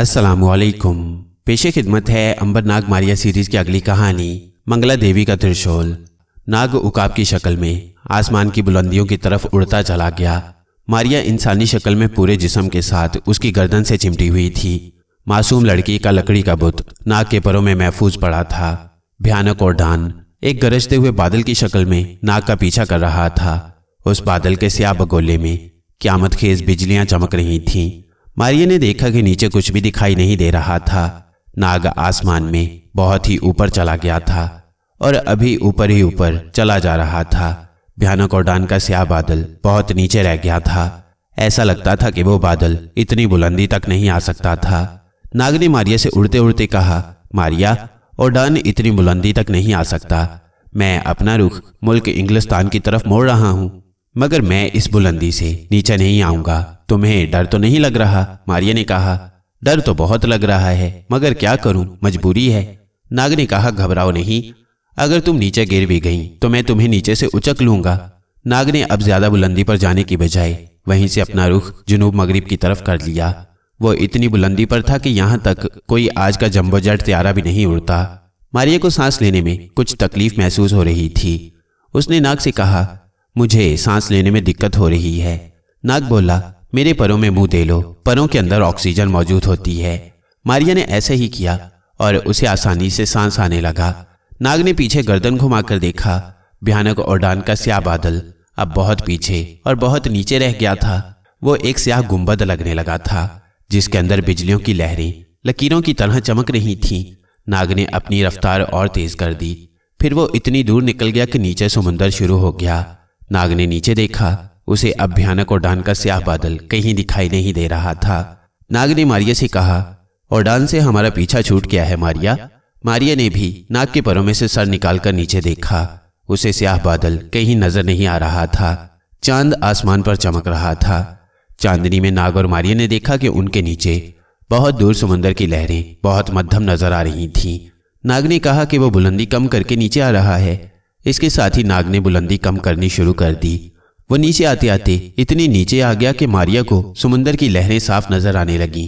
असलकुम पेशे खिदमत है अंबर नाग मारिया सीरीज की अगली कहानी मंगला देवी का त्रिशोल नाग उकाब की शक्ल में आसमान की बुलंदियों की तरफ उड़ता चला गया मारिया इंसानी शक्ल में पूरे जिसम के साथ उसकी गर्दन से चिमटी हुई थी मासूम लड़की का लकड़ी का बुत नाग के परों में महफूज पड़ा था भयानक और ढान एक गरजते हुए बादल की शक्ल में नाग का पीछा कर रहा था उस बादल के स्या बगोले में क्यामत खेज बिजलियां चमक रही थीं मारिया ने देखा कि नीचे कुछ भी दिखाई नहीं दे रहा था नाग आसमान में बहुत ही ऊपर चला गया था और अभी ऊपर ही ऊपर चला जा रहा था भयानक और डान का स्या बादल बहुत नीचे रह गया था ऐसा लगता था कि वो बादल इतनी बुलंदी तक नहीं आ सकता था नाग ने मारिया से उड़ते उड़ते कहा मारिया और डान इतनी बुलंदी तक नहीं आ सकता मैं अपना रुख मुल्क इंग्लिस्तान की तरफ मोड़ रहा हूँ मगर मैं इस बुलंदी से नीचे नहीं आऊंगा तुम्हें डर तो नहीं लग रहा मारिया ने कहा डर तो बहुत लग रहा है मगर क्या करूं मजबूरी है नाग ने कहा घबराओ नहीं अगर तुम नीचे गिर भी गई तो मैं तुम्हें नीचे से उचक लूंगा नाग ने अब ज्यादा बुलंदी पर जाने की बजाय वहीं से अपना रुख जुनूब मगरिब की तरफ कर लिया वो इतनी बुलंदी पर था कि यहाँ तक कोई आज का जम्बो जट त्यारा भी नहीं उड़ता मारिया को सांस लेने में कुछ तकलीफ महसूस हो रही थी उसने नाग से कहा मुझे सांस लेने में दिक्कत हो रही है नाग बोला मेरे परों में मुंह दे लो परों के अंदर ऑक्सीजन मौजूद होती है मारिया ने ऐसे ही किया और उसे आसानी से सांस आने लगा नाग ने पीछे गर्दन घुमाकर देखा भयानक ओडान का स्या बादल अब बहुत पीछे और बहुत नीचे रह गया था वो एक स्याह गुंबद लगने लगा था जिसके अंदर बिजलियों की लहरें लकीरों की तरह चमक रही थीं नाग ने अपनी रफ्तार और तेज कर दी फिर वो इतनी दूर निकल गया कि नीचे समुंदर शुरू हो गया नाग ने नीचे देखा उसे अभ्यानक और डान का स्याह बादल कहीं दिखाई नहीं दे रहा था नाग ने मारिया से कहा और डान से हमारा पीछा छूट गया है मारिया मारिया ने भी नाग के परों में से सर निकालकर नीचे देखा उसे स्याह बादल कहीं नजर नहीं आ रहा था चांद आसमान पर चमक रहा था चांदनी में नाग और मारिया ने देखा कि उनके नीचे बहुत दूर समुंदर की लहरें बहुत मध्यम नजर आ रही थीं नाग ने कहा कि वो बुलंदी कम करके नीचे आ रहा है इसके साथ ही नाग ने बुलंदी कम करनी शुरू कर दी वो नीचे आते आते इतनी नीचे आ गया कि मारिया को समुंदर की लहरें साफ नजर आने लगी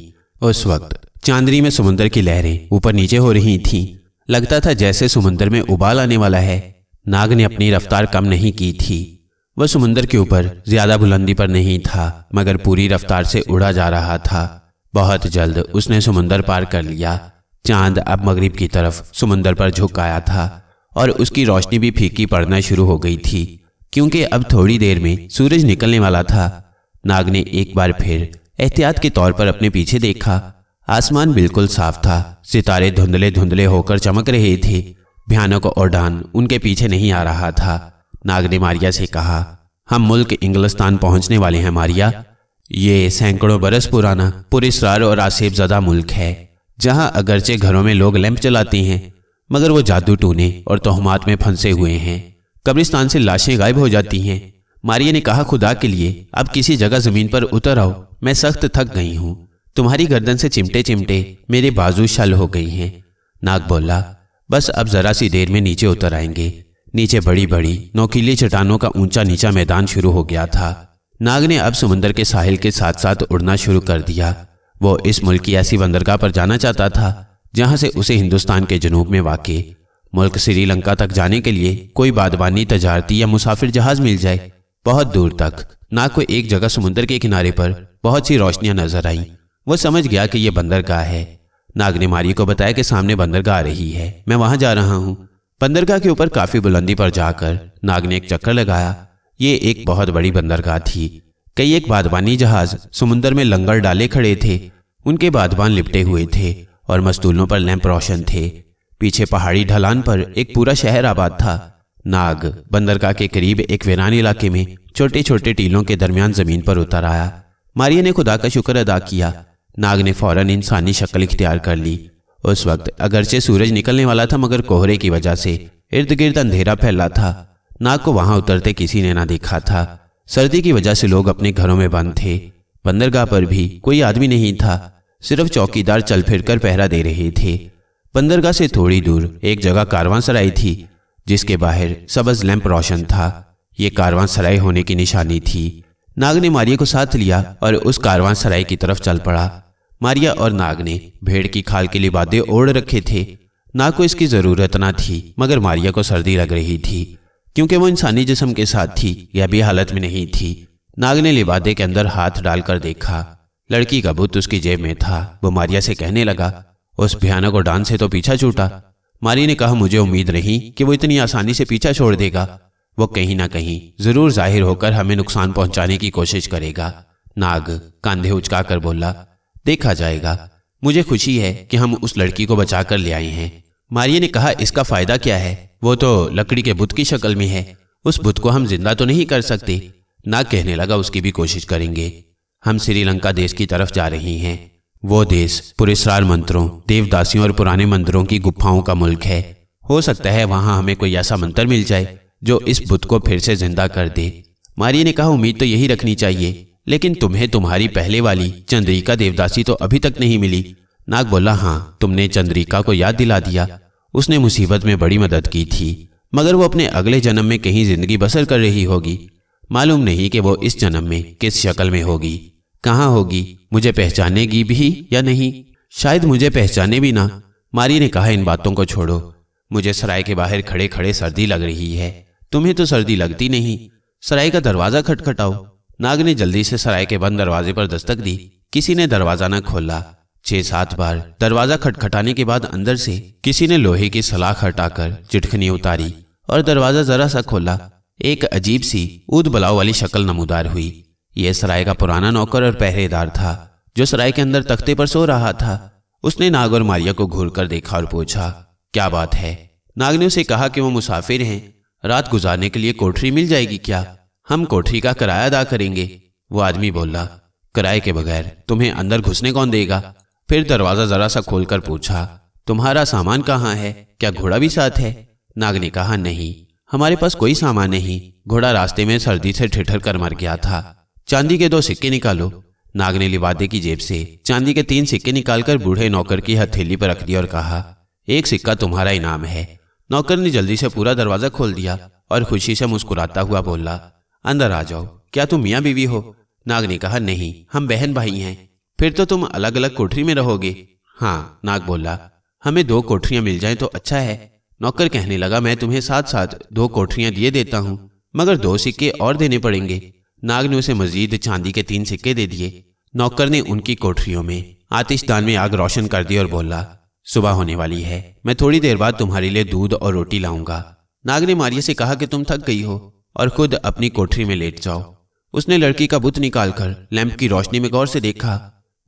उस वक्त चांदनी में समुंदर की लहरें ऊपर नीचे हो रही थीं लगता था जैसे समुंदर में उबाल आने वाला है नाग ने अपनी रफ्तार कम नहीं की थी वह समुंदर के ऊपर ज्यादा बुलंदी पर नहीं था मगर पूरी रफ्तार से उड़ा जा रहा था बहुत जल्द उसने समुंदर पार कर लिया चांद अब मगरिब की तरफ समुंदर पर झुक आया था और उसकी रोशनी भी फीकी पड़ना शुरू हो गई थी क्योंकि अब थोड़ी देर में सूरज निकलने वाला था नाग ने एक बार फिर एहतियात के तौर पर अपने पीछे देखा आसमान बिल्कुल साफ था सितारे धुंधले धुंधले होकर चमक रहे थे भयानक और डान उनके पीछे नहीं आ रहा था नाग ने मारिया से कहा हम मुल्क इंग्लिस्तान पहुंचने वाले हैं मारिया ये सैकड़ों बरस पुराना पुरेसरार और आसेब जदा मुल्क है जहां अगरचे घरों में लोग लैंप चलाते हैं मगर वो जादू टूने और तोहमात में फंसे हुए हैं कब्रिस्तान से लाशें गायब हो जाती हैं मारिया ने कहा खुदा के लिए अब किसी जगह जमीन पर उतर आओ मैं सख्त थक गई हूँ तुम्हारी गर्दन से चिमटे चिमटे मेरे बाजू शल हो गई हैं नाग बोला बस अब जरा सी देर में नीचे उतर आएंगे नीचे बड़ी बड़ी नौकीली चट्टानों का ऊंचा नीचा मैदान शुरू हो गया था नाग ने अब समुंदर के साहिल के साथ साथ उड़ना शुरू कर दिया वो इस मुल्क की ऐसी बंदरगाह पर जाना चाहता था जहां से उसे हिंदुस्तान के जनूब में वाकई मुल्क श्रीलंका तक जाने के लिए कोई बादबानी तजारती या मुसाफिर जहाज मिल जाए बहुत दूर तक ना को एक जगह समुद्र के किनारे पर बहुत सी रोशनियां नजर आई वो समझ गया कि ये बंदरगाह है नाग ने मारी को बताया कि सामने बंदरगाह आ रही है मैं वहां जा रहा हूँ बंदरगाह के ऊपर काफी बुलंदी पर जाकर नाग ने एक चक्कर लगाया ये एक बहुत बड़ी बंदरगाह थी कई एक बादबानी जहाज समुन्दर में लंगर डाले खड़े थे उनके बादबान लिपटे हुए थे और मस्तूलों पर लैंप रोशन थे पीछे पहाड़ी ढलान पर एक पूरा शहर आबाद था नाग बंदरगाह के करीब एक वीरान इलाके में छोटे छोटे टीलों के दरमियान जमीन पर उतर आया मारिया ने खुदा का शुक्र अदा किया नाग ने फौरन इंसानी शक्ल इख्तियार कर ली उस वक्त अगरचे सूरज निकलने वाला था मगर कोहरे की वजह से इर्द गिर्द अंधेरा फैला था नाग को वहां उतरते किसी ने ना देखा था सर्दी की वजह से लोग अपने घरों में बंद थे बंदरगाह पर भी कोई आदमी नहीं था सिर्फ चौकीदार चल फिर कर पहरा दे रहे थे बंदरगाह से थोड़ी दूर एक जगह कारवां सराय थी जिसके बाहर सबज लैंप रोशन था ये कारवां सराय होने की निशानी थी नाग ने मारिया को साथ लिया और उस कारवां सराय की तरफ चल पड़ा मारिया और नाग ने भेड़ की खाल के लिबादे ओढ़ रखे थे नाग को इसकी जरूरत ना थी मगर मारिया को सर्दी लग रही थी क्योंकि वो इंसानी जिसम के साथ थी यह भी हालत में नहीं थी नाग ने लिबादे के अंदर हाथ डालकर देखा लड़की का बुत उसकी जेब में था वो मारिया से कहने लगा उस भयानक डांस से तो पीछा छूटा माली ने कहा मुझे उम्मीद नहीं कि वो इतनी आसानी से पीछा छोड़ देगा वो कहीं ना कहीं जरूर जाहिर होकर हमें नुकसान पहुंचाने की कोशिश करेगा नाग कांधे उचका कर बोला देखा जाएगा मुझे खुशी है कि हम उस लड़की को बचा कर ले आए हैं मारिया ने कहा इसका फायदा क्या है वो तो लकड़ी के बुत की शक्ल में है उस बुत को हम जिंदा तो नहीं कर सकते नाग कहने लगा उसकी भी कोशिश करेंगे हम श्रीलंका देश की तरफ जा रही हैं वो देश पुरस्कार मंत्रों देवदासियों और पुराने मंदिरों की गुफाओं का मुल्क है हो सकता है वहां हमें कोई ऐसा मंत्र मिल जाए जो इस बुद्ध को फिर से जिंदा कर दे मारिया ने कहा उम्मीद तो यही रखनी चाहिए लेकिन तुम्हें तुम्हारी पहले वाली चंद्रिका देवदासी तो अभी तक नहीं मिली नाग बोला हाँ तुमने चंद्रिका को याद दिला दिया उसने मुसीबत में बड़ी मदद की थी मगर वो अपने अगले जन्म में कहीं जिंदगी बसर कर रही होगी मालूम नहीं कि वो इस जन्म में किस शक्ल में होगी कहाँ होगी मुझे पहचानेगी भी या नहीं शायद मुझे पहचाने भी ना मारी ने कहा इन बातों को छोड़ो मुझे सराय के बाहर खड़े खड़े सर्दी लग रही है तुम्हें तो सर्दी लगती नहीं सराय का दरवाजा खटखटाओ नाग ने जल्दी से सराय के बंद दरवाजे पर दस्तक दी किसी ने दरवाजा न खोला छह सात बार दरवाजा खटखटाने के बाद अंदर से किसी ने लोहे की सलाख हटाकर चिटखनी उतारी और दरवाजा जरा सा खोला एक अजीब सी ऊद बलाव वाली शक्ल नमूदार हुई यह सराय का पुराना नौकर और पहरेदार था जो सराय के अंदर तख्ते पर सो रहा था उसने नाग और मारिया को घूर कर देखा और पूछा क्या बात है नाग ने उसे कहा कि वो मुसाफिर हैं रात गुजारने के लिए कोठरी मिल जाएगी क्या हम कोठरी का किराया अदा करेंगे वो आदमी बोला किराए के बगैर तुम्हें अंदर घुसने कौन देगा फिर दरवाजा जरा सा खोलकर पूछा तुम्हारा सामान कहाँ है क्या घोड़ा भी साथ है नाग ने कहा नहीं हमारे पास कोई सामान नहीं घोड़ा रास्ते में सर्दी से ठिठर कर मर गया था चांदी के दो सिक्के निकालो नाग ने लिबादे की जेब से चांदी के तीन सिक्के निकालकर बूढ़े नौकर की हथेली पर रख दिया और कहा एक सिक्का तुम्हारा इनाम है नौकर ने जल्दी से पूरा दरवाजा खोल दिया और खुशी से मुस्कुराता हुआ बोला अंदर आ जाओ क्या तुम मियाँ बीवी हो नाग ने कहा नहीं हम बहन भाई हैं फिर तो तुम अलग अलग कोठरी में रहोगे हाँ नाग बोला हमें दो कोठरियां मिल जाएं तो अच्छा है नौकर कहने लगा मैं तुम्हें साथ साथ दो कोठरियाँ दिए देता हूँ मगर दो सिक्के और देने पड़ेंगे नाग ने उसे मजीद चांदी के तीन सिक्के दे दिए नौकर ने उनकी कोठरियों में आतिशदान में आग रोशन कर दी और बोला सुबह होने वाली है मैं थोड़ी देर बाद तुम्हारे लिए दूध और रोटी लाऊंगा नाग ने मारिया से कहा कि तुम थक गई हो और खुद अपनी कोठरी में लेट जाओ उसने लड़की का बुत निकालकर लैंप की रोशनी में गौर से देखा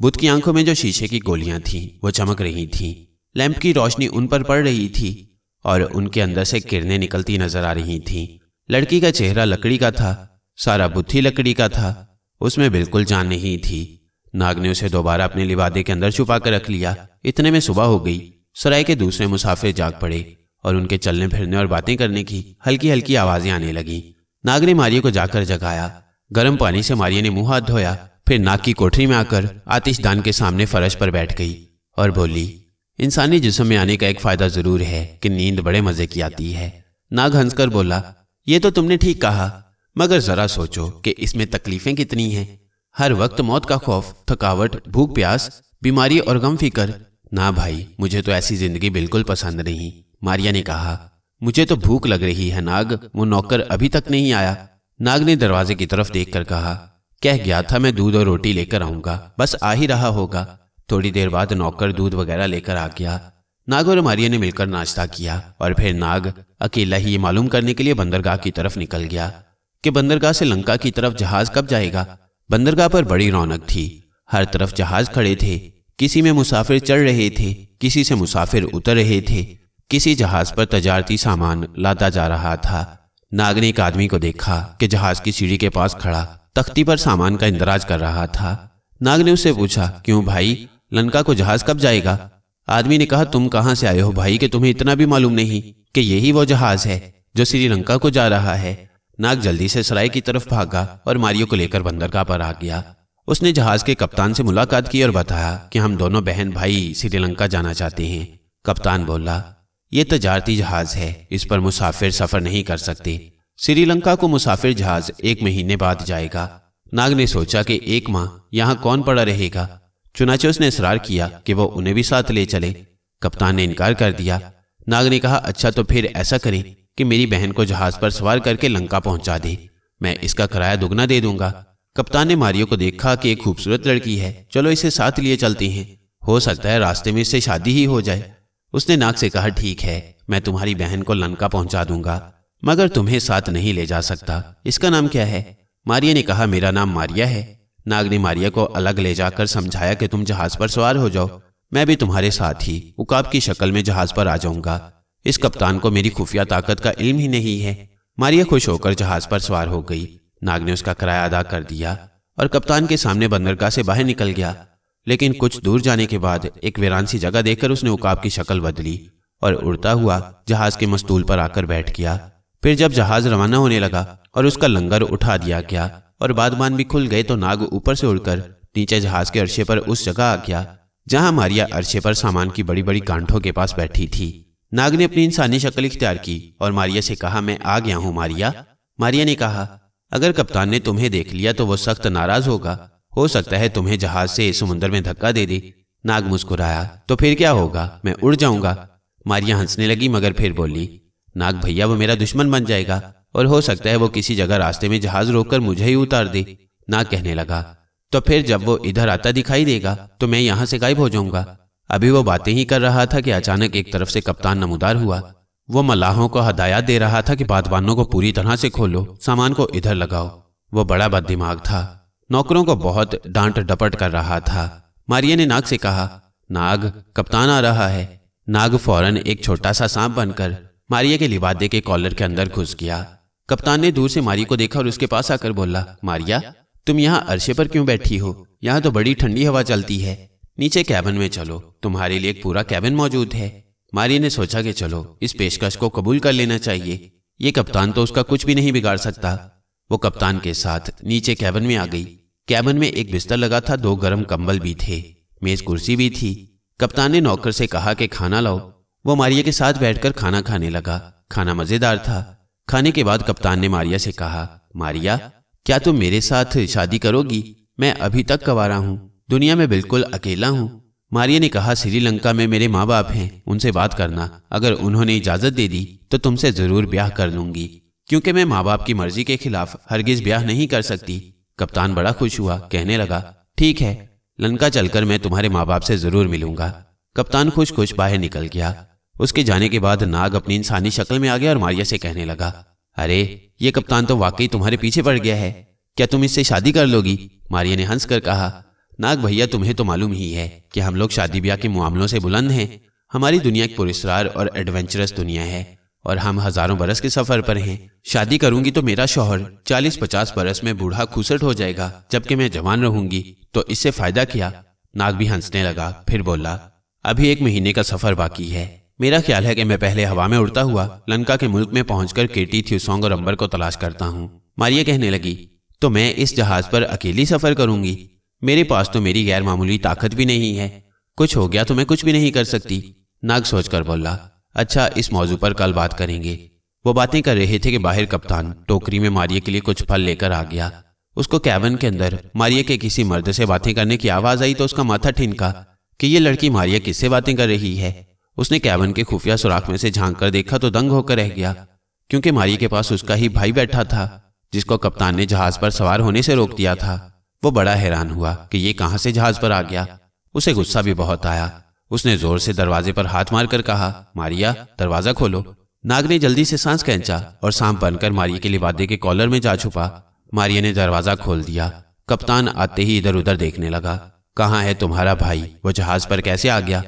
बुत की आंखों में जो शीशे की गोलियां थी वो चमक रही थी लैंप की रोशनी उन पर पड़ रही थी और उनके अंदर से किरणें निकलती नजर आ रही थी लड़की का चेहरा लकड़ी का था सारा बुद्धि लकड़ी का था उसमें बिल्कुल जान नहीं थी नाग ने उसे दोबारा अपने लिबादे के अंदर छुपा कर रख लिया इतने में सुबह हो गई सराय के दूसरे मुसाफिर जाग पड़े और उनके चलने फिरने और बातें करने की हल्की हल्की आवाजें आने लगी नाग ने मारिये को जाकर जगाया गर्म पानी से मारिये ने मुंह हाथ धोया फिर नाग की कोठरी में आकर आतिशदान के सामने फर्श पर बैठ गई और बोली इंसानी जिसम में आने का एक फायदा जरूर है कि नींद बड़े मजे की आती है नाग हंसकर बोला ये तो तुमने ठीक कहा मगर ज़रा सोचो कि इसमें तकलीफ़ें कितनी हैं हर वक्त मौत का खौफ थकावट भूख प्यास बीमारी और गम फिकर ना भाई मुझे तो ऐसी ज़िंदगी बिल्कुल पसंद नहीं मारिया ने कहा मुझे तो भूख लग रही है नाग वो नौकर अभी तक नहीं आया नाग ने दरवाजे की तरफ देखकर कहा कह गया था मैं दूध और रोटी लेकर आऊंगा बस आ ही रहा होगा थोड़ी देर बाद नौकर दूध वगैरह लेकर आ गया नाग और मारिया ने मिलकर नाश्ता किया और फिर नाग अकेला ही ये मालूम करने के लिए बंदरगाह की तरफ निकल गया कि बंदरगाह से लंका की तरफ जहाज कब जाएगा बंदरगाह पर बड़ी रौनक थी हर तरफ जहाज खड़े थे किसी में मुसाफिर चढ़ रहे थे किसी से मुसाफिर उतर रहे थे किसी जहाज पर तजारती सामान लादा जा रहा था नाग ने एक आदमी को देखा कि जहाज की सीढ़ी के पास खड़ा तख्ती पर सामान का इंदराज कर रहा था नाग ने उससे पूछा क्यों भाई लंका को जहाज कब जाएगा आदमी ने कहा तुम कहां से आए हो भाई कि तुम्हें इतना भी मालूम नहीं कि यही वो जहाज है जो श्रीलंका को जा रहा है नाग जल्दी से सराय की तरफ भागा और मारियो को लेकर बंदरगाह पर आ गया उसने जहाज के कप्तान से मुलाकात की और बताया कि हम दोनों बहन भाई श्रीलंका जाना चाहते हैं कप्तान बोला ये तजारती तो जहाज है इस पर मुसाफिर सफर नहीं कर सकते श्रीलंका को मुसाफिर जहाज एक महीने बाद जाएगा नाग ने सोचा कि एक माह यहाँ कौन पड़ा रहेगा चुनाचे उसने इसरार किया कि वो उन्हें भी साथ ले चले कप्तान ने इनकार कर दिया नाग ने कहा अच्छा तो फिर ऐसा करें कि मेरी बहन को जहाज पर सवार करके लंका पहुंचा दे मैं इसका किराया दुगना दे दूंगा कप्तान ने मारियो को देखा कि एक खूबसूरत लड़की है चलो इसे साथ लिए चलती हैं हो सकता है रास्ते में इससे शादी ही हो जाए उसने नाक से कहा ठीक है मैं तुम्हारी बहन को लंका पहुंचा दूंगा मगर तुम्हें साथ नहीं ले जा सकता इसका नाम क्या है मारिया ने कहा मेरा नाम मारिया है नाग ने मारिया को अलग ले जाकर समझाया कि तुम जहाज पर सवार हो जाओ मैं भी तुम्हारे साथ ही उकाब की शक्ल में जहाज पर आ जाऊंगा इस कप्तान को मेरी खुफिया ताकत का इल्म ही नहीं है मारिया खुश होकर जहाज पर सवार हो गई नाग ने उसका किराया अदा कर दिया और कप्तान के सामने बंदरगाह से बाहर निकल गया लेकिन कुछ दूर जाने के बाद एक वीरान सी जगह देखकर उसने उकाब की शक्ल बदली और उड़ता हुआ जहाज के मस्तूल पर आकर बैठ गया फिर जब जहाज रवाना होने लगा और उसका लंगर उठा दिया गया और बादबान भी खुल गए तो नाग ऊपर से उड़कर नीचे जहाज के अरशे पर उस जगह आ गया जहां मारिया अरशे पर सामान की बड़ी बड़ी गांठों के पास बैठी थी नाग ने अपनी इंसानी शक्ल इख्तियार की और मारिया से कहा मैं आ गया हूँ मारिया मारिया ने कहा अगर कप्तान ने तुम्हें देख लिया तो वो सख्त नाराज होगा हो सकता है तुम्हें जहाज से समुन्द्र में धक्का दे दे नाग मुस्कुराया तो फिर क्या होगा मैं उड़ जाऊंगा मारिया हंसने लगी मगर फिर बोली नाग भैया वो मेरा दुश्मन बन जाएगा और हो सकता है वो किसी जगह रास्ते में जहाज रोककर मुझे ही उतार दे नाग कहने लगा तो फिर जब वो इधर आता दिखाई देगा तो मैं यहाँ से गायब हो जाऊंगा अभी वो बातें ही कर रहा था कि अचानक एक तरफ से कप्तान नमोदार हुआ वो मलाहों को हदायत दे रहा था कि बादबानों को पूरी तरह से खोलो सामान को इधर लगाओ वो बड़ा बद दिमाग था नौकरों को बहुत डांट डपट कर रहा था मारिया ने नाग से कहा नाग कप्तान आ रहा है नाग फौरन एक छोटा सा सांप बनकर मारिया के लिबादे के कॉलर के अंदर घुस गया कप्तान ने दूर से मारी को देखा और उसके पास आकर बोला मारिया तुम यहाँ अरसे पर क्यों बैठी हो यहाँ तो बड़ी ठंडी हवा चलती है नीचे कैबिन में चलो तुम्हारे लिए एक पूरा कैबिन मौजूद है मारी ने सोचा कि चलो इस पेशकश को कबूल कर लेना चाहिए ये कप्तान तो उसका कुछ भी नहीं बिगाड़ सकता वो कप्तान के साथ नीचे कैबिन में आ गई कैबिन में एक बिस्तर लगा था दो गर्म कंबल भी थे मेज कुर्सी भी थी कप्तान ने नौकर से कहा कि खाना लाओ वो मारिया के साथ बैठकर खाना खाने लगा खाना मजेदार था खाने के बाद कप्तान ने मारिया से कहा मारिया क्या तुम मेरे साथ शादी करोगी मैं अभी तक कवारा हूँ दुनिया में बिल्कुल अकेला हूँ मारिया ने कहा श्रीलंका में मेरे माँ बाप हैं उनसे बात करना अगर उन्होंने इजाज़त दे दी तो तुमसे ज़रूर ब्याह कर लूंगी क्योंकि मैं माँ बाप की मर्जी के खिलाफ हरगिज ब्याह नहीं कर सकती कप्तान बड़ा खुश हुआ कहने लगा ठीक है लंका चलकर मैं तुम्हारे माँ बाप से ज़रूर मिलूंगा कप्तान खुश खुश बाहर निकल गया उसके जाने के बाद नाग अपनी इंसानी शक्ल में आ गया और मारिया से कहने लगा अरे ये कप्तान तो वाकई तुम्हारे पीछे पड़ गया है क्या तुम इससे शादी कर लोगी मारिया ने कर कहा नाग भैया तुम्हें तो मालूम ही है कि हम लोग शादी ब्याह के मामलों से बुलंद हैं हमारी दुनिया एक पुरस्कार और एडवेंचरस दुनिया है और हम हजारों बरस के सफर पर हैं शादी करूंगी तो मेरा शोहर चालीस पचास बरस में बूढ़ा खुसट हो जाएगा जबकि मैं जवान रहूंगी तो इससे फायदा क्या नाग भी हंसने लगा फिर बोला अभी एक महीने का सफर बाकी है मेरा ख्याल है कि मैं पहले हवा में उड़ता हुआ लंका के मुल्क में पहुंचकर केटी थ्यूसोंग और अंबर को तलाश करता हूँ मारिया कहने लगी तो मैं इस जहाज पर अकेली सफर करूंगी मेरे पास तो मेरी गैर मामूली ताकत भी नहीं है कुछ हो गया तो मैं कुछ भी नहीं कर सकती नाग सोचकर बोला अच्छा इस मौजू पर कल बात करेंगे वो बातें कर रहे थे कि बाहर कप्तान टोकरी में मारिया के लिए कुछ फल लेकर आ गया उसको कैबन के अंदर मारिया के किसी मर्द से बातें करने की आवाज आई तो उसका माथा ठिनका कि ये लड़की मारिया किससे बातें कर रही है उसने कैबन के खुफिया सुराख में से झांक कर देखा तो दंग होकर रह गया क्योंकि मारिया के पास उसका ही भाई बैठा था जिसको कप्तान ने जहाज पर सवार होने से रोक दिया था वो बड़ा हैरान हुआ कि ये कहां से जहाज पर आ गया उसे गुस्सा भी बहुत आया उसने जोर से दरवाजे पर हाथ मारकर कहा मारिया दरवाजा खोलो नाग ने जल्दी से सांस खेचा और सांप बनकर मारिया के लिबादे के कॉलर में जा छुपा मारिया ने दरवाजा खोल दिया कप्तान आते ही इधर उधर देखने लगा कहा है तुम्हारा भाई वो जहाज पर कैसे आ गया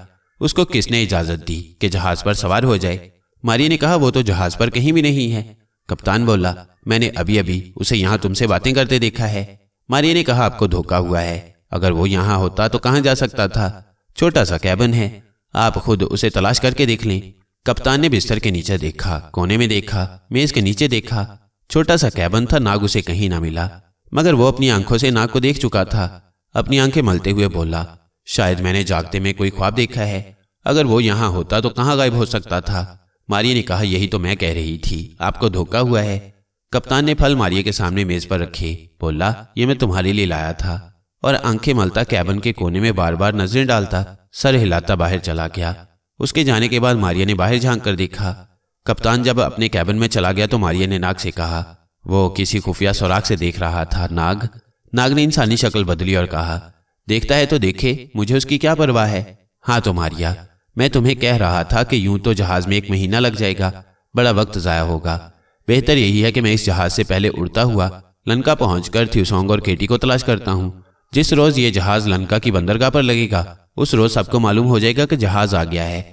उसको किसने इजाजत दी कि जहाज पर सवार हो जाए मारिया ने कहा वो तो जहाज पर कहीं भी नहीं है कप्तान बोला मैंने अभी अभी उसे यहाँ तुमसे बातें करते देखा है मारिया ने कहा आपको धोखा हुआ है अगर वो यहाँ होता तो कहाँ जा सकता था छोटा सा कैबन है आप खुद उसे तलाश करके देख लें कप्तान ने बिस्तर के नीचे देखा कोने में देखा मेज के नीचे देखा छोटा सा कैबन था नाग उसे कहीं ना मिला मगर वो अपनी आंखों से नाग को देख चुका था अपनी आंखें मलते हुए बोला शायद मैंने जागते में कोई ख्वाब देखा है अगर वो यहाँ होता तो कहाँ गायब हो सकता था मारिया ने कहा यही तो मैं कह रही थी आपको धोखा हुआ है कप्तान ने फल मारिया के सामने मेज पर रखे बोला ये मैं तुम्हारे लिए लाया था और आंखें मलता कैबन के कोने में बार बार नजरें डालता सर हिलाता बाहर चला गया उसके जाने के बाद मारिया ने बाहर झांक कर देखा कप्तान जब अपने कैबिन में चला गया तो मारिया ने नाग से कहा वो किसी खुफिया सौराग से देख रहा था नाग नाग ने इंसानी शक्ल बदली और कहा देखता है तो देखे मुझे उसकी क्या परवाह है हाँ तो मारिया मैं तुम्हें कह रहा था कि यूं तो जहाज में एक महीना लग जाएगा बड़ा वक्त जाया होगा बेहतर यही है कि मैं इस जहाज से पहले उड़ता हुआ लंका पहुंचकर थ्यूसोंग और केटी को तलाश करता हूँ जिस रोज ये जहाज लंका की बंदरगाह पर लगेगा उस रोज सबको मालूम हो जाएगा कि जहाज आ गया है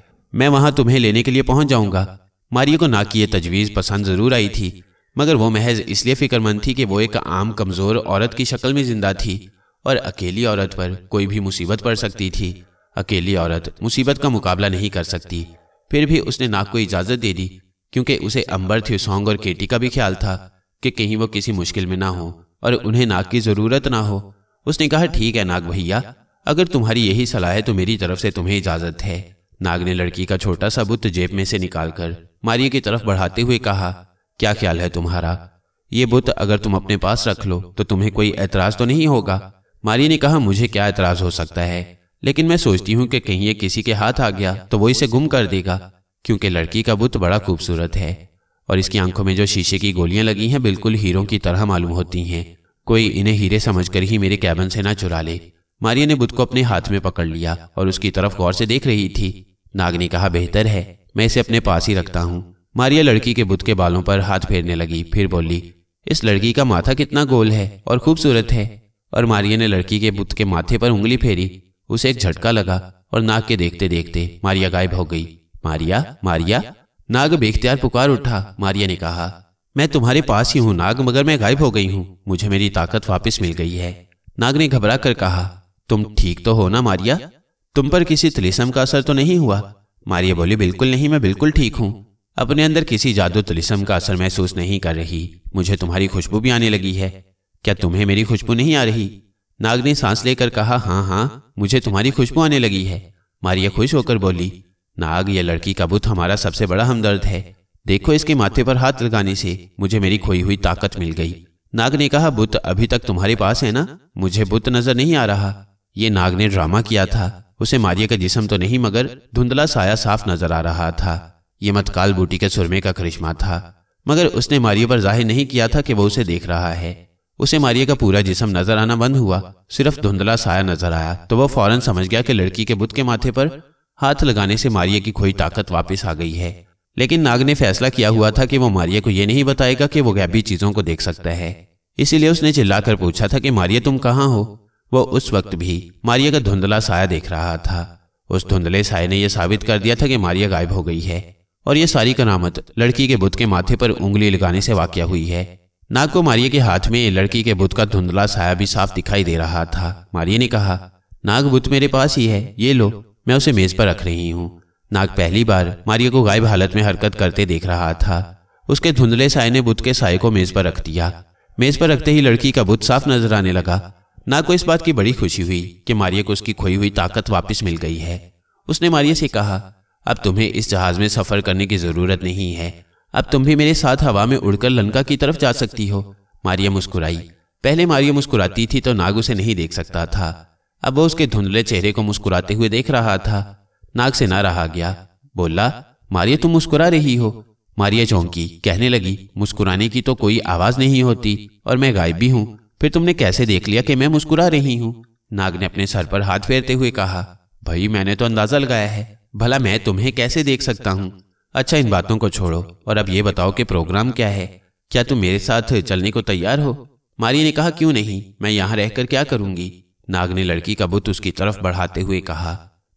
मैं वहां तुम्हें लेने के लिए पहुंच जाऊंगा मारियो को ना की ये तजवीज़ पसंद जरूर आई थी मगर वो महज इसलिए फिक्रमंद थी कि वो एक आम कमज़ोर औरत की शक्ल में जिंदा थी और अकेली औरत पर कोई भी मुसीबत पड़ सकती थी अकेली औरत मुसीबत का मुकाबला नहीं कर सकती फिर भी उसने नाक को इजाज़त दे दी क्योंकि उसे अंबर थ्यूसोंग और केटी का भी ख्याल था कि कहीं वो किसी मुश्किल में ना हो और उन्हें नाक की जरूरत ना हो उसने कहा ठीक है नाग भैया अगर तुम्हारी यही सलाह है तो मेरी तरफ से तुम्हें इजाजत है नाग ने लड़की का छोटा सा बुत जेब में से निकालकर मारिया की तरफ बढ़ाते हुए कहा क्या ख्याल है तुम्हारा ये बुत अगर तुम अपने पास रख लो तो तुम्हें कोई एतराज तो नहीं होगा मारिया ने कहा मुझे क्या एतराज हो सकता है लेकिन मैं सोचती हूँ कि कहीं ये किसी के हाथ आ गया तो वो इसे गुम कर देगा क्योंकि लड़की का बुत बड़ा खूबसूरत है और इसकी आंखों में जो शीशे की गोलियां लगी हैं बिल्कुल हीरों की तरह मालूम होती हैं कोई इन्हें हीरे समझकर ही मेरे कैबन से ना चुरा ले मारिया ने बुध को अपने हाथ में पकड़ लिया और उसकी तरफ गौर से देख रही थी नाग ने कहा बेहतर है मैं इसे अपने पास ही रखता हूँ मारिया लड़की के बुध के बालों पर हाथ फेरने लगी फिर बोली इस लड़की का माथा कितना गोल है और खूबसूरत है और मारिया ने लड़की के बुध के माथे पर उंगली फेरी उसे एक झटका लगा और नाग के देखते देखते मारिया गायब हो गई मारिया मारिया नाग बेख्तियार पुकार उठा मारिया ने कहा मैं तुम्हारे पास ही हूँ नाग मगर मैं गायब हो गई हूँ मुझे मेरी ताकत वापस मिल गई है नाग ने घबरा कर कहा तुम ठीक तो हो ना मारिया तुम पर किसी तिलिसम का असर तो नहीं हुआ मारिया बोली बिल्कुल नहीं मैं बिल्कुल ठीक हूँ अपने अंदर किसी जादू तिलिसम का असर महसूस नहीं कर रही मुझे तुम्हारी खुशबू भी आने लगी है क्या तुम्हें मेरी खुशबू नहीं आ रही नाग ने सांस लेकर कहा हाँ हाँ मुझे तुम्हारी खुशबू आने लगी है मारिया खुश होकर बोली नाग यह लड़की का बुत हमारा सबसे बड़ा हमदर्द है देखो इसके माथे पर हाथ लगाने से मुझे मेरी खोई हुई ताकत मिल गई नाग ने कहा बुत अभी तक तुम्हारे पास है ना मुझे बुत नजर नहीं आ रहा ये नाग ने ड्रामा किया था उसे मारिया का जिसम तो नहीं मगर धुंधला साया साफ नजर आ रहा था ये मतकाल बूटी के सुरमे का करिश्मा था मगर उसने मारिया पर जाहिर नहीं किया था कि वो उसे देख रहा है उसे मारिया का पूरा जिसम नजर आना बंद हुआ सिर्फ धुंधला साया नजर आया तो वह फौरन समझ गया कि लड़की के बुत के माथे पर हाथ लगाने से मारिया की खोई ताकत वापस आ गई है लेकिन नाग ने फैसला किया हुआ था कि वो मारिया को यह नहीं बताएगा कि वो गैबी चीजों को देख सकता है इसीलिए उसने चिल्लाकर पूछा था कि मारिया तुम कहाँ हो वो उस वक्त भी मारिया का धुंधला साया देख रहा था उस धुंधले साय ने यह साबित कर दिया था कि मारिया गायब हो गई है और यह सारी करामत लड़की के बुध के माथे पर उंगली लगाने से वाक्य हुई है नाग को मारिया के हाथ में लड़की के बुध का धुंधला साया भी साफ दिखाई दे रहा था मारिया ने कहा नाग बुध मेरे पास ही है ये लो मैं उसे मेज पर रख रही हूँ नाग पहली बार मारिया को गायब हालत में हरकत करते देख रहा था उसके धुंधले साय ने बुद्ध के साय को मेज पर रख दिया मेज पर रखते ही लड़की का बुद्ध साफ नजर आने लगा नाग को इस बात की बड़ी खुशी हुई कि मारिया को उसकी खोई हुई ताकत वापस मिल गई है उसने मारिया से कहा अब तुम्हें इस जहाज में सफर करने की जरूरत नहीं है अब तुम भी मेरे साथ हवा में उड़कर लंका की तरफ जा सकती हो मारिया मुस्कुराई पहले मारिया मुस्कुराती थी तो नाग उसे नहीं देख सकता था अब वो उसके धुंधले चेहरे को मुस्कुराते हुए देख रहा था नाक से ना रहा गया बोला मारिया तुम मुस्कुरा रही हो मारिया चौंकी कहने लगी मुस्कुराने की तो कोई आवाज नहीं होती और मैं गायब भी हूँ फिर तुमने कैसे देख लिया कि मैं मुस्कुरा रही हूँ नाग ने अपने सर पर हाथ फेरते हुए कहा भाई मैंने तो अंदाजा लगाया है भला मैं तुम्हें कैसे देख सकता हूँ अच्छा इन बातों को छोड़ो और अब ये बताओ कि प्रोग्राम क्या है क्या तुम मेरे साथ चलने को तैयार हो मारिया ने कहा क्यों नहीं मैं यहाँ रहकर क्या करूंगी नाग ने लड़की का बुत उसकी तरफ बढ़ाते हुए कहा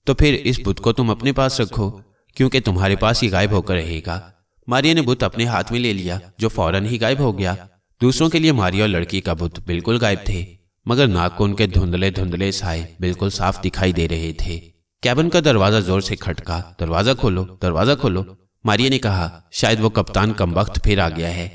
तो फिर इस बुत को तुम अपने पास रखो क्योंकि तुम्हारे पास ही गायब होकर रहेगा मारिया ने बुत अपने हाथ में ले लिया जो फौरन ही गायब हो गया दूसरों के लिए मारिया और लड़की का बुत बिल्कुल गायब थे मगर नाग को उनके धुंधले धुंधले साए बिल्कुल साफ दिखाई दे रहे थे कैबिन का दरवाजा जोर से खटका दरवाजा खोलो दरवाजा खोलो मारिया ने कहा शायद वो कप्तान वक्त फिर आ गया है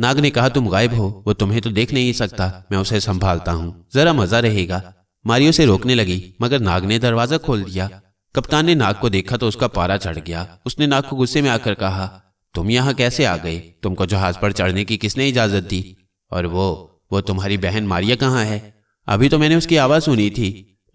नाग ने कहा तुम गायब हो वो तुम्हें तो देख नहीं सकता मैं उसे संभालता हूँ जरा मजा रहेगा मारियो से रोकने लगी मगर नाग ने दरवाजा खोल दिया कप्तान ने नाग को देखा तो उसका पारा चढ़ गया उसने नाग को गुस्से में आकर कहा तुम यहाँ कैसे आ गए तुमको जहाज पर चढ़ने की किसने इजाजत दी और वो वो तुम्हारी बहन मारिया कहाँ है अभी तो मैंने उसकी आवाज सुनी थी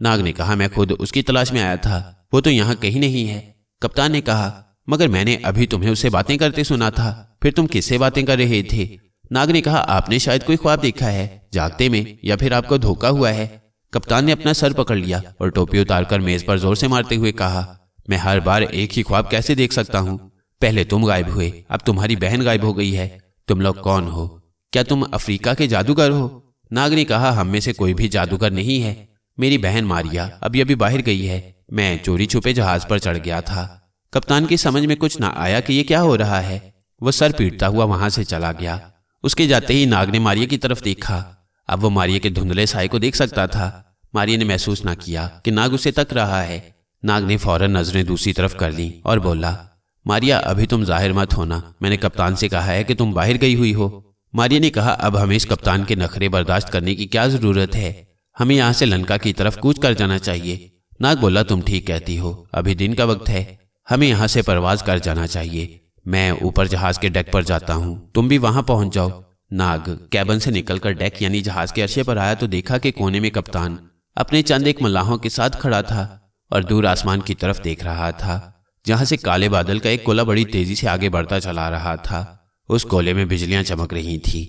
नाग ने कहा मैं खुद उसकी तलाश में आया था वो तो यहाँ कहीं नहीं है कप्तान ने कहा मगर मैंने अभी तुम्हें उससे बातें करते सुना था फिर तुम किससे बातें कर रहे थे नाग ने कहा आपने शायद कोई ख्वाब देखा है जागते में या फिर आपको धोखा हुआ है कप्तान ने अपना सर पकड़ लिया और टोपी उतारकर मेज पर जोर से मारते हुए कहा मैं हर बार एक ही ख्वाब कैसे देख सकता हूँ पहले तुम गायब हुए अब तुम्हारी बहन गायब हो गई है तुम लोग कौन हो क्या तुम अफ्रीका के जादूगर हो नाग ने कहा हम में से कोई भी जादूगर नहीं है मेरी बहन मारिया अभी अभी बाहर गई है मैं चोरी छुपे जहाज पर चढ़ गया था कप्तान की समझ में कुछ ना आया कि ये क्या हो रहा है वह सर पीटता हुआ वहां से चला गया उसके जाते ही नाग ने मारिया की तरफ देखा अब वो मारिया के धुंधले साय को देख सकता था मारिया ने महसूस ना किया कि नाग उसे तक रहा है नाग ने फौरन नजरें दूसरी तरफ कर ली और बोला मारिया अभी तुम जाहिर मत होना मैंने कप्तान से कहा है कि तुम बाहर गई हुई हो मारिया ने कहा अब हमें इस कप्तान के नखरे बर्दाश्त करने की क्या जरूरत है हमें यहाँ से लंका की तरफ कूच कर जाना चाहिए नाग बोला तुम ठीक कहती हो अभी दिन का वक्त है हमें यहाँ से परवाज कर जाना चाहिए मैं ऊपर जहाज के डेक पर जाता हूँ तुम भी वहां पहुंच जाओ नाग कैबन से निकलकर डेक यानी जहाज के अरसे पर आया तो देखा कि कोने में कप्तान अपने चंद एक मल्लाहों के साथ खड़ा था और दूर आसमान की तरफ देख रहा था जहां से काले बादल का एक कोला बड़ी तेजी से आगे बढ़ता चला रहा था उस कोले में बिजलियां चमक रही थी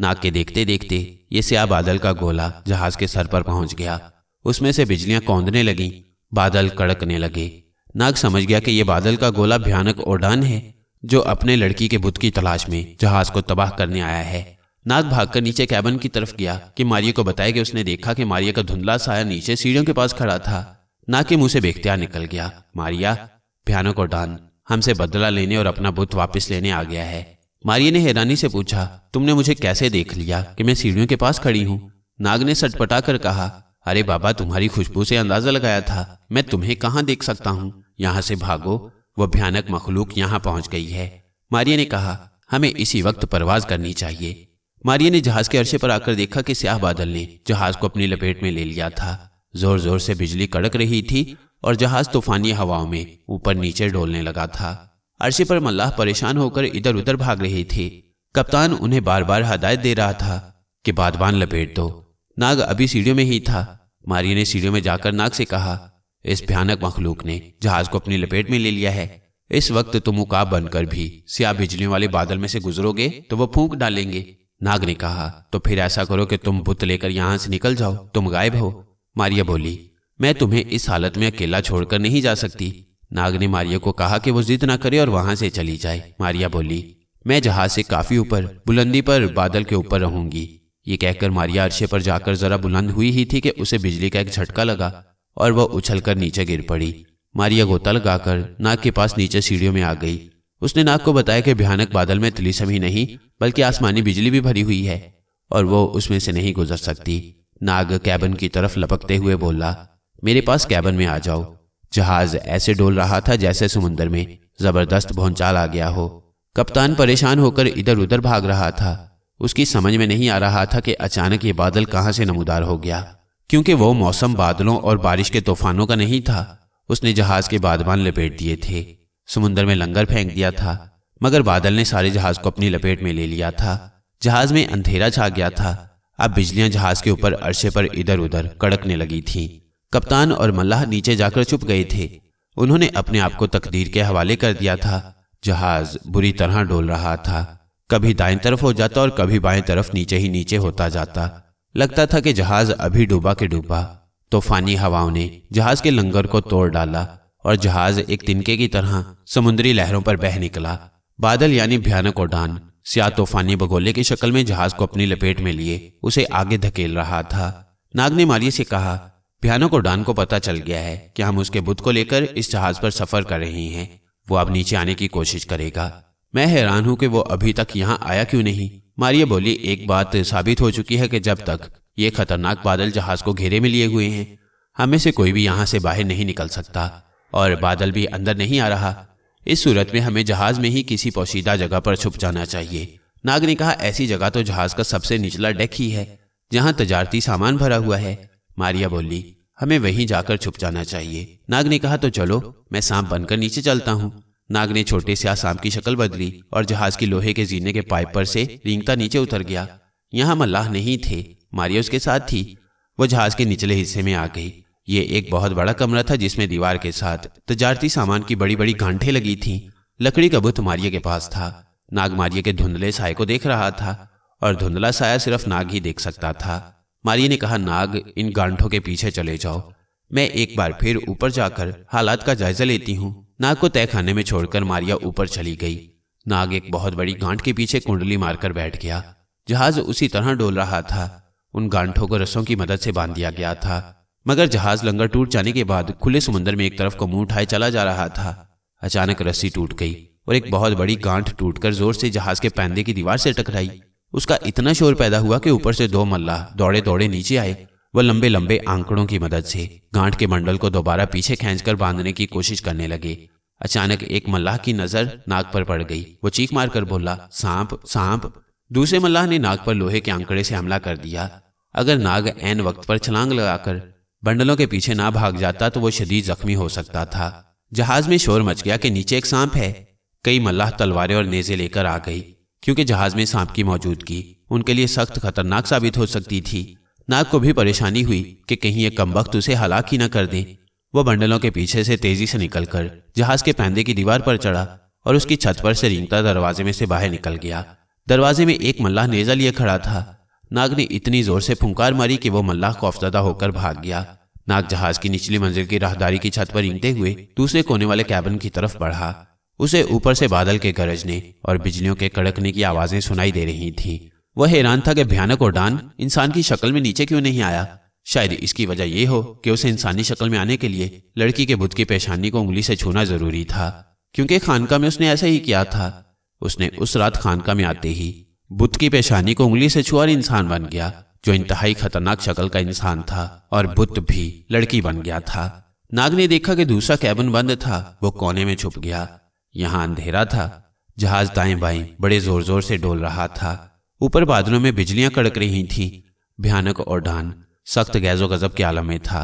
नाग के देखते देखते ये स्या बादल का गोला जहाज के सर पर पहुंच गया उसमें से बिजलियां कौंधने लगी बादल कड़कने लगे नाग समझ गया कि यह बादल का गोला भयानक ओडान है जो अपने लड़की के बुत की तलाश में जहाज को तबाह करने आया है नाथ भागकर नीचे कैबन की तरफ गया कि मारिया को बताया कि उसने देखा कि मारिया का धुंधला साया नीचे सीढ़ियों के पास खड़ा था ना कि मुंह से बेख्तियार निकल गया मारिया भयानक और डान हमसे बदला लेने और अपना बुत वापस लेने आ गया है मारिया ने हैरानी से पूछा तुमने मुझे कैसे देख लिया कि मैं सीढ़ियों के पास खड़ी हूँ नाग ने सटपटा कर कहा अरे बाबा तुम्हारी खुशबू से अंदाजा लगाया था मैं तुम्हें कहाँ देख सकता हूँ यहाँ से भागो वह भयानक मखलूक यहाँ पहुंच गई है मारिया ने कहा हमें इसी वक्त परवाज करनी चाहिए मारिया ने जहाज के अरसे पर आकर देखा कि स्याह बादल ने जहाज को अपनी लपेट में ले लिया था जोर जोर से बिजली कड़क रही थी और जहाज तूफानी हवाओं में ऊपर नीचे डोलने लगा था अरसे पर मल्लाह परेशान होकर इधर उधर भाग रहे थे कप्तान उन्हें बार बार हदायत दे रहा था कि बादबान लपेट दो नाग अभी सीढ़ियों में ही था मारिया ने सीढ़ियों में जाकर नाग से कहा इस भयानक मखलूक ने जहाज को अपनी लपेट में ले लिया है इस वक्त तुम तो उका बनकर भी सिया बिजली वाले बादल में से गुजरोगे तो वो फूक डालेंगे नाग ने कहा तो फिर ऐसा करो कि तुम बुत लेकर यहाँ से निकल जाओ तुम गायब हो मारिया बोली मैं तुम्हें इस हालत में अकेला छोड़कर नहीं जा सकती नाग ने मारिया को कहा कि वो जिद ना करे और वहां से चली जाए मारिया बोली मैं जहाज से काफी ऊपर बुलंदी पर बादल के ऊपर रहूंगी ये कहकर मारिया अरशे पर जाकर जरा बुलंद हुई ही थी कि उसे बिजली का एक झटका लगा और वह उछलकर नीचे गिर पड़ी मारिया गोता लगाकर नाग के पास नीचे सीढ़ियों में आ गई उसने नाग को बताया कि भयानक बादल में तिलिसम ही नहीं बल्कि आसमानी बिजली भी भरी हुई है और वो उसमें से नहीं गुजर सकती नाग कैबन की तरफ लपकते हुए बोला मेरे पास कैबन में आ जाओ जहाज ऐसे डोल रहा था जैसे समुन्द्र में जबरदस्त भोनचाल आ गया हो कप्तान परेशान होकर इधर उधर भाग रहा था उसकी समझ में नहीं आ रहा था कि अचानक ये बादल कहाँ से नमूदार हो गया क्योंकि वो मौसम बादलों और बारिश के तूफानों का नहीं था उसने जहाज के बादबान लपेट दिए थे समुन्द्र में लंगर फेंक दिया था मगर बादल ने सारे जहाज को अपनी लपेट में ले लिया था जहाज में अंधेरा छा गया था अब बिजलियां जहाज के ऊपर अरसे पर इधर उधर कड़कने लगी थीं। कप्तान और मल्लाह नीचे जाकर चुप गए थे उन्होंने अपने आप को तकदीर के हवाले कर दिया था जहाज बुरी तरह डोल रहा था कभी दाएं तरफ हो जाता और कभी बाएं तरफ नीचे ही नीचे होता जाता लगता था कि जहाज अभी डूबा के डूबा तूफानी तो हवाओं ने जहाज के लंगर को तोड़ डाला और जहाज एक तिनके की तरह समुद्री लहरों पर बह निकला बादल यानी भयानक उड़ान सिया तूफानी बगोले की शक्ल में जहाज को अपनी लपेट में लिए उसे आगे धकेल रहा था नाग ने माली से कहा भयानक उड़ान को पता चल गया है कि हम उसके बुद्ध को लेकर इस जहाज पर सफर कर रहे हैं वो अब नीचे आने की कोशिश करेगा मैं हैरान हूं कि वो अभी तक यहाँ आया क्यों नहीं मारिया बोली एक बात साबित हो चुकी है कि जब तक ये खतरनाक बादल जहाज को घेरे में लिए हुए हैं हमें से कोई भी यहाँ से बाहर नहीं निकल सकता और बादल भी अंदर नहीं आ रहा इस सूरत में हमें जहाज में ही किसी पोशीदा जगह पर छुप जाना चाहिए नाग ने कहा ऐसी जगह तो जहाज का सबसे निचला डेक ही है जहाँ तजारती सामान भरा हुआ है मारिया बोली हमें वहीं जाकर छुप जाना चाहिए नाग ने कहा तो चलो मैं सांप बनकर नीचे चलता हूँ नाग ने छोटे से आसाम की शक्ल बदली और जहाज की लोहे के जीने के पाइप पर से रिंगता नीचे उतर गया यहाँ मल्लाह नहीं थे मारिया उसके साथ थी वो जहाज के निचले हिस्से में आ गई ये एक बहुत बड़ा कमरा था जिसमें दीवार के साथ तजारती सामान की बड़ी बड़ी घंटे लगी थी लकड़ी का बुत मारिया के पास था नाग मारिया के धुंधले साय को देख रहा था और धुंधला साया सिर्फ नाग ही देख सकता था मारिया ने कहा नाग इन गांठों के पीछे चले जाओ मैं एक बार फिर ऊपर जाकर हालात का जायजा लेती हूँ नाग को तय खाने में छोड़कर मारिया ऊपर चली गई नाग एक बहुत बड़ी गांठ के पीछे कुंडली मारकर बैठ गया जहाज उसी तरह डोल रहा था उन गांठों को रसों की मदद से बांध दिया गया था मगर जहाज लंगर टूट जाने के बाद खुले समुद्र में एक तरफ को मुंह उठाए चला जा रहा था अचानक रस्सी टूट गई और एक बहुत बड़ी गांठ टूटकर जोर से जहाज के पैंदे की दीवार से टकराई उसका इतना शोर पैदा हुआ कि ऊपर से दो मल्ला दौड़े दौड़े नीचे आए वह लंबे लंबे आंकड़ों की मदद से गांठ के मंडल को दोबारा पीछे खींचकर बांधने की कोशिश करने लगे अचानक एक मल्लाह की नजर नाक पर पड़ गई वो चीख मारकर बोला सांप सांप दूसरे मल्लाह ने नाक पर लोहे के आंकड़े से हमला कर दिया अगर नाग ऐन वक्त पर छलांग लगाकर बंडलों के पीछे ना भाग जाता तो वो शदीद जख्मी हो सकता था जहाज में शोर मच गया कि नीचे एक सांप है कई मल्लाह तलवारें और नेजे लेकर आ गई क्योंकि जहाज में सांप की मौजूदगी उनके लिए सख्त खतरनाक साबित हो सकती थी नाग को भी परेशानी हुई कि कहीं ये वक्त उसे हलाक ही न कर दें वह बंडलों के पीछे से तेजी से निकलकर जहाज के पैंदे की दीवार पर चढ़ा और उसकी छत पर से रिंगता दरवाजे में से बाहर निकल गया दरवाजे में एक मल्लाह नेजा लिए खड़ा था नाग ने इतनी जोर से फुंकार मारी कि वो मल्लाह खौफजदा होकर भाग गया नाग जहाज की निचली मंजिल की राहदारी की छत पर रिंगते हुए दूसरे कोने वाले कैबिन की तरफ बढ़ा उसे ऊपर से बादल के गरजने और बिजलियों के कड़कने की आवाजें सुनाई दे रही थीं। वह हैरान था कि भयानक और डान इंसान की शक्ल में नीचे क्यों नहीं आया शायद इसकी वजह यह हो कि उसे इंसानी शक्ल में आने के लिए लड़की के बुध की पेशानी को उंगली से छूना जरूरी था क्योंकि खानका में उसने ऐसा ही किया था उसने उस रात खानका में आते ही बुध की पेशानी को उंगली से छुआ और इंसान बन गया जो इंतहाई खतरनाक शक्ल का इंसान था और बुत भी लड़की बन गया था नाग ने देखा कि दूसरा कैबिन बंद था वो कोने में छुप गया यहाँ अंधेरा था जहाज दाएं बाएं बड़े जोर जोर से डोल रहा था ऊपर बादलों में बिजलियां कड़क रही थीं भयानक और ढान सख्त गैजो गजब के आलम में था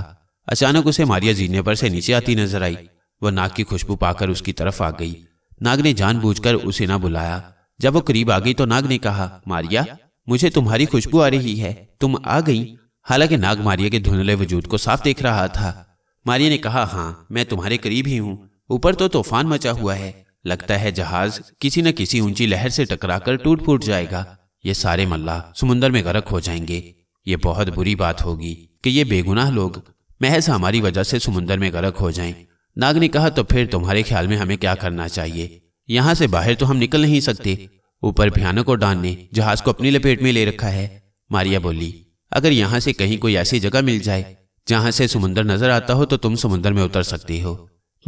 अचानक उसे मारिया जीने पर से नीचे आती नजर आई वह नाग की खुशबू पाकर उसकी तरफ आ गई नाग ने जानबूझकर उसे ना बुलाया जब वो करीब आ गई तो नाग ने कहा मारिया मुझे तुम्हारी खुशबू आ रही है तुम आ गई हालांकि नाग मारिया के धुंधले वजूद को साफ देख रहा था मारिया ने कहा हाँ मैं तुम्हारे करीब ही हूँ ऊपर तो तूफान मचा हुआ है लगता है जहाज किसी न किसी ऊंची लहर से टकराकर टूट फूट जाएगा ये सारे मल्ला समुंदर में गर्क हो जाएंगे ये बहुत बुरी बात होगी कि ये बेगुनाह लोग महज हमारी वजह से समुंदर में गर्क हो जाएं। नाग ने कहा तो फिर तुम्हारे ख्याल में हमें क्या करना चाहिए यहाँ से बाहर तो हम निकल नहीं सकते ऊपर भयानक और डान ने जहाज को अपनी लपेट में ले रखा है मारिया बोली अगर यहाँ से कहीं कोई ऐसी जगह मिल जाए जहाँ से समुंदर नजर आता हो तो तुम समुंदर में उतर सकती हो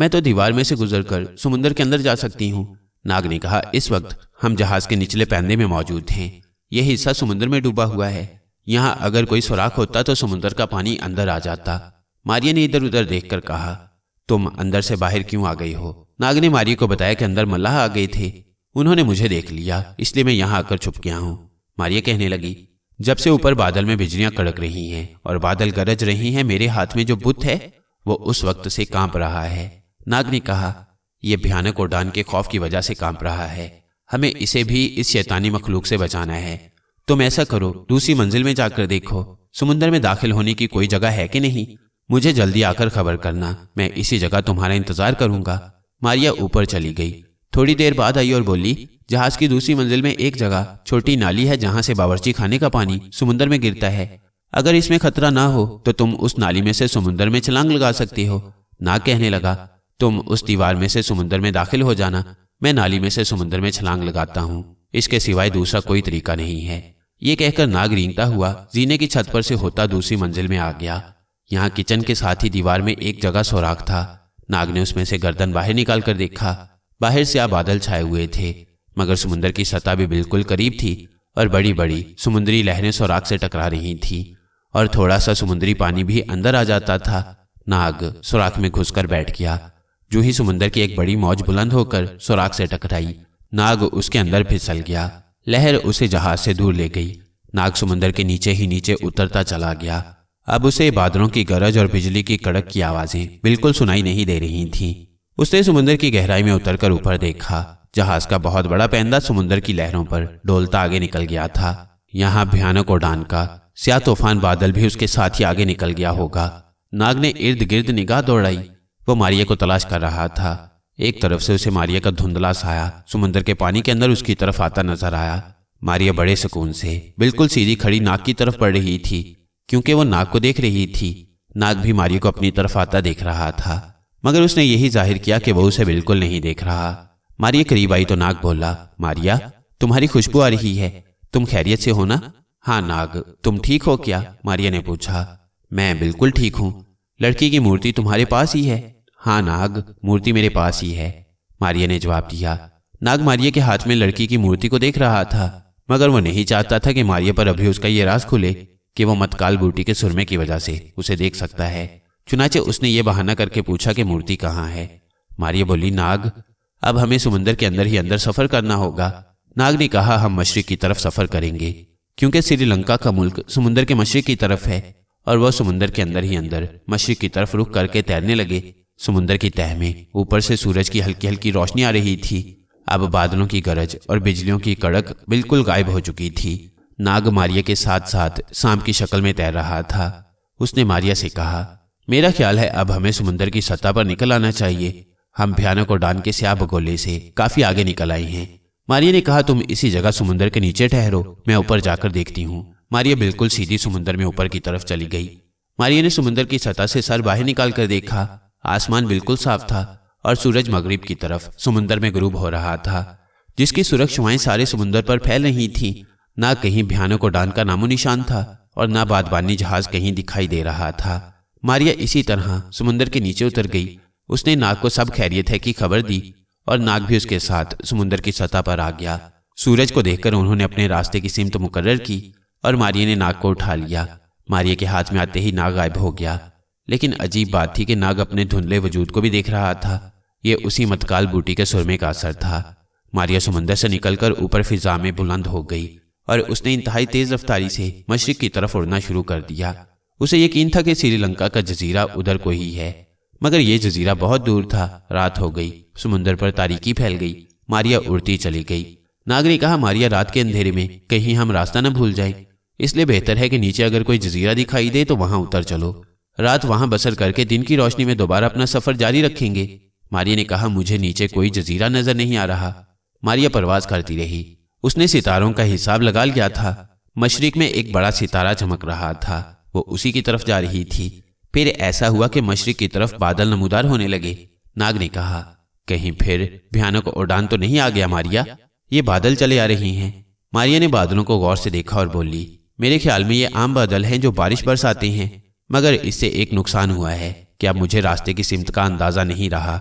मैं तो दीवार में से गुजर कर समुंदर के अंदर जा सकती हूँ नाग ने कहा इस वक्त हम जहाज के निचले पैंदे में मौजूद हैं यह हिस्सा समुद्र में डूबा हुआ है यहाँ अगर कोई सुराख होता तो समुद्र का पानी अंदर आ जाता मारिया ने इधर उधर देखकर कहा तुम अंदर से बाहर क्यों आ गई हो नाग ने मारिया को बताया कि अंदर मल्लाह आ गए थे उन्होंने मुझे देख लिया इसलिए मैं यहाँ आकर छुप गया हूँ मारिया कहने लगी जब से ऊपर बादल में बिजलियां कड़क रही हैं और बादल गरज रही हैं मेरे हाथ में जो बुत है वो उस वक्त से कांप रहा है नाग ने कहा यह भयानक उड़ान के खौफ की वजह से कांप रहा है हमें इसे भी इस शैतानी मखलूक से बचाना है तुम ऐसा करो दूसरी मंजिल में जाकर देखो समुंदर में दाखिल होने की कोई जगह है कि नहीं मुझे जल्दी आकर खबर करना मैं इसी जगह तुम्हारा इंतजार करूंगा मारिया ऊपर चली गई थोड़ी देर बाद आई और बोली जहाज की दूसरी मंजिल में एक जगह छोटी नाली है जहाँ से बावर्ची खाने का पानी समुन्द्र में गिरता है अगर इसमें खतरा ना हो तो तुम उस नाली में से समुंदर में छलांग लगा सकती हो ना कहने लगा तुम उस दीवार में से समुंदर में दाखिल हो जाना मैं नाली में से समुन्द्र में छलांग लगाता हूँ इसके सिवाय दूसरा कोई तरीका नहीं है ये कहकर नाग रींगता हुआ जीने की छत पर से होता दूसरी मंजिल में आ गया यहाँ किचन के साथ ही दीवार में एक जगह सोराख था नाग ने उसमें से गर्दन बाहर निकाल कर देखा बाहर से आ बादल छाए हुए थे मगर समुन्दर की सतह भी बिल्कुल करीब थी और बड़ी बड़ी समुन्द्री लहरें सोराख से टकरा रही थी और थोड़ा सा समुन्द्री पानी भी अंदर आ जाता था नाग सुराख में घुसकर बैठ गया जूही समुंदर की एक बड़ी मौज बुलंद होकर सुराग से टकराई नाग उसके अंदर फिसल गया लहर उसे जहाज से दूर ले गई नाग समुंदर के नीचे ही नीचे उतरता चला गया अब उसे बादलों की गरज और बिजली की कड़क की आवाजें बिल्कुल सुनाई नहीं दे रही थीं। उसने समुन्दर की गहराई में उतरकर ऊपर देखा जहाज का बहुत बड़ा पैंदा समुन्दर की लहरों पर डोलता आगे निकल गया था यहाँ भयानक उड़ान का स्या तूफान बादल भी उसके साथ ही आगे निकल गया होगा नाग ने इर्द गिर्द निगाह दौड़ाई वो मारिया को तलाश कर रहा था एक तरफ से उसे मारिया का धुंधला साया समुंदर के पानी के अंदर उसकी तरफ आता नजर आया मारिया बड़े सुकून से बिल्कुल सीधी खड़ी नाक की तरफ पड़ रही थी क्योंकि वो नाक को देख रही थी नाग भी मारिया को अपनी तरफ आता देख रहा था मगर उसने यही जाहिर किया कि वो उसे बिल्कुल नहीं देख रहा मारिया करीब आई तो नाग बोला मारिया तुम्हारी खुशबू आ रही है तुम खैरियत से हो ना हाँ नाग तुम ठीक हो क्या मारिया ने पूछा मैं बिल्कुल ठीक हूँ लड़की की मूर्ति तुम्हारे पास ही है हाँ नाग मूर्ति मेरे पास ही है मारिया ने जवाब दिया नाग मारिया के हाथ में लड़की की मूर्ति को देख रहा था मगर वो नहीं चाहता था कि मारिया पर अभी उसका ये राज खुले कि वो मतकाल बूटी के सुरमे की वजह से उसे देख सकता है चुनाचे उसने ये बहाना करके पूछा कि मूर्ति कहाँ है मारिया बोली नाग अब हमें समुंदर के अंदर ही अंदर सफर करना होगा नाग ने कहा हम मशरक की तरफ सफर करेंगे क्योंकि श्रीलंका का मुल्क समुन्दर के मशरक की तरफ है और वह समुन्दर के अंदर ही अंदर मशरक की तरफ रुख करके तैरने लगे समुंदर की तह में ऊपर से सूरज की हल्की हल्की रोशनी आ रही थी अब बादलों की गरज और बिजलियों की कड़क बिल्कुल गायब हो चुकी थी नाग मारिया के साथ साथ सांप की शक्ल में तैर रहा था उसने मारिया से कहा मेरा ख्याल है अब हमें समुंदर की सतह पर निकल आना चाहिए हम भयानक और डान के स्या बगोले से काफी आगे निकल आए हैं मारिया ने कहा तुम इसी जगह समुंदर के नीचे ठहरो मैं ऊपर जाकर देखती हूँ मारिया बिल्कुल सीधी समुंदर में ऊपर की तरफ चली गई मारिया ने समुंदर की सतह से सर बाहर निकाल कर देखा आसमान बिल्कुल साफ था और सूरज मगरिब की तरफ समुंदर में ग्रूब हो रहा था जिसकी सुरक्षाएं सारे समुंदर पर फैल रही थी ना कहीं भयानक डान का नामो निशान था और ना बादबानी जहाज कहीं दिखाई दे रहा था मारिया इसी तरह समुंदर के नीचे उतर गई उसने नाग को सब खैरियत है की खबर दी और नाग भी उसके साथ समुंदर की सतह पर आ गया सूरज को देखकर उन्होंने अपने रास्ते की सिमत मुकर्र की और मारिया ने नाग को उठा लिया मारिया के हाथ में आते ही नाग गायब हो गया लेकिन अजीब बात थी कि नाग अपने धुंधले वजूद को भी देख रहा था ये उसी मतकाल बूटी के सुरमे का असर था मारिया समंदर से निकलकर ऊपर फिजा में बुलंद हो गई और उसने इंतहाई तेज रफ्तारी से मशरक की तरफ उड़ना शुरू कर दिया उसे यकीन था कि श्रीलंका का जजीरा उधर को ही है मगर यह जजीरा बहुत दूर था रात हो गई समुंदर पर तारीकी फैल गई मारिया उड़ती चली गई नाग ने कहा मारिया रात के अंधेरे में कहीं हम रास्ता न भूल जाए इसलिए बेहतर है कि नीचे अगर कोई जजीरा दिखाई दे तो वहां उतर चलो रात वहां बसर करके दिन की रोशनी में दोबारा अपना सफर जारी रखेंगे मारिया ने कहा मुझे नीचे कोई जजीरा नजर नहीं आ रहा मारिया परवाज करती रही उसने सितारों का हिसाब लगा लिया था मशरक में एक बड़ा सितारा चमक रहा था वो उसी की तरफ जा रही थी फिर ऐसा हुआ कि मशरक की तरफ बादल नमूदार होने लगे नाग ने कहा कहीं फिर भयानक उड़ान तो नहीं आ गया मारिया ये बादल चले आ रही हैं मारिया ने बादलों को गौर से देखा और बोली मेरे ख्याल में ये आम बादल हैं जो बारिश बरसाते हैं मगर इससे एक नुकसान हुआ है कि अब मुझे रास्ते की सिमत का अंदाज़ा नहीं रहा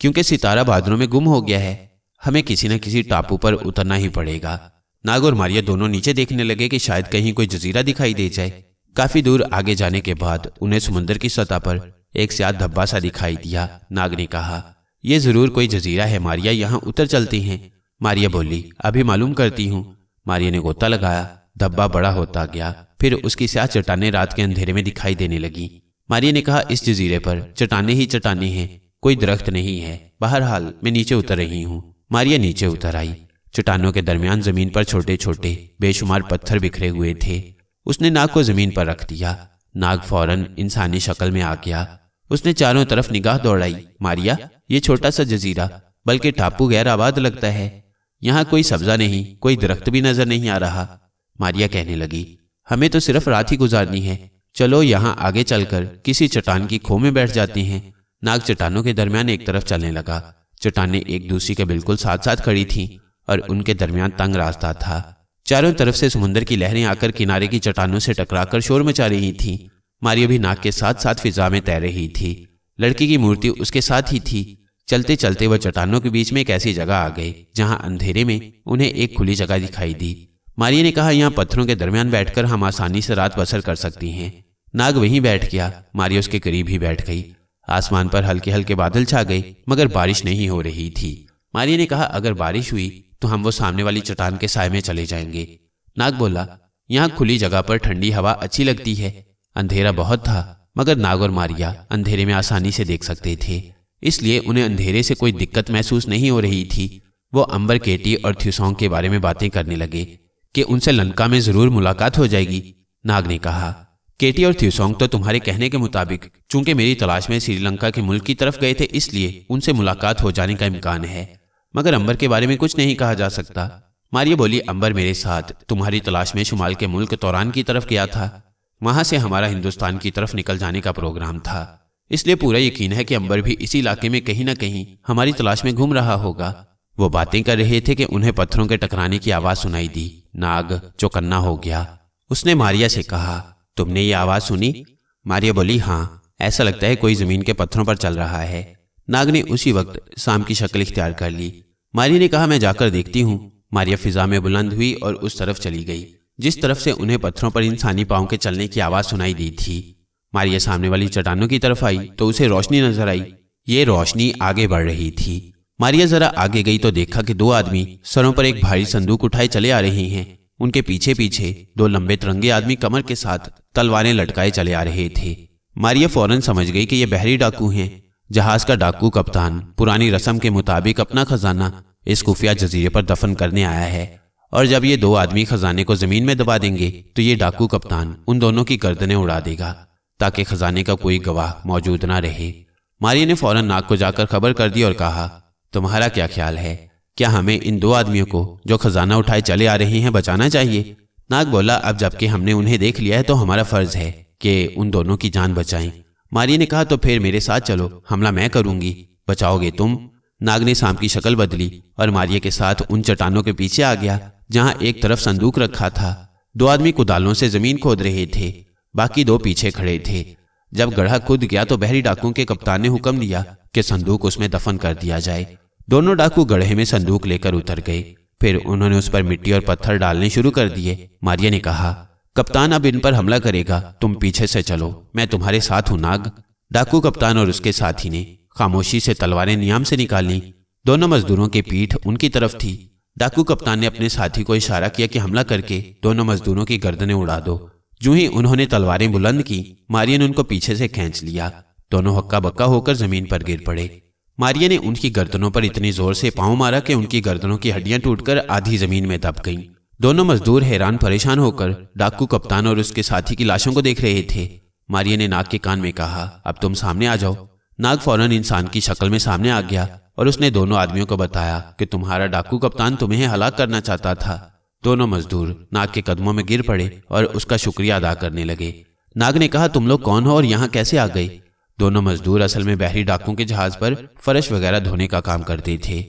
क्योंकि सितारा बादलों में गुम हो गया है हमें किसी न किसी टापू पर उतरना ही पड़ेगा नाग और मारिया दोनों नीचे देखने लगे कि शायद कहीं कोई जजीरा दिखाई दे जाए काफी दूर आगे जाने के बाद उन्हें समुन्द्र की सतह पर एक स्याद धब्बा सा दिखाई दिया नाग ने कहा यह जरूर कोई जजीरा है मारिया यहाँ उतर चलती हैं मारिया बोली अभी मालूम करती हूँ मारिया ने गोता लगाया धब्बा बड़ा होता गया फिर उसकी स्याह चट्टाने रात के अंधेरे में दिखाई देने लगी मारिया ने कहा इस जजीरे पर चट्टाने ही चट्टाने हैं कोई दरख्त नहीं है बहरहाल मैं नीचे उतर रही हूँ मारिया नीचे उतर आई चट्टानों के दरमियान जमीन पर छोटे छोटे बेशुमार पत्थर बिखरे हुए थे उसने नाग को जमीन पर रख दिया नाग फौरन इंसानी शक्ल में आ गया उसने चारों तरफ निगाह दौड़ाई मारिया ये छोटा सा जजीरा बल्कि टापू गैर आबाद लगता है यहाँ कोई सब्जा नहीं कोई दरख्त भी नजर नहीं आ रहा मारिया कहने लगी हमें तो सिर्फ रात ही गुजारनी है चलो यहाँ आगे चलकर किसी चट्टान की खो में बैठ जाती हैं नाग चट्टानों के दरमियान एक तरफ चलने लगा चट्टाने एक दूसरी के बिल्कुल साथ साथ खड़ी थीं और उनके दरमियान तंग रास्ता था चारों तरफ से समुन्दर की लहरें आकर किनारे की चट्टानों से टकराकर शोर मचा रही थी मारियो भी नाक के साथ साथ फिजा में तैर रही थी लड़की की मूर्ति उसके साथ ही थी चलते चलते वह चट्टानों के बीच में एक ऐसी जगह आ गई जहां अंधेरे में उन्हें एक खुली जगह दिखाई दी मारिया ने कहा यहाँ पत्थरों के दरमियान बैठकर हम आसानी से रात बसर कर सकती हैं नाग वहीं बैठ गया मारिया उसके करीब ही बैठ गई आसमान पर हल्के हल्के बादल छा गए मगर बारिश नहीं हो रही थी मारिया ने कहा अगर बारिश हुई तो हम वो सामने वाली चट्टान के साय में चले जाएंगे नाग बोला यहाँ खुली जगह पर ठंडी हवा अच्छी लगती है अंधेरा बहुत था मगर नाग और मारिया अंधेरे में आसानी से देख सकते थे इसलिए उन्हें अंधेरे से कोई दिक्कत महसूस नहीं हो रही थी वो अंबर केटी और थ्यूसोंग के बारे में बातें करने लगे कि उनसे लंका में जरूर मुलाकात हो जाएगी नाग ने कहा केटी और थ्यूसोंग तो तुम्हारे कहने के मुताबिक चूंकि मेरी तलाश में श्रीलंका के मुल्क की तरफ गए थे इसलिए उनसे मुलाकात हो जाने का इम्कान है मगर अंबर के बारे में कुछ नहीं कहा जा सकता मारिय बोली अंबर मेरे साथ तुम्हारी तलाश में शुमाल के मुल्क तौरान की तरफ गया था वहां से हमारा हिंदुस्तान की तरफ निकल जाने का प्रोग्राम था इसलिए पूरा यकीन है कि अंबर भी इसी इलाके में कहीं ना कहीं हमारी तलाश में घूम रहा होगा वो बातें कर रहे थे कि उन्हें पत्थरों के टकराने की आवाज सुनाई दी नाग चौकन्ना हो गया उसने मारिया से कहा तुमने ये आवाज सुनी मारिया बोली हाँ ऐसा लगता है कोई जमीन के पत्थरों पर चल रहा है नाग ने उसी वक्त शाम की शक्ल इख्तियार कर ली मारिया ने कहा मैं जाकर देखती हूँ मारिया फिजा में बुलंद हुई और उस तरफ चली गई जिस तरफ से उन्हें पत्थरों पर इंसानी पाँव के चलने की आवाज सुनाई दी थी मारिया सामने वाली चट्टानों की तरफ आई तो उसे रोशनी नजर आई ये रोशनी आगे बढ़ रही थी मारिया जरा आगे गई तो देखा कि दो आदमी सरों पर एक भारी संदूक उठाए चले आ रहे हैं उनके पीछे पीछे दो लंबे तिरंगे आदमी कमर के साथ तलवारें लटकाए चले आ रहे थे मारिया फौरन समझ गई कि ये बहरी डाकू हैं जहाज का डाकू कप्तान पुरानी रस्म के मुताबिक अपना खजाना इस खुफिया जजीरे पर दफन करने आया है और जब ये दो आदमी खजाने को जमीन में दबा देंगे तो ये डाकू कप्तान उन दोनों की गर्दने उड़ा देगा ताकि खजाने का कोई गवाह मौजूद ना रहे मारिया ने फौरन नाक को जाकर खबर कर दी और कहा तुम्हारा क्या ख्याल है क्या हमें इन दो आदमियों को जो खजाना उठाए चले आ रहे हैं बचाना चाहिए नाग बोला अब जबकि हमने उन्हें देख लिया है तो हमारा फर्ज है कि उन दोनों की जान बचाएं मारिया ने कहा तो फिर मेरे साथ चलो हमला मैं करूंगी बचाओगे तुम नाग ने सांप की शक्ल बदली और मारिया के साथ उन चट्टानों के पीछे आ गया जहाँ एक तरफ संदूक रखा था दो आदमी कुदालों से जमीन खोद रहे थे बाकी दो पीछे खड़े थे जब गढ़ा खुद गया तो बहरी डाकुओं के कप्तान ने हुक्म दिया कि संदूक उसमें दफन कर दिया जाए दोनों डाकू गढ़े में संदूक लेकर उतर गए फिर उन्होंने उस पर मिट्टी और पत्थर डालने शुरू कर दिए मारिया ने कहा कप्तान अब इन पर हमला करेगा तुम पीछे से चलो मैं तुम्हारे साथ हूं नाग डाकू कप्तान और उसके साथी ने खामोशी से तलवारें नियाम से निकाल ली दोनों मजदूरों की पीठ उनकी तरफ थी डाकू कप्तान ने अपने साथी को इशारा किया कि हमला करके दोनों मजदूरों की गर्दनें उड़ा दो जू ही उन्होंने तलवारें बुलंद की मारिया ने उनको पीछे से खींच लिया दोनों हक्का बक्का होकर जमीन पर गिर पड़े मारिया ने उनकी गर्दनों पर इतने जोर से पांव मारा कि उनकी गर्दनों की हड्डियां टूटकर आधी जमीन में दब गईं। दोनों मजदूर हैरान परेशान होकर डाकू कप्तान और उसके साथी की लाशों को देख रहे थे मारिया ने नाग के कान में कहा अब तुम सामने आ जाओ नाग फौरन इंसान की शक्ल में सामने आ गया और उसने दोनों आदमियों को बताया कि तुम्हारा डाकू कप्तान तुम्हें हलाक करना चाहता था दोनों मजदूर नाग के कदमों में गिर पड़े और उसका शुक्रिया अदा करने लगे नाग ने कहा तुम लोग कौन हो और यहाँ कैसे आ गए दोनों मजदूर असल में बहरी डाकों के जहाज पर फरश वगैरह धोने का काम करते थे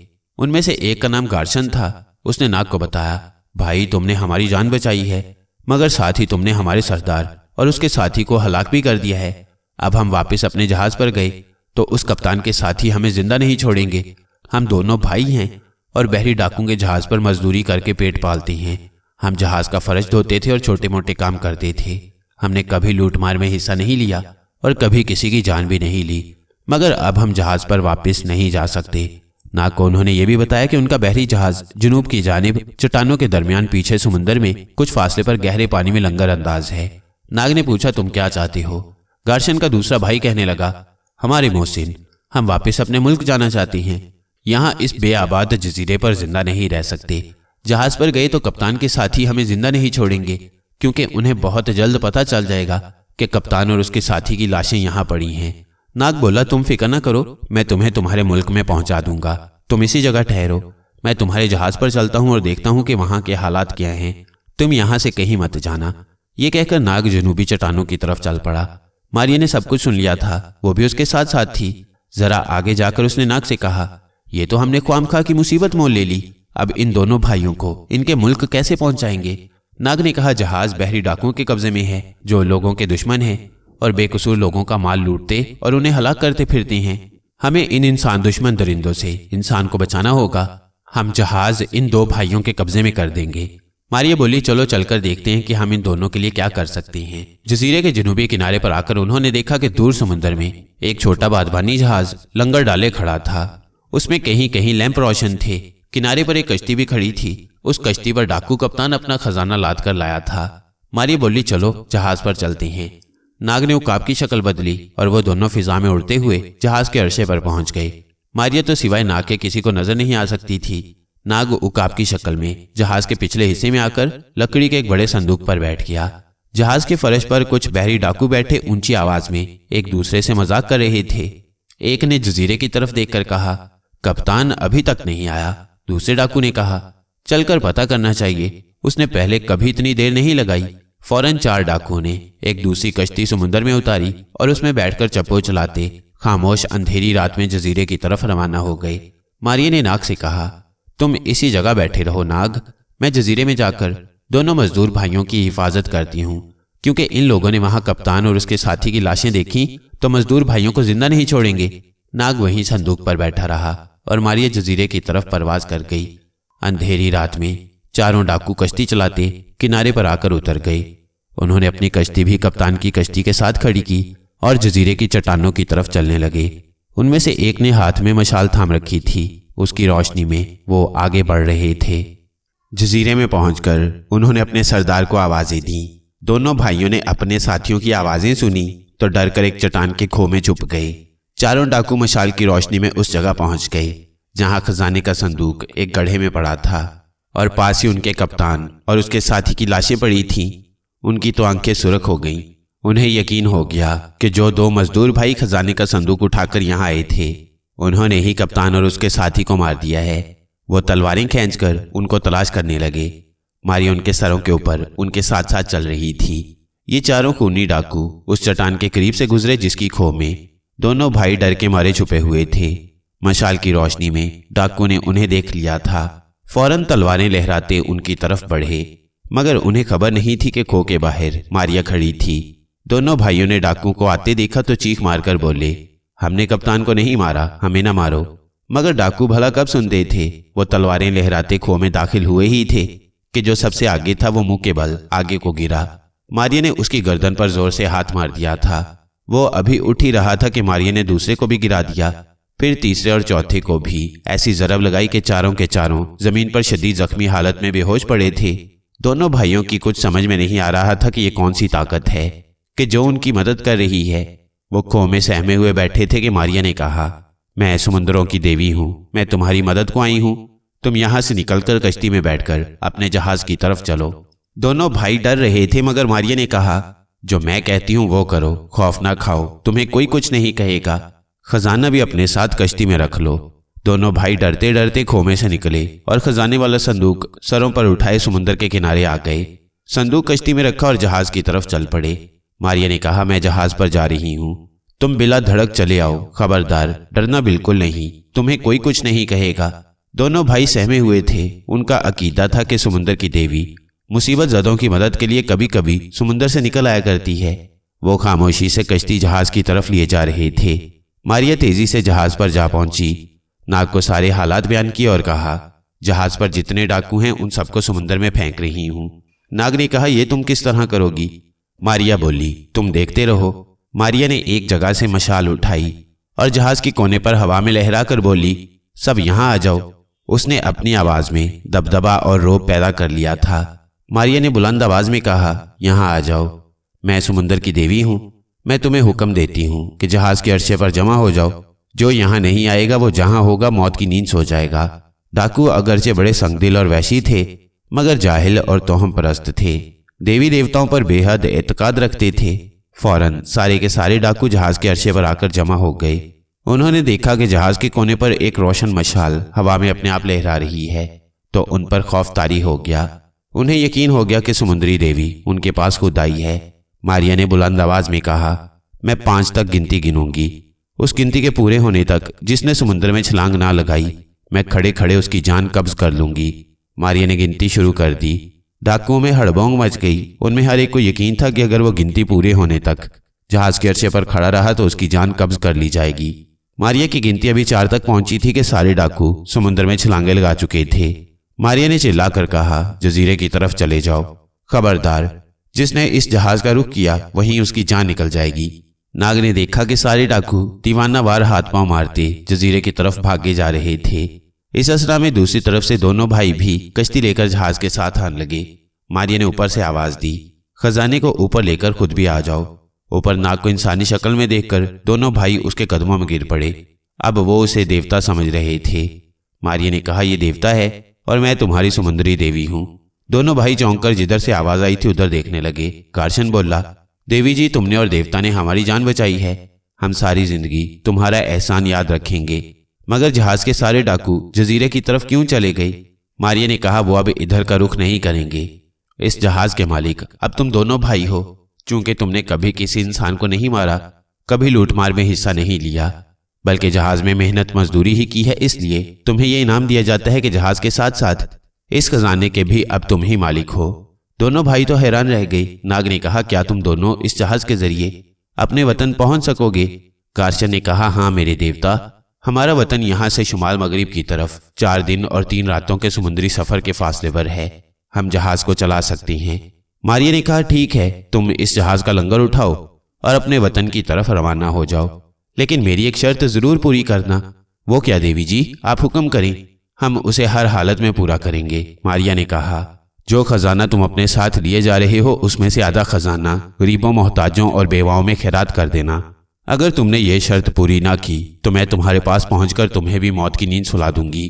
उनमें से एक का नाम गार्सन था उसने नाग को बताया भाई तुमने हमारी जान बचाई है मगर साथ ही तुमने हमारे सरदार और उसके साथी को हलाक भी कर दिया है अब हम वापस अपने जहाज पर गए तो उस कप्तान के साथी हमें जिंदा नहीं छोड़ेंगे हम दोनों भाई हैं और बहरी के जहाज पर मजदूरी करके पेट पालती हैं हम जहाज का फर्ज धोते थे और छोटे मोटे काम करते थे हमने कभी लूटमार में हिस्सा नहीं लिया और कभी किसी की जान भी नहीं ली मगर अब हम जहाज पर वापस नहीं जा सकते को उन्होंने ये भी बताया कि उनका बहरी जहाज जुनूब की जानब चट्टानों के दरमियान पीछे समुन्दर में कुछ फासले पर गहरे पानी में लंगर अंदाज है नाग ने पूछा तुम क्या चाहते हो गार्शन का दूसरा भाई कहने लगा हमारे मोहसिन हम वापस अपने मुल्क जाना चाहती हैं यहाँ इस बेआबाद जजीरे पर जिंदा नहीं रह सकते जहाज पर तो गए तो कप्तान के साथी हमें जिंदा नहीं छोड़ेंगे क्योंकि उन्हें बहुत जल्द पता चल जाएगा कि कप्तान और उसके साथी की लाशें यहाँ पड़ी हैं नाग बोला तुम फिक्र ना करो मैं तुम्हें तुम्हारे मुल्क में पहुंचा दूंगा तुम इसी जगह ठहरो मैं तुम्हारे जहाज पर चलता हूँ और देखता हूँ कि वहां के हालात क्या हैं तुम यहाँ से कहीं मत जाना ये कहकर नाग जनूबी चट्टानों की तरफ चल पड़ा मारिया ने सब कुछ सुन लिया था वो भी उसके साथ साथ थी जरा आगे जाकर उसने नाग से कहा ये तो हमने ख्वाम खा की मुसीबत मोल ले ली अब इन दोनों भाइयों को इनके मुल्क कैसे पहुंचाएंगे नाग ने कहा जहाज बहरी डाकुओं के कब्जे में है जो लोगों के दुश्मन हैं और बेकसूर लोगों का माल लूटते और उन्हें हलाक करते फिरते हैं हमें इन इंसान दुश्मन दरिंदों से इंसान को बचाना होगा हम जहाज इन दो भाइयों के कब्जे में कर देंगे मारिया बोली चलो चलकर देखते हैं कि हम इन दोनों के लिए क्या कर सकते हैं जजीरे के जनूबी किनारे पर आकर उन्होंने देखा कि दूर समुन्द्र में एक छोटा बादबानी जहाज लंगर डाले खड़ा था उसमें कहीं कहीं लैंप रोशन थे किनारे पर एक कश्ती भी खड़ी थी उस कश्ती पर डाकू कप्तान अपना खजाना लाद कर लाया था मारी बोली चलो जहाज पर चलते हैं नाग ने उकाब की शक्ल बदली और वो दोनों फिजा में उड़ते हुए जहाज के अरसे पर पहुंच गए मारिया तो सिवाय नाग के किसी को नजर नहीं आ सकती थी नाग उकाब की शक्ल में जहाज के पिछले हिस्से में आकर लकड़ी के एक बड़े संदूक पर बैठ गया जहाज के फर्श पर कुछ बहरी डाकू बैठे ऊंची आवाज में एक दूसरे से मजाक कर रहे थे एक ने जजीरे की तरफ देखकर कहा कप्तान अभी तक नहीं आया दूसरे डाकू ने कहा चलकर पता करना चाहिए उसने पहले कभी इतनी देर नहीं लगाई फौरन चार डाकुओं ने एक दूसरी कश्ती समुन्द्र में उतारी और उसमें बैठकर चप्पो चलाते खामोश अंधेरी रात में जजीरे की तरफ रवाना हो गए मारिये ने नाग से कहा तुम इसी जगह बैठे रहो नाग मैं जजीरे में जाकर दोनों मजदूर भाइयों की हिफाजत करती हूँ क्योंकि इन लोगों ने वहां कप्तान और उसके साथी की लाशें देखी तो मजदूर भाइयों को जिंदा नहीं छोड़ेंगे नाग वहीं संदूक पर बैठा रहा और मारिया जजीरे की तरफ परवाज कर गई अंधेरी रात में चारों डाकू कश्ती चलाते किनारे पर आकर उतर गए उन्होंने अपनी कश्ती भी कप्तान की कश्ती के साथ खड़ी की और जजीरे की चट्टानों की तरफ चलने लगे उनमें से एक ने हाथ में मशाल थाम रखी थी उसकी रोशनी में वो आगे बढ़ रहे थे जजीरे में पहुंचकर उन्होंने अपने सरदार को आवाजें दी दोनों भाइयों ने अपने साथियों की आवाजें सुनी तो डर कर एक चट्टान के खो में छुप गए चारों डाकू मशाल की रोशनी में उस जगह पहुंच गए जहां खजाने का संदूक एक गढ़े में पड़ा था और पास ही उनके कप्तान और उसके साथी की लाशें पड़ी थीं उनकी तो आंखें सुरख हो गईं उन्हें यकीन हो गया कि जो दो मजदूर भाई खजाने का संदूक उठाकर यहाँ आए थे उन्होंने ही कप्तान और उसके साथी को मार दिया है वो तलवारें कर उनको तलाश करने लगे मारी उनके सरों के ऊपर उनके साथ साथ चल रही थी ये चारों खूनी डाकू उस चट्टान के करीब से गुजरे जिसकी खो में दोनों भाई डर के मारे छुपे हुए थे मशाल की रोशनी में डाकू ने उन्हें देख लिया था फौरन तलवारें लहराते उनकी तरफ बढ़े मगर उन्हें खबर नहीं थी कि खो के बाहर मारिया खड़ी थी दोनों भाइयों ने डाकू को आते देखा तो चीख मारकर बोले हमने कप्तान को नहीं मारा हमें ना मारो मगर डाकू भला कब सुनते थे वो तलवारें लहराते खो में दाखिल हुए ही थे कि जो सबसे आगे था वो मुंह के बल आगे को गिरा मारिया ने उसकी गर्दन पर जोर से हाथ मार दिया था वो अभी उठ ही रहा था कि मारिया ने दूसरे को भी गिरा दिया फिर तीसरे और चौथे को भी ऐसी जरब लगाई कि चारों के चारों जमीन पर शदीद जख्मी हालत में बेहोश पड़े थे दोनों भाइयों की कुछ समझ में नहीं आ रहा था कि ये कौन सी ताकत है कि जो उनकी मदद कर रही है वो खो में सहमे हुए बैठे थे कि मारिया ने कहा मैं समुन्द्रों की देवी हूँ मैं तुम्हारी मदद को आई हूँ तुम यहाँ से निकलकर कश्ती में बैठकर अपने जहाज की तरफ चलो दोनों भाई डर रहे थे मगर मारिया ने कहा जो मैं कहती हूँ वो करो खौफ ना खाओ तुम्हें कोई कुछ नहीं कहेगा खजाना भी अपने साथ कश्ती में रख लो दोनों भाई डरते डरते खोमे से निकले और खजाने वाला संदूक सरों पर उठाए समुन्दर के किनारे आ गए संदूक कश्ती में रखा और जहाज की तरफ चल पड़े मारिया ने कहा मैं जहाज पर जा रही हूँ तुम बिला धड़क चले आओ खबरदार डरना बिल्कुल नहीं तुम्हें कोई कुछ नहीं कहेगा दोनों भाई सहमे हुए थे उनका अकीदा था कि समुन्दर की देवी मुसीबत जदों की मदद के लिए कभी कभी समुंदर से निकल आया करती है वो खामोशी से कश्ती जहाज की तरफ लिए जा रहे थे मारिया तेजी से जहाज पर जा पहुंची नाग को सारे हालात बयान किए और कहा जहाज पर जितने डाकू हैं उन सबको समुन्द्र में फेंक रही हूँ नाग ने कहा यह तुम किस तरह करोगी मारिया बोली तुम देखते रहो मारिया ने एक जगह से मशाल उठाई और जहाज के कोने पर हवा में लहरा कर बोली सब यहाँ आ जाओ उसने अपनी आवाज में दबदबा और रोब पैदा कर लिया था मारिया ने बुलंद आवाज में कहा यहाँ आ जाओ मैं समुंदर की देवी हूँ मैं तुम्हें हुक्म देती हूँ कि जहाज के अरसे पर जमा हो जाओ जो यहाँ नहीं आएगा वो जहां होगा मौत की नींद सो जाएगा डाकू अगरचे बड़े संगदिल और वैशी थे मगर जाहिल और तोहम परस्त थे देवी देवताओं पर बेहद एतकाद रखते थे फौरन सारे के सारे डाकू जहाज के अरसे पर आकर जमा हो गए उन्होंने देखा कि जहाज के कोने पर एक रोशन मशाल हवा में अपने आप लहरा रही है तो उन पर खौफ तारी हो गया उन्हें यकीन हो गया कि समुद्री देवी उनके पास खुद आई है मारिया ने बुलंद आवाज में कहा मैं पांच तक गिनती गिनूंगी उस गिनती के पूरे होने तक जिसने समुद्र में छलांग ना लगाई मैं खड़े खड़े उसकी जान कब्ज कर लूंगी मारिया ने गिनती शुरू कर दी डाकुओं में हड़बोंग मच गई उनमें हर एक को यकीन था कि अगर वो गिनती पूरे होने तक जहाज के अर्चे पर खड़ा रहा तो उसकी जान कब्ज कर ली जाएगी मारिया की गिनती अभी चार तक पहुंची थी कि सारे डाकू समुद्र में छलांगे लगा चुके थे मारिया ने चिल्लाकर कहा जजीरे की तरफ चले जाओ खबरदार जिसने इस जहाज का रुख किया वहीं उसकी जान निकल जाएगी नाग ने देखा कि सारे डाकू दीवाना वार हाथ पांव मारते जजीरे की तरफ भागे जा रहे थे इस असरा में दूसरी तरफ से दोनों भाई भी कश्ती लेकर जहाज के साथ आने लगे मारिया ने ऊपर से आवाज दी खजाने को ऊपर लेकर खुद भी आ जाओ ऊपर नाग को इंसानी शक्ल में देखकर दोनों भाई उसके कदमों में गिर पड़े अब वो उसे देवता समझ रहे थे मारिया ने कहा यह देवता है और मैं तुम्हारी सुमंदरी देवी हूँ दोनों भाई चौंक जिधर से आवाज आई थी उधर देखने लगे कार्शन बोला देवी जी तुमने और देवता ने हमारी जान बचाई है हम सारी जिंदगी तुम्हारा एहसान याद रखेंगे मगर जहाज के सारे डाकू जजीरे की तरफ क्यों चले गए मारिया ने कहा वो अब इधर का रुख नहीं करेंगे इस जहाज के मालिक अब तुम दोनों भाई हो चूंकि तुमने कभी किसी इंसान को नहीं मारा कभी लूटमार में हिस्सा नहीं लिया बल्कि जहाज में मेहनत मजदूरी ही की है इसलिए तुम्हें यह इनाम दिया जाता है कि जहाज के साथ साथ इस खजाने के भी अब तुम ही मालिक हो दोनों भाई तो हैरान रह गए नाग ने कहा क्या तुम दोनों इस जहाज के जरिए अपने वतन पहुंच सकोगे कार्शन ने कहा हाँ मेरे देवता हमारा वतन यहाँ से शुमाल मगरिब की तरफ चार दिन और तीन रातों के समुद्री सफर के फासले पर है हम जहाज को चला सकते हैं मारिया ने कहा ठीक है तुम इस जहाज का लंगर उठाओ और अपने वतन की तरफ रवाना हो जाओ लेकिन मेरी एक शर्त ज़रूर पूरी करना वो क्या देवी जी आप हुक्म करें हम उसे हर हालत में पूरा करेंगे मारिया ने कहा जो खजाना तुम अपने साथ लिए जा रहे हो उसमें से आधा खजाना गरीबों मोहताजों और बेवाओं में खैरात कर देना अगर तुमने ये शर्त पूरी ना की तो मैं तुम्हारे पास पहुंचकर तुम्हें भी मौत की नींद सुला दूंगी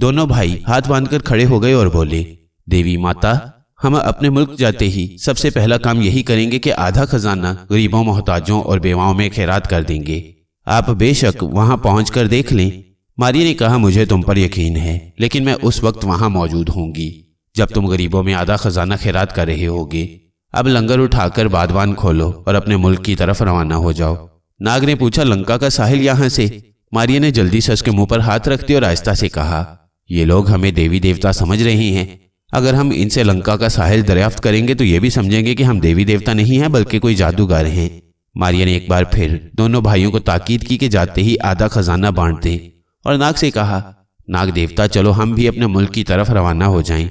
दोनों भाई हाथ बांधकर खड़े हो गए और बोले देवी माता हम अपने मुल्क जाते ही सबसे पहला काम यही करेंगे कि आधा खजाना गरीबों मोहताजों और बेवाओं में खैरात कर देंगे आप बेशक वहां पहुंचकर देख लें मारिया ने कहा मुझे तुम पर यकीन है लेकिन मैं उस वक्त वहां मौजूद होंगी जब तुम गरीबों में आधा खजाना खैरात कर रहे होगे अब लंगर उठाकर बादवान खोलो और अपने मुल्क की तरफ रवाना हो जाओ नाग ने पूछा लंका का साहिल यहाँ से मारिया ने जल्दी से उसके मुंह पर हाथ रख दिया और आहिस्ता से कहा ये लोग हमें देवी देवता समझ रहे हैं अगर हम इनसे लंका का साहिल दरियाफ्त करेंगे तो ये भी समझेंगे कि हम देवी देवता नहीं हैं बल्कि कोई जादूगर हैं मारिया ने एक बार फिर दोनों भाइयों को ताकीद की कि जाते ही आधा खजाना बांट दें और नाग से कहा नाग देवता चलो हम भी अपने मुल्क की तरफ रवाना हो जाएं।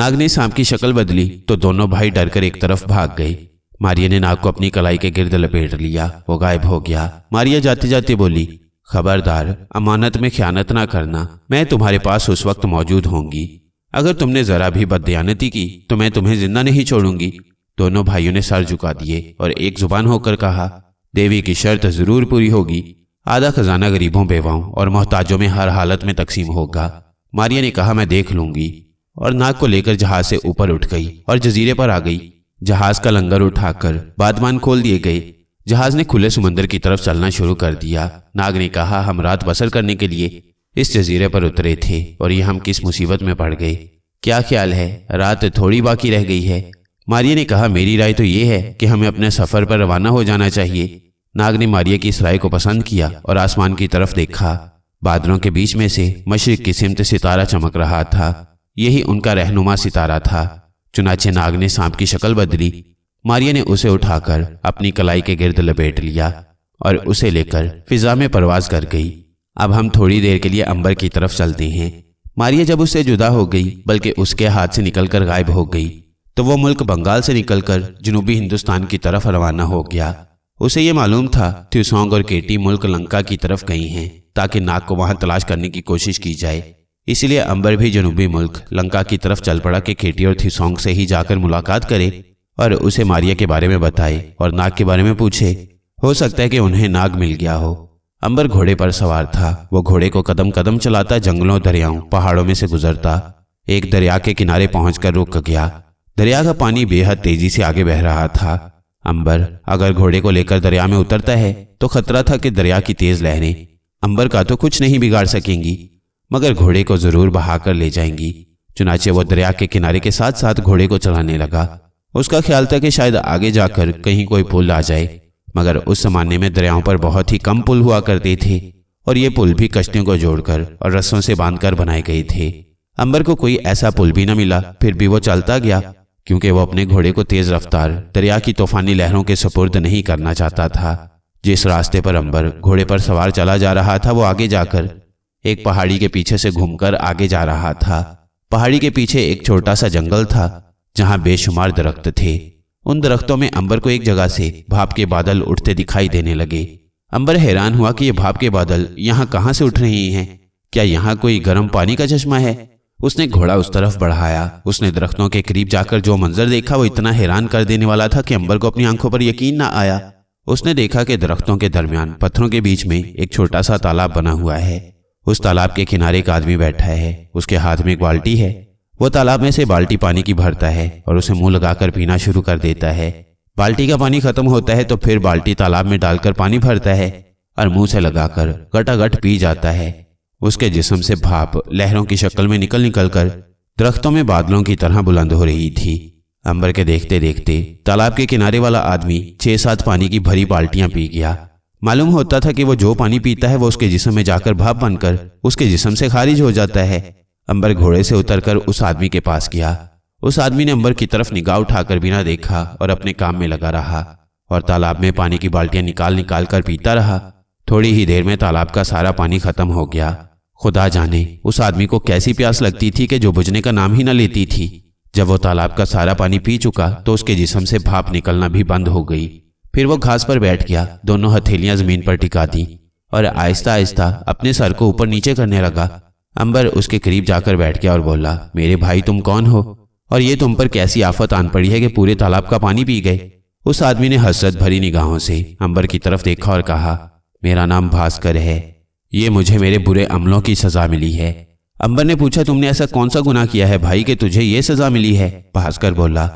नाग ने सांप की शक्ल बदली तो दोनों भाई डरकर एक तरफ भाग गए मारिया ने नाग को अपनी कलाई के गिरद लपेट लिया वो गायब हो गया मारिया जाते जाते बोली खबरदार अमानत में ख्यानत ना करना मैं तुम्हारे पास उस वक्त मौजूद होंगी अगर तुमने जरा भी बदयानती की तो मैं तुम्हें जिंदा नहीं छोड़ूंगी दोनों भाइयों ने सर झुका दिए और एक जुबान होकर कहा देवी की शर्त जरूर पूरी होगी आधा खजाना गरीबों बेवाओं और मोहताजों में हर हालत में तकसीम होगा मारिया ने कहा मैं देख लूंगी और नाक को लेकर जहाज से ऊपर उठ गई और जजीरे पर आ गई जहाज का लंगर उठाकर बादमान खोल दिए गए जहाज ने खुले समंदर की तरफ चलना शुरू कर दिया नाग ने कहा हम रात बसर करने के लिए इस जजीरे पर उतरे थे और ये हम किस मुसीबत में पड़ गए क्या ख्याल है रात थोड़ी बाकी रह गई है मारिया ने कहा मेरी राय तो ये है कि हमें अपने सफर पर रवाना हो जाना चाहिए नाग ने मारिया की इस राय को पसंद किया और आसमान की तरफ देखा बादलों के बीच में से मशरक की सिमत सितारा चमक रहा था यही उनका रहनुमा सितारा था चुनाचे नाग ने सांप की शक्ल बदली मारिया ने उसे उठाकर अपनी कलाई के गिर्द लपेट लिया और उसे लेकर फिजा में परवाज कर गई अब हम थोड़ी देर के लिए अंबर की तरफ चलते हैं मारिया जब उससे जुदा हो गई बल्कि उसके हाथ से निकलकर गायब हो गई तो वो मुल्क बंगाल से निकलकर जनूबी हिंदुस्तान की तरफ रवाना हो गया उसे ये मालूम था थ्यूसोंग और केटी मुल्क लंका की तरफ गई हैं ताकि नाग को वहां तलाश करने की कोशिश की जाए इसलिए अंबर भी जनूबी मुल्क लंका की तरफ चल पड़ा कि केटी और थ्यूसोंग से ही जाकर मुलाकात करे और उसे मारिया के बारे में बताए और नाग के बारे में पूछे हो सकता है कि उन्हें नाग मिल गया हो अंबर घोड़े पर सवार था वो घोड़े को कदम कदम चलाता जंगलों दरियाओं पहाड़ों में से गुजरता एक दरिया के किनारे पहुंचकर रुक गया दरिया का पानी बेहद तेजी से आगे बह रहा था अंबर अगर घोड़े को लेकर दरिया में उतरता है तो खतरा था कि दरिया की तेज लहरें अंबर का तो कुछ नहीं बिगाड़ सकेंगी मगर घोड़े को जरूर बहाकर ले जाएंगी चुनाचे वो दरिया के किनारे के साथ साथ घोड़े को चलाने लगा उसका ख्याल था कि शायद आगे जाकर कहीं कोई पुल आ जाए मगर उस जमाने में दरियाओं पर बहुत ही कम पुल हुआ करते थे और ये पुल भी कश्तियों को जोड़कर और रस्सों से बांधकर बनाए गए थे अंबर को कोई ऐसा पुल भी न मिला फिर भी वो चलता गया क्योंकि वह अपने घोड़े को तेज रफ्तार दरिया की तूफानी लहरों के सपुर्द नहीं करना चाहता था जिस रास्ते पर अंबर घोड़े पर सवार चला जा रहा था वो आगे जाकर एक पहाड़ी के पीछे से घूमकर आगे जा रहा था पहाड़ी के पीछे एक छोटा सा जंगल था जहां बेशुमार दरख्त थे उन दरख्तों में अंबर को एक जगह से भाप के बादल उठते दिखाई देने लगे अंबर हैरान हुआ कि ये भाप के बादल यहाँ कहाँ से उठ रहे हैं क्या यहाँ कोई गर्म पानी का चश्मा है उसने घोड़ा उस तरफ बढ़ाया उसने दरख्तों के करीब जाकर जो मंजर देखा वो इतना हैरान कर देने वाला था कि अंबर को अपनी आंखों पर यकीन ना आया उसने देखा कि दरख्तों के दरमियान पत्थरों के बीच में एक छोटा सा तालाब बना हुआ है उस तालाब के किनारे एक आदमी बैठा है उसके हाथ में एक बाल्टी है वो तालाब में से बाल्टी पानी की भरता है और उसे मुंह लगाकर पीना शुरू कर देता है बाल्टी का पानी खत्म होता है तो फिर बाल्टी तालाब में डालकर पानी भरता है और मुंह से लगाकर गटागट पी जाता है उसके जिसम से भाप लहरों की शक्ल में निकल निकल कर दरख्तों में बादलों की तरह बुलंद हो रही थी अंबर के देखते देखते तालाब के किनारे वाला आदमी छह सात पानी की भरी बाल्टियां पी गया मालूम होता था कि वो जो पानी पीता है वो उसके जिसम में जाकर भाप बनकर उसके जिसम से खारिज हो जाता है अंबर घोड़े से उतरकर उस आदमी के पास गया उस आदमी ने अंबर की तरफ निगाह उठाकर बिना देखा और अपने काम में लगा रहा और तालाब में पानी की बाल्टियां निकाल निकाल कर पीता रहा थोड़ी ही देर में तालाब का सारा पानी खत्म हो गया खुदा जाने उस आदमी को कैसी प्यास लगती थी कि जो बुझने का नाम ही न लेती थी जब वो तालाब का सारा पानी पी चुका तो उसके जिसम से भाप निकलना भी बंद हो गई फिर वो घास पर बैठ गया दोनों हथेलियां जमीन पर टिका दी और आहिस्ता आहिस्ता अपने सर को ऊपर नीचे करने लगा अंबर उसके करीब जाकर बैठ गया और बोला मेरे भाई तुम कौन हो और ये तुम पर कैसी आफत आन पड़ी है कि पूरे तालाब का पानी पी गए उस आदमी ने हसरत भरी निगाहों से अंबर की तरफ देखा और कहा मेरा नाम भास्कर है ये मुझे मेरे बुरे अमलों की सज़ा मिली है अंबर ने पूछा तुमने ऐसा कौन सा गुना किया है भाई कि तुझे ये सज़ा मिली है भास्कर बोला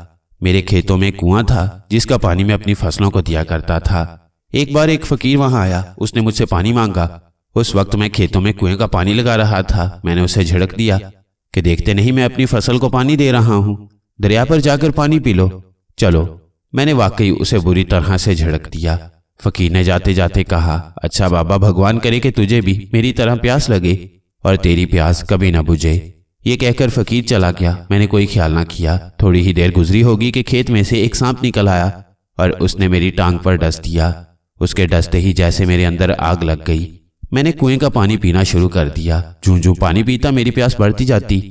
मेरे खेतों में कुआं था जिसका पानी मैं अपनी फसलों को दिया करता था एक बार एक फकीर वहां आया उसने मुझसे पानी मांगा उस वक्त मैं खेतों में कुएं का पानी लगा रहा था मैंने उसे झड़क दिया कि देखते नहीं मैं अपनी फसल को पानी दे रहा हूँ दरिया पर जाकर पानी पी लो चलो मैंने वाकई उसे बुरी तरह से झड़क दिया फकीर ने जाते जाते कहा अच्छा बाबा भगवान करे कि तुझे भी मेरी तरह प्यास लगे और तेरी प्यास कभी ना बुझे ये कहकर फकीर चला गया मैंने कोई ख्याल ना किया थोड़ी ही देर गुजरी होगी कि खेत में से एक सांप निकल आया और उसने मेरी टांग पर डस दिया उसके डसते ही जैसे मेरे अंदर आग लग गई मैंने कुएं का पानी पीना शुरू कर दिया जूं जूं पानी पीता मेरी प्यास बढ़ती जाती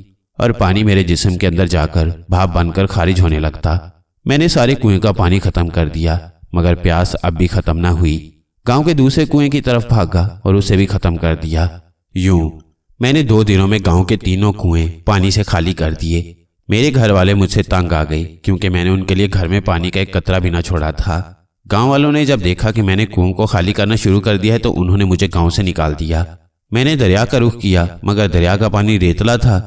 और पानी मेरे जिस्म के अंदर जाकर भाप बनकर खारिज होने लगता मैंने सारे कुएं का पानी खत्म कर दिया मगर प्यास अब भी खत्म ना हुई गांव के दूसरे कुएं की तरफ भागा और उसे भी खत्म कर दिया यूं मैंने दो दिनों में गांव के तीनों कुएं पानी से खाली कर दिए मेरे घर वाले मुझसे तंग आ गए क्योंकि मैंने उनके लिए घर में पानी का एक कतरा भी ना छोड़ा था गांव वालों ने जब देखा कि मैंने कुओं को खाली करना शुरू कर दिया है तो उन्होंने मुझे गांव से निकाल दिया मैंने दरिया का रुख किया मगर दरिया का पानी रेतला था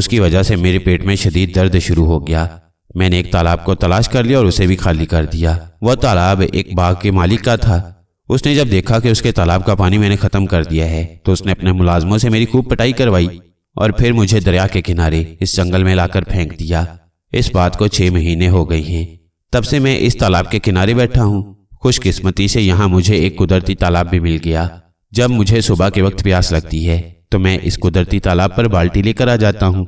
उसकी वजह से मेरे पेट में शदीद दर्द शुरू हो गया मैंने एक तालाब को तलाश कर लिया और उसे भी खाली कर दिया वह तालाब एक बाग के मालिक का था उसने जब देखा कि उसके तालाब का पानी मैंने खत्म कर दिया है तो उसने अपने मुलाजमों से मेरी खूब पटाई करवाई और फिर मुझे दरिया के किनारे इस जंगल में लाकर फेंक दिया इस बात को छह महीने हो गई हैं तब से मैं इस तालाब के किनारे बैठा हूँ खुशकिस्मती से यहाँ मुझे एक कुदरती तालाब भी मिल गया जब मुझे सुबह के वक्त प्यास लगती है तो मैं इस कुदरती तालाब पर बाल्टी लेकर आ जाता हूँ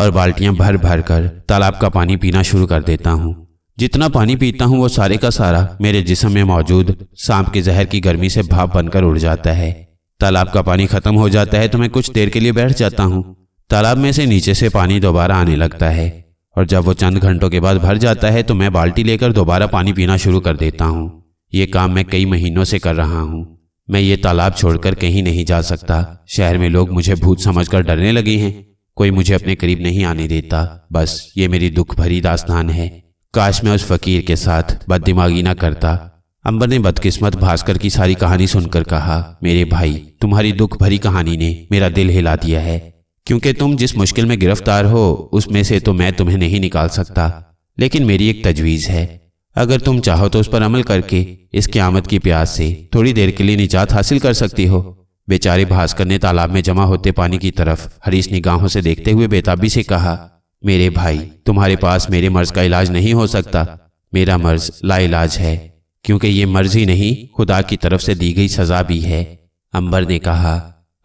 और बाल्टियां भर भर कर तालाब का पानी पीना शुरू कर देता हूँ जितना पानी पीता हूँ वो सारे का सारा मेरे जिसम में मौजूद सांप के जहर की गर्मी से भाप बनकर उड़ जाता है तालाब का पानी खत्म हो जाता है तो मैं कुछ देर के लिए बैठ जाता हूँ तालाब में से नीचे से पानी दोबारा आने लगता है और जब वो चंद घंटों के बाद भर जाता है तो मैं बाल्टी लेकर दोबारा पानी पीना शुरू कर देता हूँ ये काम मैं कई महीनों से कर रहा हूँ मैं ये तालाब छोड़कर कहीं नहीं जा सकता शहर में लोग मुझे भूत समझकर डरने लगे हैं कोई मुझे अपने करीब नहीं आने देता बस ये मेरी दुख भरी दास्तान है काश मैं उस फकीर के साथ बददिमागी ना करता अंबर ने बदकिस्मत भास्कर की सारी कहानी सुनकर कहा मेरे भाई तुम्हारी दुख भरी कहानी ने मेरा दिल हिला दिया है क्योंकि तुम जिस मुश्किल में गिरफ्तार हो उसमें से तो मैं तुम्हें नहीं निकाल सकता लेकिन मेरी एक तजवीज़ है अगर तुम चाहो तो उस पर अमल करके इस क्यामत की प्यास से थोड़ी देर के लिए निजात हासिल कर सकती हो बेचारे भास्कर ने तालाब में जमा होते पानी की तरफ हरीश निगाहों से देखते हुए बेताबी से कहा मेरे भाई तुम्हारे पास मेरे मर्ज का इलाज नहीं हो सकता मेरा मर्ज लाइलाज है क्योंकि ये मर्ज ही नहीं खुदा की तरफ से दी गई सजा भी है अंबर ने कहा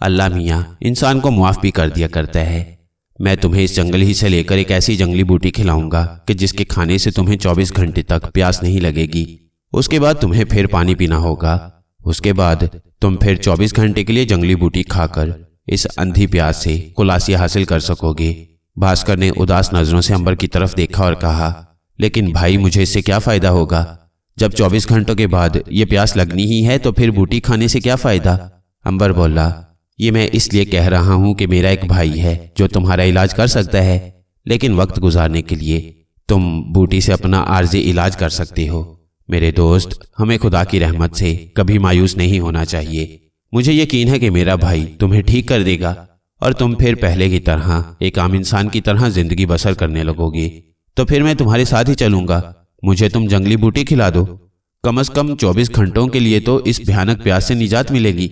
अल्लाह मियाँ इंसान को मुआफ़ भी कर दिया करता है मैं तुम्हें इस जंगल ही से लेकर एक ऐसी जंगली बूटी खिलाऊंगा कि जिसके खाने से तुम्हें 24 घंटे तक प्यास नहीं लगेगी उसके बाद तुम्हें फिर पानी पीना होगा उसके बाद तुम फिर 24 घंटे के लिए जंगली बूटी खाकर इस अंधी प्यास से खुलासी हासिल कर सकोगे भास्कर ने उदास नजरों से अंबर की तरफ देखा और कहा लेकिन भाई मुझे इससे क्या फायदा होगा जब 24 घंटों के बाद ये प्यास लगनी ही है तो फिर बूटी खाने से क्या फायदा अंबर बोला ये मैं इसलिए कह रहा हूं कि मेरा एक भाई है जो तुम्हारा इलाज कर सकता है लेकिन वक्त गुजारने के लिए तुम बूटी से अपना आर्जी इलाज कर सकते हो मेरे दोस्त हमें खुदा की रहमत से कभी मायूस नहीं होना चाहिए मुझे यकीन है कि मेरा भाई तुम्हें ठीक कर देगा और तुम फिर पहले की तरह एक आम इंसान की तरह जिंदगी बसर करने लगोगे तो फिर मैं तुम्हारे साथ ही चलूंगा मुझे तुम जंगली बूटी खिला दो कम अज कम चौबीस घंटों के लिए तो इस भयानक प्यास से निजात मिलेगी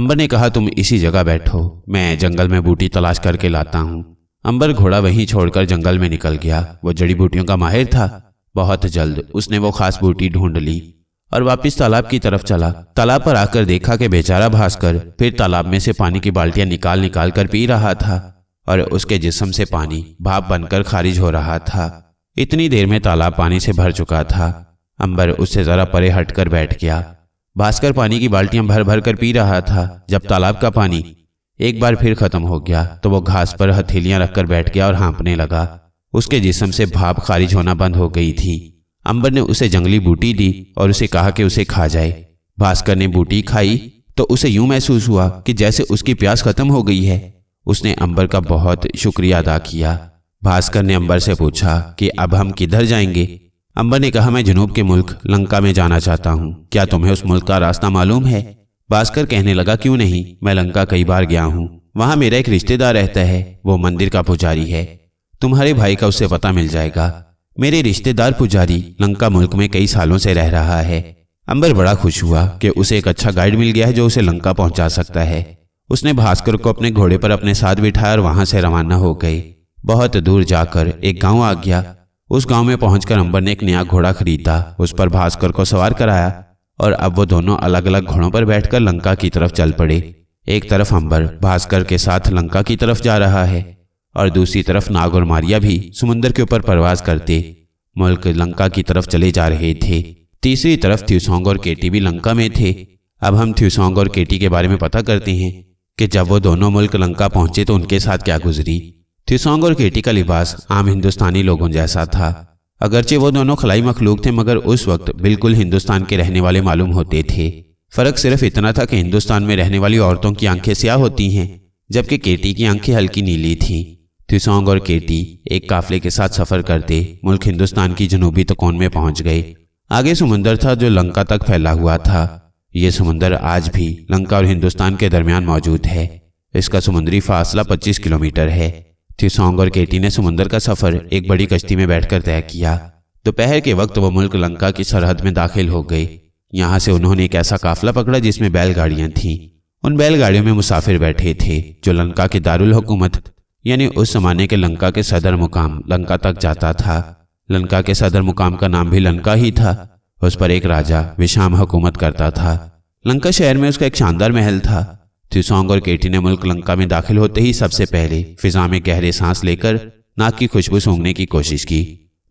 अंबर ने कहा तुम इसी जगह बैठो मैं जंगल में बूटी तलाश करके लाता हूँ अंबर घोड़ा वहीं छोड़कर जंगल में निकल गया वो जड़ी बूटियों का माहिर था बहुत जल्द उसने वो खास बूटी ढूंढ ली और वापस तालाब की तरफ चला तालाब पर आकर देखा कि बेचारा भास्कर फिर तालाब में से पानी की बाल्टियां निकाल निकाल कर पी रहा था और उसके जिस्म से पानी भाप बनकर खारिज हो रहा था इतनी देर में तालाब पानी से भर चुका था अंबर उससे जरा परे हटकर बैठ गया भास्कर पानी की बाल्टियां भर भर कर पी रहा था जब तालाब का पानी एक बार फिर खत्म हो गया तो वो घास पर हथेलियां रखकर बैठ गया और हाँपने लगा उसके जिसम से भाप खारिज होना बंद हो गई थी अंबर ने उसे जंगली बूटी दी और उसे कहा कि उसे खा जाए भास्कर ने बूटी खाई तो उसे यूं महसूस हुआ कि जैसे उसकी प्यास खत्म हो गई है उसने अंबर का बहुत शुक्रिया अदा किया भास्कर ने अंबर से पूछा कि अब हम किधर जाएंगे अंबर ने कहा मैं जनूब के मुल्क लंका में जाना चाहता हूँ क्या तुम्हें उस मुल्क का रास्ता मालूम है भास्कर कहने लगा क्यों नहीं मैं लंका कई बार गया हूँ वहाँ मेरा एक रिश्तेदार रहता है वो मंदिर का पुजारी है तुम्हारे भाई का उससे पता मिल जाएगा मेरे रिश्तेदार पुजारी लंका मुल्क में कई सालों से रह रहा है अंबर बड़ा खुश हुआ कि उसे एक अच्छा गाइड मिल गया है जो उसे लंका पहुंचा सकता है उसने भास्कर को अपने घोड़े पर अपने साथ बिठाया और वहां से रवाना हो गई बहुत दूर जाकर एक गांव आ गया उस गांव में पहुंचकर अंबर ने एक नया घोड़ा खरीदा उस पर भास्कर को सवार कराया और अब वो दोनों अलग अलग घोड़ों पर बैठकर लंका की तरफ चल पड़े एक तरफ अंबर भास्कर के साथ लंका की तरफ जा रहा है और दूसरी तरफ नाग और मारिया भी समुन्द्र के ऊपर प्रवास करते मुल्क लंका की तरफ चले जा रहे थे तीसरी तरफ थ्यूसोंग और केटी भी लंका में थे अब हम थ्यूसोंग और केटी के बारे में पता करते हैं कि जब वो दोनों मुल्क लंका पहुंचे तो उनके साथ क्या गुजरी थ्यूसोंग और केटी का लिबास आम हिंदुस्तानी लोगों जैसा था अगरचे वो दोनों खलाई मखलूक थे मगर उस वक्त बिल्कुल हिंदुस्तान के रहने वाले मालूम होते थे फर्क सिर्फ इतना था कि हिंदुस्तान में रहने वाली औरतों की आंखें स्याह होती हैं जबकि केटी की आंखें हल्की नीली थीं त्रिसोंग और केटी एक काफले के साथ सफर करते मुल्क हिंदुस्तान की जनूबी तकोन तो में पहुंच गए आगे समुंदर था जो लंका तक फैला हुआ था ये समुंदर आज भी लंका और हिंदुस्तान के दरमियान मौजूद है इसका समुद्री फासला 25 किलोमीटर है थिसोंग और केटी ने समुंदर का सफर एक बड़ी कश्ती में बैठकर तय किया दोपहर के वक्त वह मुल्क लंका की सरहद में दाखिल हो गए यहाँ से उन्होंने एक ऐसा काफला पकड़ा जिसमें बैलगाड़ियां थीं उन बैलगाड़ियों में मुसाफिर बैठे थे जो लंका के दारुल हुकूमत यानी उस जमाने के लंका के सदर मुकाम लंका तक जाता था लंका के सदर मुकाम का नाम भी लंका ही था उस पर एक राजा विशाम हुकूमत करता था लंका शहर में उसका एक शानदार महल था थ्यूसोंग और केटी ने मुल्क लंका में दाखिल होते ही सबसे पहले फिजा में गहरे सांस लेकर नाक की खुशबू सूंघने की कोशिश की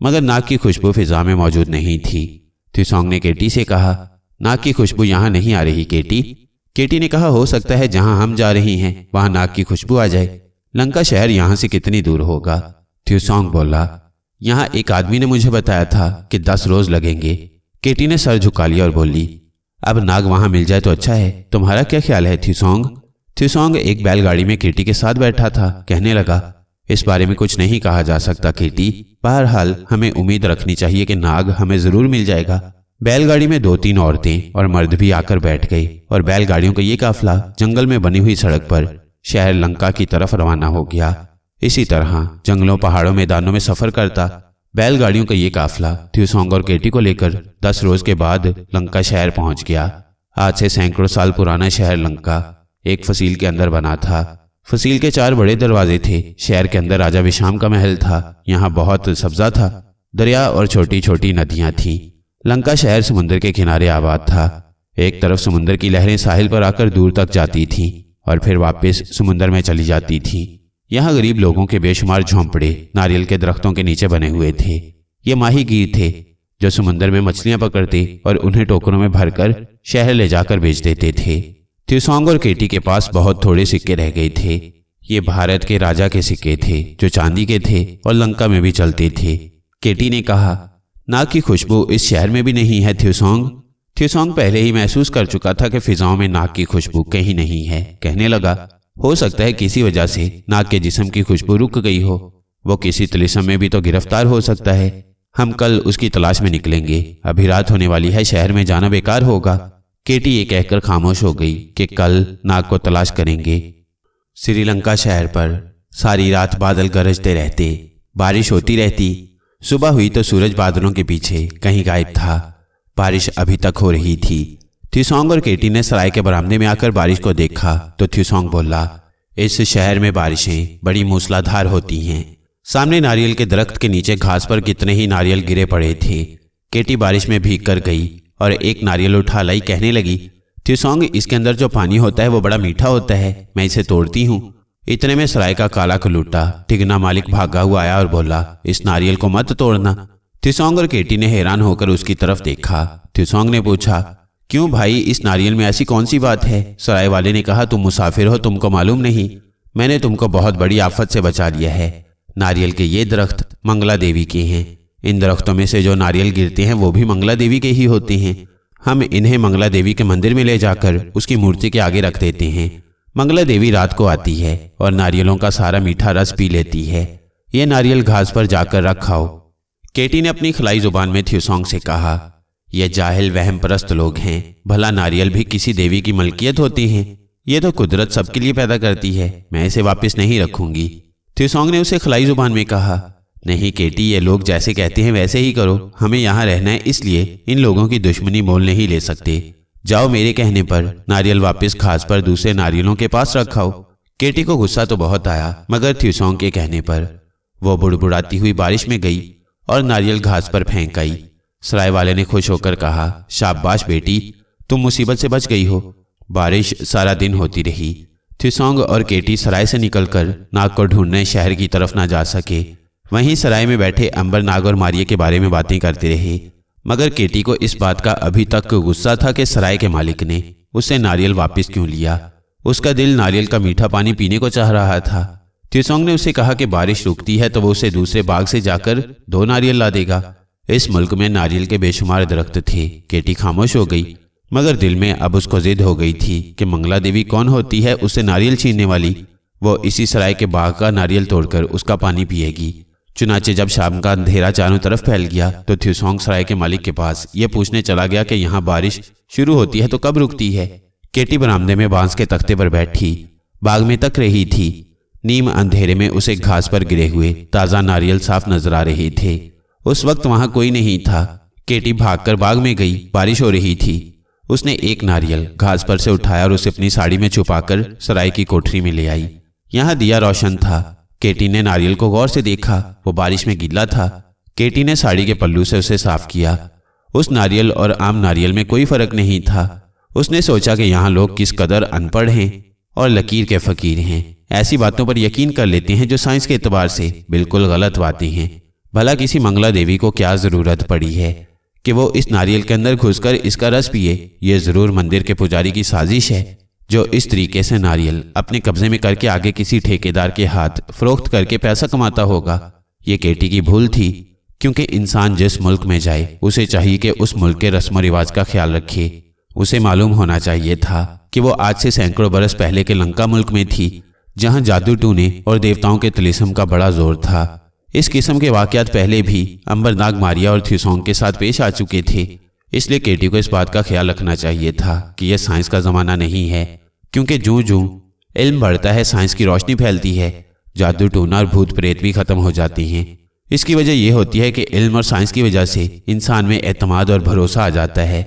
मगर नाक की खुशबू फिजा में मौजूद नहीं थी थ्यूसोंग ने केटी से कहा नाक की खुशबू यहाँ नहीं आ रही केटी केटी ने कहा हो सकता है जहाँ हम जा रही हैं वहां नाक की खुशबू आ जाए लंका शहर यहां से कितनी दूर होगा थ्यूसोंग बोला यहाँ एक आदमी ने मुझे बताया था कि दस रोज लगेंगे केटी ने सर झुका लिया और बोली अब नाग वहां मिल जाए तो अच्छा है तुम्हारा क्या ख्याल है थ्यूसोंग थ्यूसोंग एक बैलगाड़ी में केटी के साथ बैठा था कहने लगा इस बारे में कुछ नहीं कहा जा सकता केटी बहरहाल हमें उम्मीद रखनी चाहिए कि नाग हमें जरूर मिल जाएगा बैलगाड़ी में दो तीन औरतें और मर्द भी आकर बैठ गए और बैलगाड़ियों का ये काफिला जंगल में बनी हुई सड़क पर शहर लंका की तरफ रवाना हो गया इसी तरह जंगलों पहाड़ों मैदानों में सफर करता बैलगाड़ियों का ये काफिला थ्यूसोंग और केटी को लेकर दस रोज के बाद लंका शहर पहुंच गया आज से सैकड़ों साल पुराना शहर लंका एक फसील के अंदर बना था फसील के चार बड़े दरवाजे थे शहर के अंदर राजा विशाम का महल था यहाँ बहुत सब्जा था दरिया और छोटी छोटी नदियां थी लंका शहर समुद्र के किनारे आबाद था एक तरफ समुद्र की लहरें साहिल पर आकर दूर तक जाती थीं और फिर वापस समुंदर में चली जाती थी यहाँ गरीब लोगों के बेशुमार झोंपड़े नारियल के दरख्तों के नीचे बने हुए थे ये माहीगीर थे जो समुंदर में मछलियां पकड़ते और उन्हें टोकरों में भरकर शहर ले जाकर बेच देते थे त्यूसोंग और केटी के पास बहुत थोड़े सिक्के रह गए थे ये भारत के राजा के सिक्के थे जो चांदी के थे और लंका में भी चलते थे केटी ने कहा नाक की खुशबू इस शहर में भी नहीं है थ्यूसोंग थिसोंग पहले ही महसूस कर चुका था कि फिजाओं में नाक की खुशबू कहीं नहीं है कहने लगा हो सकता है किसी वजह से नाक के जिसम की खुशबू रुक गई हो वो किसी तलिसम में भी तो गिरफ्तार हो सकता है हम कल उसकी तलाश में निकलेंगे अभी रात होने वाली है शहर में जाना बेकार होगा केटी ये कहकर खामोश हो गई कि कल नाक को तलाश करेंगे श्रीलंका शहर पर सारी रात बादल गरजते रहते बारिश होती रहती सुबह हुई तो सूरज बादलों के पीछे कहीं गायब था बारिश अभी तक हो रही थी थ्यूसोंग और केटी ने सराय के बरामदे में आकर बारिश को देखा तो थ्यूसोंग बोला इस शहर में बारिशें बड़ी मूसलाधार होती हैं सामने नारियल के दरख्त के नीचे घास पर कितने ही नारियल गिरे पड़े थे केटी बारिश में भीग कर गई और एक नारियल उठा लाई कहने लगी थ्यूसोंग इसके अंदर जो पानी होता है वो बड़ा मीठा होता है मैं इसे तोड़ती हूँ इतने में सराय का काला कलूटा ठिगना मालिक भागा हुआ आया और बोला इस नारियल को मत तोड़ना त्रिसोंग और केटी ने हैरान होकर उसकी तरफ देखा त्रिसोंग ने पूछा क्यों भाई इस नारियल में ऐसी कौन सी बात है सराय वाले ने कहा तुम मुसाफिर हो तुमको मालूम नहीं मैंने तुमको बहुत बड़ी आफत से बचा लिया है नारियल के ये दरख्त मंगला देवी के हैं इन दरख्तों में से जो नारियल गिरते हैं वो भी मंगला देवी के ही होते हैं हम इन्हें मंगला देवी के मंदिर में ले जाकर उसकी मूर्ति के आगे रख देते हैं मंगला देवी रात को आती है और नारियलों का सारा मीठा रस पी लेती है ये नारियल घास पर जाकर रखाओ केटी ने अपनी खलाई जुबान में थ्यूसोंग से कहा यह जाहिल वहम परस्त लोग हैं भला नारियल भी किसी देवी की मलकियत होती है ये तो कुदरत सबके लिए पैदा करती है मैं इसे वापस नहीं रखूंगी थ्यूसोंग ने उसे खलाई जुबान में कहा नहीं केटी ये लोग जैसे कहते हैं वैसे ही करो हमें यहाँ रहना है इसलिए इन लोगों की दुश्मनी मोल नहीं ले सकते जाओ मेरे कहने पर नारियल वापस खास पर दूसरे नारियलों के पास रखाओ केटी को गुस्सा तो बहुत आया मगर थ्यूसोंग के कहने पर वो बुड़बुड़ाती हुई बारिश में गई और नारियल घास पर फेंक आई सराय वाले ने खुश होकर कहा शाबाश बेटी तुम मुसीबत से बच गई हो बारिश सारा दिन होती रही थिसोंग और केटी सराय से निकलकर नाग को ढूंढने शहर की तरफ ना जा सके वहीं सराय में बैठे अंबर नाग और मारिय के बारे में बातें करते रहे मगर केटी को इस बात का अभी तक गुस्सा था कि सराय के मालिक ने उसे नारियल वापस क्यों लिया उसका दिल नारियल का मीठा पानी पीने को चाह रहा था त्योसोंग ने उसे कहा कि बारिश रुकती है तो वो उसे दूसरे बाग से जाकर दो नारियल ला देगा इस मुल्क में नारियल के बेशुमार दरख्त थे केटी खामोश हो गई मगर दिल में अब उसको जिद हो गई थी कि मंगला देवी कौन होती है उसे नारियल छीनने वाली वो इसी सराय के बाग का नारियल तोड़कर उसका पानी पिएगी चुनाचे जब शाम का अंधेरा चारों तरफ फैल गया तो थ्यूसोंग सराय के मालिक के पास ये पूछने चला गया कि यहाँ बारिश शुरू होती है तो कब रुकती है केटी बरामदे में बांस के तख्ते पर बैठी बाग में तक रही थी नीम अंधेरे में उसे घास पर गिरे हुए ताज़ा नारियल साफ नजर आ रहे थे उस वक्त वहां कोई नहीं था केटी भागकर बाग में गई बारिश हो रही थी उसने एक नारियल घास पर से उठाया और उसे अपनी साड़ी में छुपाकर सराय की कोठरी में ले आई यहाँ दिया रोशन था केटी ने नारियल को गौर से देखा वो बारिश में गीला था केटी ने साड़ी के पल्लू से उसे साफ किया उस नारियल और आम नारियल में कोई फर्क नहीं था उसने सोचा कि यहाँ लोग किस कदर अनपढ़ हैं और लकीर के फकीर हैं ऐसी बातों पर यकीन कर लेते हैं जो साइंस के एतबार से बिल्कुल गलत बातें हैं भला किसी मंगला देवी को क्या ज़रूरत पड़ी है कि वो इस नारियल के अंदर घुसकर इसका रस पिए ये ज़रूर मंदिर के पुजारी की साजिश है जो इस तरीके से नारियल अपने कब्जे में करके आगे किसी ठेकेदार के हाथ फरोख्त करके पैसा कमाता होगा ये केटी की भूल थी क्योंकि इंसान जिस मुल्क में जाए उसे चाहिए कि उस मुल्क के रस्म रिवाज का ख्याल रखे उसे मालूम होना चाहिए था कि वो आज से सैकड़ों बरस पहले के लंका मुल्क में थी जहां जादू टूने और देवताओं के तलिसम का बड़ा जोर था इस किस्म के वाकयात पहले भी अंबरनाग मारिया और थ्यूसोंग के साथ पेश आ चुके थे इसलिए केटी को इस बात का ख्याल रखना चाहिए था कि यह साइंस का ज़माना नहीं है क्योंकि जू जू इल्म बढ़ता है साइंस की रोशनी फैलती है जादू टूना और भूत प्रेत भी ख़त्म हो जाती हैं इसकी वजह यह होती है कि इल्म और साइंस की वजह से इंसान में एतमाद और भरोसा आ जाता है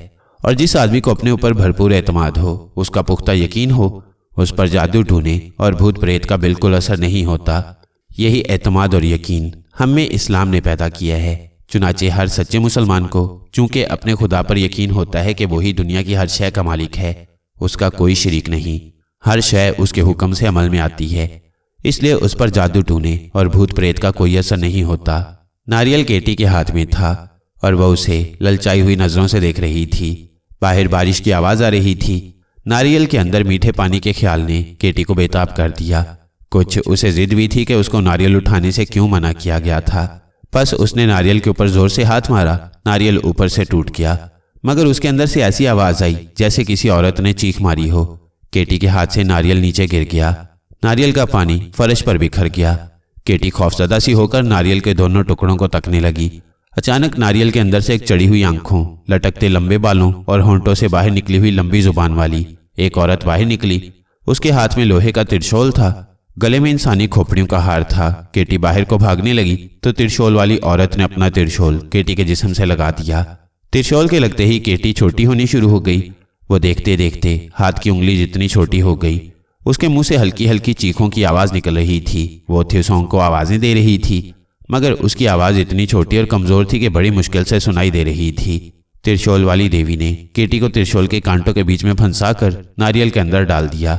और जिस आदमी को अपने ऊपर भरपूर एतमाद हो उसका पुख्ता यकीन हो उस पर जादू टूने और भूत प्रेत का बिल्कुल असर नहीं होता यही एतमाद और यकीन हम में इस्लाम ने पैदा किया है चुनाचे हर सच्चे मुसलमान को चूंकि अपने खुदा पर यकीन होता है कि वही दुनिया की हर शय का मालिक है उसका कोई शरीक नहीं हर शय उसके हुक्म से अमल में आती है इसलिए उस पर जादू टूने और भूत प्रेत का कोई असर नहीं होता नारियल केटी के हाथ में था और वह उसे ललचाई हुई नजरों से देख रही थी बाहर बारिश की आवाज़ आ रही थी नारियल के अंदर मीठे पानी के ख्याल ने केटी को बेताब कर दिया कुछ उसे जिद भी थी कि उसको नारियल उठाने से क्यों मना किया गया था बस उसने नारियल के ऊपर जोर से हाथ मारा नारियल ऊपर से टूट गया मगर उसके अंदर से ऐसी आवाज आई जैसे किसी औरत ने चीख मारी हो केटी के हाथ से नारियल नीचे गिर गया नारियल का पानी फर्श पर बिखर गया केटी खौफजदा सी होकर नारियल के दोनों टुकड़ों को तकने लगी अचानक नारियल के अंदर से एक चढ़ी हुई आंखों लटकते लंबे बालों और होंठों से बाहर निकली हुई लंबी जुबान वाली एक औरत बाहर निकली उसके हाथ में लोहे का तिरशोल था गले में इंसानी खोपड़ियों का हार था केटी बाहर को भागने लगी तो तिरशोल वाली औरत ने अपना तिरशोल केटी के जिसम से लगा दिया तिरशोल के लगते ही केटी छोटी होनी शुरू हो गई वो देखते देखते हाथ की उंगली जितनी छोटी हो गई उसके मुंह से हल्की हल्की चीखों की आवाज निकल रही थी वो थ्यूसोंग को आवाजें दे रही थी मगर उसकी आवाज इतनी छोटी और कमजोर थी कि बड़ी मुश्किल से सुनाई दे रही थी तिरशोल वाली देवी ने केटी को तिरशोल के कांटों के बीच में फंसा कर नारियल के अंदर डाल दिया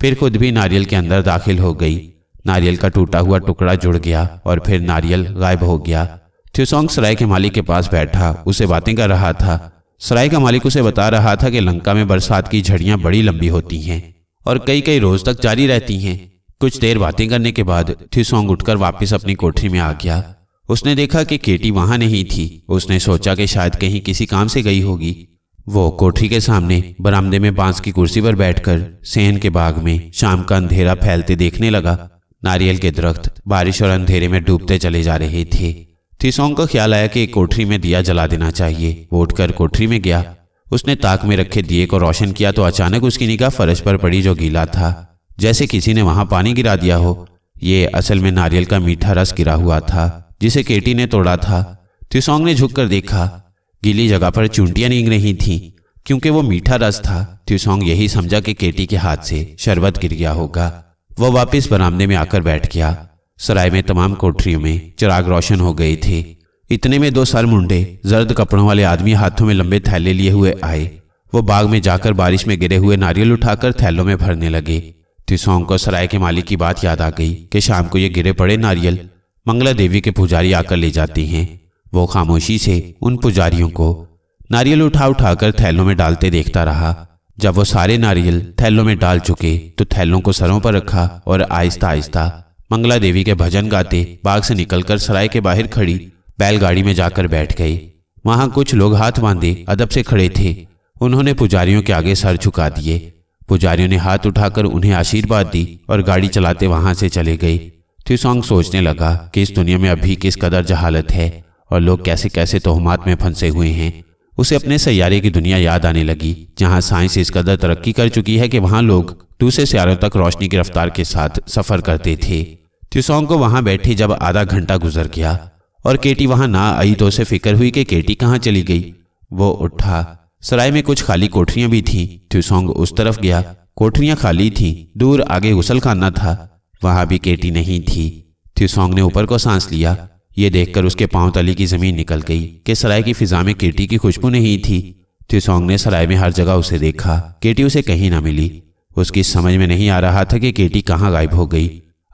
फिर खुद भी नारियल के अंदर दाखिल हो गई नारियल का टूटा हुआ टुकड़ा जुड़ गया और फिर नारियल गायब हो गया थ्यूसोंग सराय के मालिक के पास बैठा उसे बातें कर रहा था सराय का मालिक उसे बता रहा था कि लंका में बरसात की झड़ियाँ बड़ी लंबी होती हैं और कई कई रोज तक जारी रहती हैं कुछ देर बातें करने के बाद थ्यूसोंग उठकर वापस अपनी कोठरी में आ गया उसने देखा कि केटी वहां नहीं थी उसने सोचा कि शायद कहीं किसी काम से गई होगी वो कोठरी के सामने बरामदे में बांस की कुर्सी पर बैठकर सेन के बाग में शाम का अंधेरा फैलते देखने लगा नारियल के दरख्त बारिश और अंधेरे में डूबते चले जा रहे थे थीसोंग का ख्याल आया कि कोठरी में दिया जला देना चाहिए वो उठकर कोठरी में गया उसने ताक में रखे दिए को रोशन किया तो अचानक उसकी निगाह फर्श पर पड़ी जो गीला था जैसे किसी ने वहां पानी गिरा दिया हो ये असल में नारियल का मीठा रस गिरा हुआ था जिसे केटी ने तोड़ा था त्रिसोंग ने झुककर देखा गीली जगह पर चूंटियां नींग रही थीं क्योंकि वो मीठा रस था त्रिसोंग यही समझा कि केटी के हाथ से शरबत गिर गया होगा वह वापस बरामदे में आकर बैठ गया सराय में तमाम कोठरियों में चिराग रोशन हो गए थे इतने में दो सर मुंडे जर्द कपड़ों वाले आदमी हाथों में लंबे थैले लिए हुए आए वो बाग में जाकर बारिश में गिरे हुए नारियल उठाकर थैलों में भरने लगे त्रिसोंग को सराय के मालिक की बात याद आ गई कि शाम को ये गिरे पड़े नारियल मंगला देवी के पुजारी आकर ले जाती हैं वो खामोशी से उन पुजारियों को नारियल उठा उठा कर थैलों में डालते देखता रहा जब वो सारे नारियल थैलों में डाल चुके तो थैलों को सरों पर रखा और आहिस्ता आहिस्ता मंगला देवी के भजन गाते बाग से निकलकर सराय के बाहर खड़ी बैलगाड़ी में जाकर बैठ गई वहां कुछ लोग हाथ बांधे अदब से खड़े थे उन्होंने पुजारियों के आगे सर झुका दिए पुजारियों ने हाथ उठाकर उन्हें आशीर्वाद दी और गाड़ी चलाते वहां से चले गए थ्यूसोंग तो सोचने लगा कि इस दुनिया में अभी किस कदर जहालत है और लोग कैसे कैसे तोहमात में फंसे हुए हैं उसे अपने सैारे की दुनिया याद आने लगी जहाँ साइंस इस कदर तरक्की कर चुकी है कि वहाँ लोग दूसरे सियारों तक रोशनी की रफ्तार के साथ सफ़र करते थे त्यूसोंग को वहाँ बैठे जब आधा घंटा गुजर गया और केटी वहाँ ना आई तो उसे फिक्र हुई कि केटी कहाँ चली गई वो उठा सराय में कुछ खाली कोठरियाँ भी थीं त्यूसोंग उस तरफ गया कोठरियाँ खाली थीं दूर आगे गुसल खाना था वहां भी केटी नहीं थी थ्यूसोंग ने ऊपर को सांस लिया ये देखकर उसके पांव तली की जमीन निकल गई कि सराय की फिजा में केटी की खुशबू नहीं थी थ्यूसोंग ने सराय में हर जगह उसे देखा केटी उसे कहीं ना मिली उसकी समझ में नहीं आ रहा था कि केटी कहाँ गायब हो गई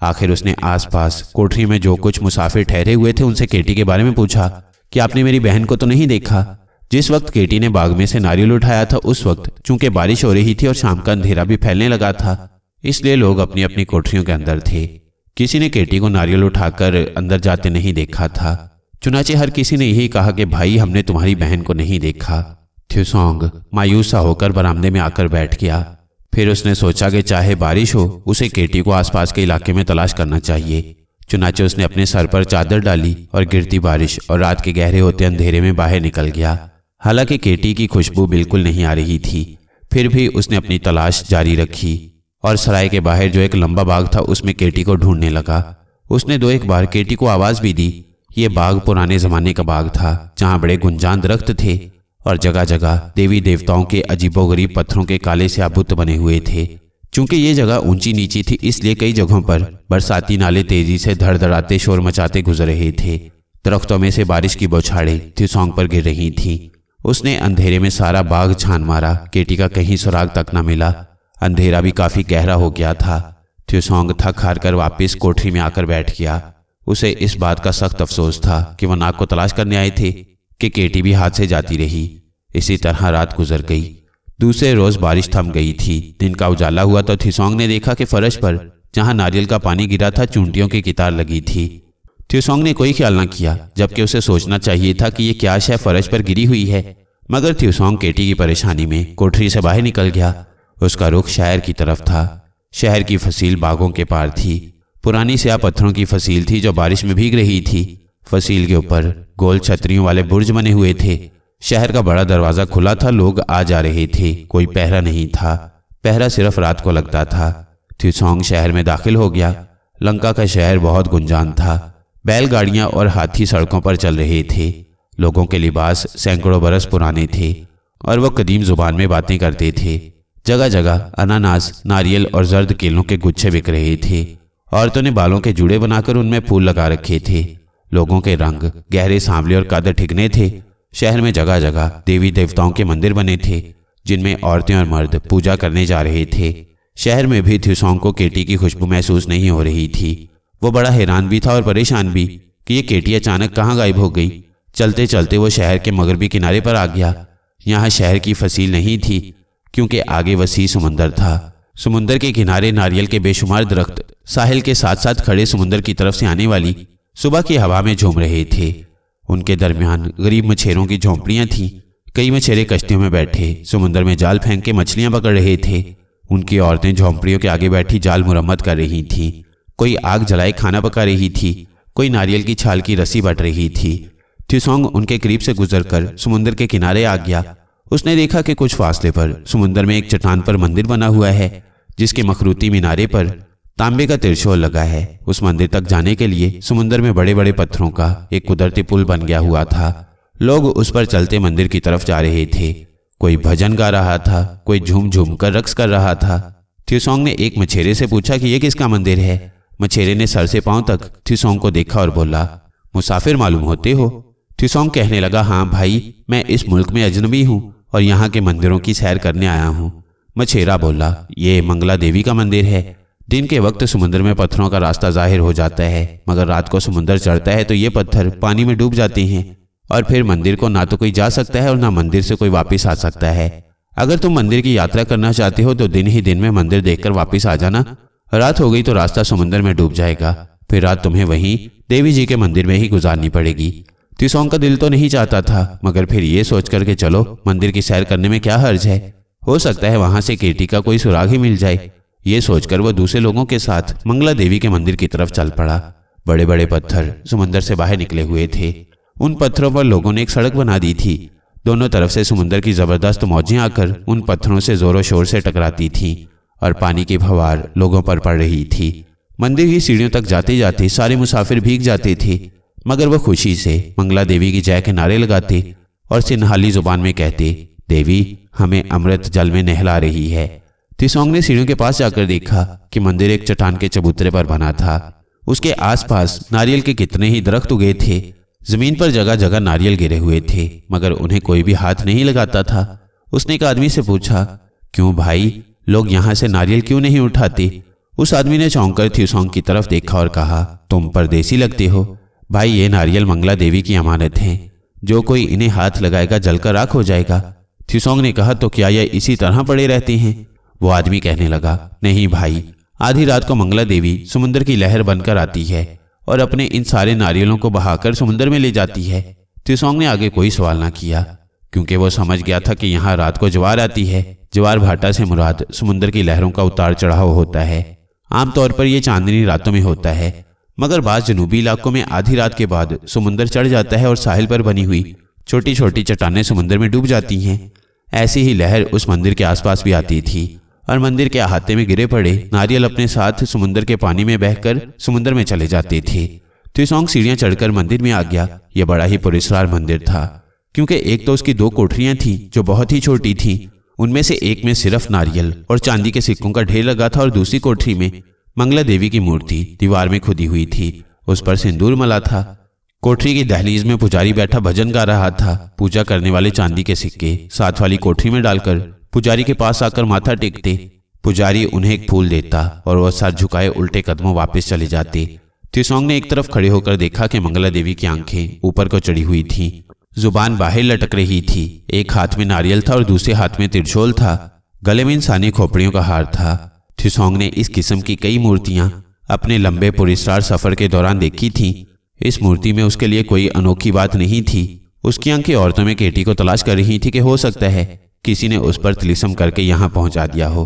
आखिर उसने आसपास कोठरी में जो कुछ मुसाफिर ठहरे हुए थे उनसे केटी के बारे में पूछा कि आपने मेरी बहन को तो नहीं देखा जिस वक्त केटी ने बाग में से नारियल उठाया था उस वक्त चूंकि बारिश हो रही थी और शाम का अंधेरा भी फैलने लगा था इसलिए लोग अपनी अपनी कोठरियों के अंदर थे किसी ने केटी को नारियल उठाकर अंदर जाते नहीं देखा था चुनाचे हर किसी ने यही कहा कि भाई हमने तुम्हारी बहन को नहीं देखा थ्यूसोंग मायूसा होकर बरामदे में आकर बैठ गया फिर उसने सोचा कि चाहे बारिश हो उसे केटी को आसपास के इलाके में तलाश करना चाहिए चुनाचे उसने अपने सर पर चादर डाली और गिरती बारिश और रात के गहरे होते अंधेरे में बाहर निकल गया हालांकि केटी की खुशबू बिल्कुल नहीं आ रही थी फिर भी उसने अपनी तलाश जारी रखी और सराय के बाहर जो एक लंबा बाग था उसमें केटी को ढूंढने लगा उसने दो एक बार केटी को आवाज़ भी दी ये बाग पुराने जमाने का बाग था जहाँ बड़े गुंजान दरख्त थे और जगह जगह देवी देवताओं के अजीबोगरीब पत्थरों के काले से आबुत बने हुए थे चूंकि ये जगह ऊंची नीची थी इसलिए कई जगहों पर बरसाती नाले तेजी से धड़धड़ाते शोर मचाते गुजर रहे थे दरख्तों में से बारिश की बौछाड़े थिसोंग पर गिर रही थी उसने अंधेरे में सारा बाघ छान मारा केटी का कहीं सुराग तक न मिला अंधेरा भी काफी गहरा हो गया था थ्यूसोंग थक हार कर वापिस कोठरी में आकर बैठ गया उसे इस बात का सख्त अफसोस था कि वह नाक को तलाश करने आए थे कि केटी भी हाथ से जाती रही इसी तरह रात गुजर गई दूसरे रोज बारिश थम गई थी दिन का उजाला हुआ तो थ्यूसोंग ने देखा कि फर्श पर जहां नारियल का पानी गिरा था चूंटियों की कितार लगी थी थ्यूसोंग ने कोई ख्याल न किया जबकि उसे सोचना चाहिए था कि यह क्या शय फर्श पर गिरी हुई है मगर थ्यूसोंग केटी की परेशानी में कोठरी से बाहर निकल गया उसका रुख शहर की तरफ था शहर की फसील बागों के पार थी पुरानी स्या पत्थरों की फसील थी जो बारिश में भीग रही थी फसील के ऊपर गोल छतरियों वाले बुर्ज बने हुए थे शहर का बड़ा दरवाजा खुला था लोग आ जा रहे थे कोई पहरा नहीं था पहरा सिर्फ रात को लगता था थ्यूसोंग शहर में दाखिल हो गया लंका का शहर बहुत गुंजान था बैलगाड़ियां और हाथी सड़कों पर चल रहे थे लोगों के लिबास सैकड़ों बरस पुराने थे और वह कदीम जुबान में बातें करते थे जगह जगह अनानास नारियल और जर्द केलों के गुच्छे बिक रहे थे औरतों ने बालों के जुड़े बनाकर उनमें फूल लगा रखे थे लोगों के रंग गहरे सांवले और कद ठिकने थे शहर में जगह जगह देवी देवताओं के मंदिर बने थे जिनमें औरतें और मर्द पूजा करने जा रहे थे शहर में भी थ्यूसोंग को केटी की खुशबू महसूस नहीं हो रही थी वो बड़ा हैरान भी था और परेशान भी कि ये केटी अचानक कहाँ गायब हो गई चलते चलते वो शहर के मगरबी किनारे पर आ गया यहाँ शहर की फसील नहीं थी क्योंकि आगे वसी समुंदर था समुंदर के किनारे नारियल के बेशुमार दरख्त साहिल के साथ साथ खड़े समुंदर की तरफ से आने वाली सुबह की हवा में झूम रहे थे उनके दरमियान गरीब मछेरों की झोंपड़ियां थीं कई मछेरे कश्तियों में बैठे समुंदर में जाल फेंक के मछलियां पकड़ रहे थे उनकी औरतें झोंपड़ियों के आगे बैठी जाल मुरम्मत कर रही थीं कोई आग जलाए खाना पका रही थी कोई नारियल की छाल की रस्सी बट रही थी थ्यूसोंग उनके करीब से गुजरकर समुंदर के किनारे आ गया उसने देखा कि कुछ फासले पर समुन्दर में एक चट्टान पर मंदिर बना हुआ है जिसके मखरूती मीनारे पर तांबे का तिरछोल लगा है उस मंदिर तक जाने के लिए समुन्दर में बड़े बड़े पत्थरों का एक कुदरती पुल बन गया हुआ था लोग उस पर चलते मंदिर की तरफ जा रहे थे कोई भजन गा रहा था कोई झूम झूम कर रक्स कर रहा था थ्यूसोंग ने एक मछेरे से पूछा कि यह किसका मंदिर है मछेरे ने सर से पांव तक थ्यूसोंग को देखा और बोला मुसाफिर मालूम होते हो थ्यूसोंग कहने लगा हाँ भाई मैं इस मुल्क में अजनबी हूँ और यहाँ के मंदिरों की सैर करने आया हूँ मछेरा बोला ये मंगला देवी का मंदिर है दिन के वक्त समुद्र में पत्थरों का रास्ता जाहिर हो जाता है मगर रात को समुद्र चढ़ता है तो ये पत्थर पानी में डूब जाते हैं और फिर मंदिर को ना तो कोई जा सकता है और ना मंदिर से कोई वापस आ सकता है अगर तुम मंदिर की यात्रा करना चाहते हो तो दिन ही दिन में मंदिर देखकर वापस आ जाना रात हो गई तो रास्ता समुन्द्र में डूब जाएगा फिर रात तुम्हें वहीं देवी जी के मंदिर में ही गुजारनी पड़ेगी तिसोंग का दिल तो नहीं चाहता था मगर फिर ये सोच कर के चलो मंदिर की सैर करने में क्या हर्ज है हो सकता है वहां से केटी का कोई सुराग ही मिल जाए ये सोचकर वह दूसरे लोगों के साथ मंगला देवी के मंदिर की तरफ चल पड़ा बड़े बड़े पत्थर समुन्दर से बाहर निकले हुए थे उन पत्थरों पर लोगों ने एक सड़क बना दी थी दोनों तरफ से समुन्दर की जबरदस्त मौजें आकर उन पत्थरों से जोरों शोर से टकराती थी और पानी की फवार लोगों पर पड़ रही थी मंदिर की सीढ़ियों तक जाते जाते सारे मुसाफिर भीग जाते थे मगर वह खुशी से मंगला देवी की जय के नारे लगाते और सिन्हाली जुबान में कहते देवी हमें अमृत जल में नहला रही है तिसोंग ने सीढ़ियों के पास जाकर देखा कि मंदिर एक चट्टान के चबूतरे पर बना था उसके आसपास नारियल के कितने ही दरख्त उगे थे जमीन पर जगह जगह नारियल गिरे हुए थे मगर उन्हें कोई भी हाथ नहीं लगाता था उसने एक आदमी से पूछा क्यों भाई लोग यहाँ से नारियल क्यों नहीं उठाते उस आदमी ने चौंक कर थ्यूसोंग की तरफ देखा और कहा तुम परदेसी लगते हो भाई ये नारियल मंगला देवी की अमानत है जो कोई इन्हें हाथ लगाएगा जलकर राख हो जाएगा थ्यूसोंग ने कहा तो क्या यह इसी तरह पड़े रहते हैं वो आदमी कहने लगा नहीं भाई आधी रात को मंगला देवी समुन्द्र की लहर बनकर आती है और अपने इन सारे नारियलों को बहाकर समुन्द्र में ले जाती है त्रिसोंग ने आगे कोई सवाल ना किया क्योंकि वो समझ गया था कि यहाँ रात को ज्वार आती है ज्वार भाटा से मुराद समुन्द्र की लहरों का उतार चढ़ाव होता है आमतौर पर यह चांदनी रातों में होता है मगर बाद जनूबी इलाकों में आधी रात के बाद समुंदर चढ़ जाता है और साहिल पर बनी हुई छोटी छोटी चट्टाने समुंदर में डूब जाती हैं ऐसी ही लहर उस मंदिर के आसपास भी आती थी और मंदिर के अहाते में गिरे पड़े नारियल अपने साथ समुंदर के पानी में बहकर समुंदर में चले जाते थे त्रिसोंग तो सीढ़ियां चढ़कर मंदिर में आ गया यह बड़ा ही पुरस्कार मंदिर था क्योंकि एक तो उसकी दो कोठरियां थी जो बहुत ही छोटी थी उनमें से एक में सिर्फ नारियल और चांदी के सिक्कों का ढेर लगा था और दूसरी कोठरी में मंगला देवी की मूर्ति दीवार में खुदी हुई थी उस पर सिंदूर मला था कोठरी की दहलीज में पुजारी बैठा भजन गा रहा था पूजा करने वाले चांदी के सिक्के साथ वाली कोठरी में डालकर पुजारी के पास आकर माथा टेकते पुजारी उन्हें एक फूल देता और वह सर झुकाए उल्टे कदमों वापस चले जाते त्रिसोंग ने एक तरफ खड़े होकर देखा कि मंगला देवी की आंखें ऊपर को चढ़ी हुई थी जुबान बाहर लटक रही थी एक हाथ में नारियल था और दूसरे हाथ में तिरछोल था गले में इंसानी खोपड़ियों का हार था थिसोंग ने इस किस्म की कई मूर्तियां अपने लंबे पुरस्कार सफ़र के दौरान देखी थीं इस मूर्ति में उसके लिए कोई अनोखी बात नहीं थी उसकी आंखें औरतों में केटी को तलाश कर रही थी कि हो सकता है किसी ने उस पर तिलिसम करके यहाँ पहुंचा दिया हो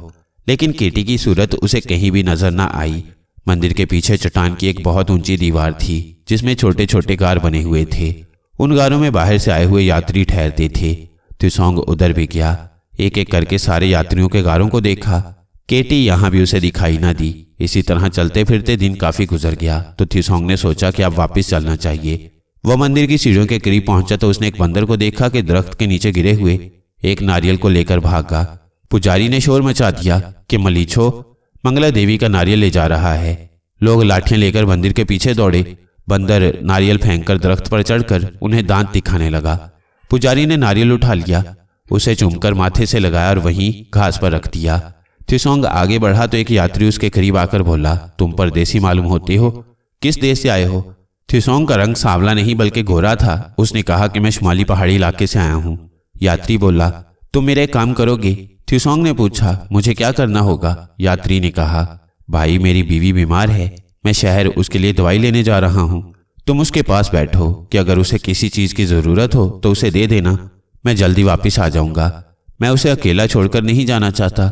लेकिन केटी की सूरत उसे कहीं भी नजर ना आई मंदिर के पीछे चट्टान की एक बहुत ऊंची दीवार थी जिसमें छोटे छोटे गार बने हुए थे उन गारों में बाहर से आए हुए यात्री ठहरते थे तिसोंग उधर भी गया एक एक करके सारे यात्रियों के गारों को देखा केटी यहाँ भी उसे दिखाई ना दी इसी तरह चलते फिरते दिन काफी गुजर गया तो थीसोंग ने सोचा कि अब वापस चलना चाहिए वह मंदिर की सीढ़ियों के करीब पहुंचा तो उसने एक बंदर को देखा कि दरख्त के नीचे गिरे हुए एक नारियल को लेकर भागा पुजारी ने शोर मचा दिया कि मलीछो मंगला देवी का नारियल ले जा रहा है लोग लाठियां लेकर मंदिर के पीछे दौड़े बंदर नारियल फेंककर दरख्त पर चढ़कर उन्हें दांत दिखाने लगा पुजारी ने नारियल उठा लिया उसे चुमकर माथे से लगाया और वहीं घास पर रख दिया थिसोंग आगे बढ़ा तो एक यात्री उसके करीब आकर बोला तुम परदेसी मालूम होते हो किस देश से आए हो थिसोंग का रंग सांवला नहीं बल्कि गोरा था उसने कहा कि मैं शुमाली पहाड़ी इलाके से आया हूँ यात्री बोला तुम मेरा काम करोगे थिसोंग ने पूछा मुझे क्या करना होगा यात्री ने कहा भाई मेरी बीवी बीमार है मैं शहर उसके लिए दवाई लेने जा रहा हूँ तुम उसके पास बैठो कि अगर उसे किसी चीज़ की ज़रूरत हो तो उसे दे देना मैं जल्दी वापस आ जाऊंगा मैं उसे अकेला छोड़कर नहीं जाना चाहता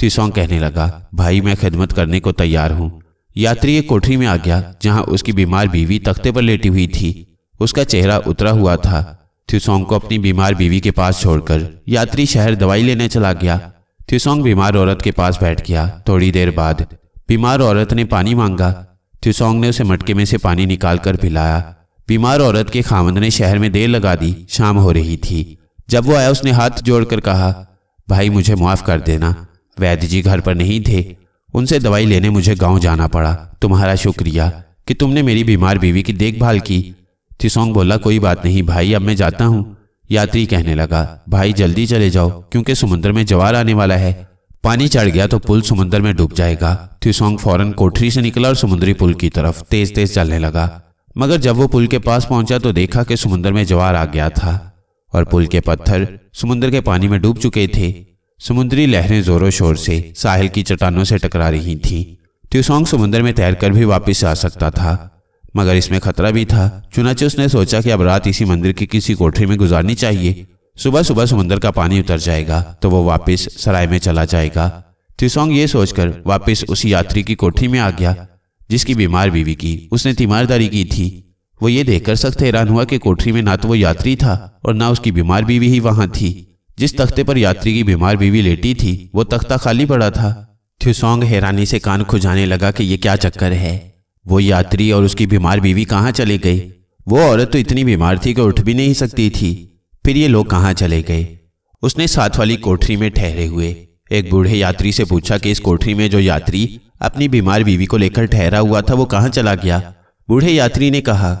तीसोंग कहने लगा भाई मैं खिदमत करने को तैयार हूँ यात्री एक कोठरी में आ गया जहाँ उसकी बीमार बीवी तख्ते पर लेटी हुई थी उसका चेहरा उतरा हुआ था थ्यूसोंग को अपनी बीमार बीवी के पास छोड़कर यात्री शहर दवाई लेने चला गया थ्यूसोंग बीमार औरत के पास बैठ गया थोड़ी देर बाद बीमार औरत ने पानी मांगा थ्यूसोंग ने उसे मटके में से पानी निकाल कर पिलाया बीमार औरत के खामद ने शहर में देर लगा दी शाम हो रही थी जब वो आया उसने हाथ जोड़कर कहा भाई मुझे माफ कर देना वैद्य जी घर पर नहीं थे उनसे दवाई लेने मुझे गांव जाना पड़ा तुम्हारा शुक्रिया कि तुमने मेरी बीमार बीवी की देखभाल की थिसोंग बोला कोई बात नहीं भाई अब मैं जाता हूँ यात्री कहने लगा भाई जल्दी चले जाओ क्योंकि समुन्द्र में जवार आने वाला है पानी चढ़ गया तो पुल समुन्द्र में डूब जाएगा थिसोंग फौरन कोठरी से निकला और समुद्री पुल की तरफ तेज तेज चलने लगा मगर जब वो पुल के पास पहुंचा तो देखा कि समुन्द्र में जवार आ गया था और पुल के पत्थर समुन्द्र के पानी में डूब चुके थे समुद्री लहरें जोरों शोर से साहिल की चट्टानों से टकरा रही थीं ट्यूसोंग समुद्र में तैरकर भी वापस आ सकता था मगर इसमें खतरा भी था चुनाचे उसने सोचा कि अब रात इसी मंदिर की किसी कोठरी में गुजारनी चाहिए सुबह सुबह समुद्र का पानी उतर जाएगा तो वो वापस सराय में चला जाएगा त्यूसोंग ये सोचकर वापस उसी यात्री की कोठरी में आ गया जिसकी बीमार बीवी की उसने तीमारदारी की थी वो ये देखकर सख्त हैरान हुआ कि कोठरी में ना तो वो यात्री था और ना उसकी बीमार बीवी ही वहां थी जिस तख्ते पर यात्री की बीमार बीवी लेटी थी वो तख्ता खाली पड़ा था थ्यूसोंग हैरानी से कान खुजाने लगा कि ये क्या चक्कर है वो यात्री और उसकी बीमार बीवी कहाँ चले गई वो औरत तो इतनी बीमार थी कि उठ तो भी नहीं सकती थी फिर ये लोग कहाँ चले गए उसने साथ वाली कोठरी में ठहरे हुए एक बूढ़े यात्री से पूछा कि इस कोठरी में जो यात्री अपनी बीमार बीवी को लेकर ठहरा हुआ था वो कहाँ चला गया बूढ़े यात्री ने कहा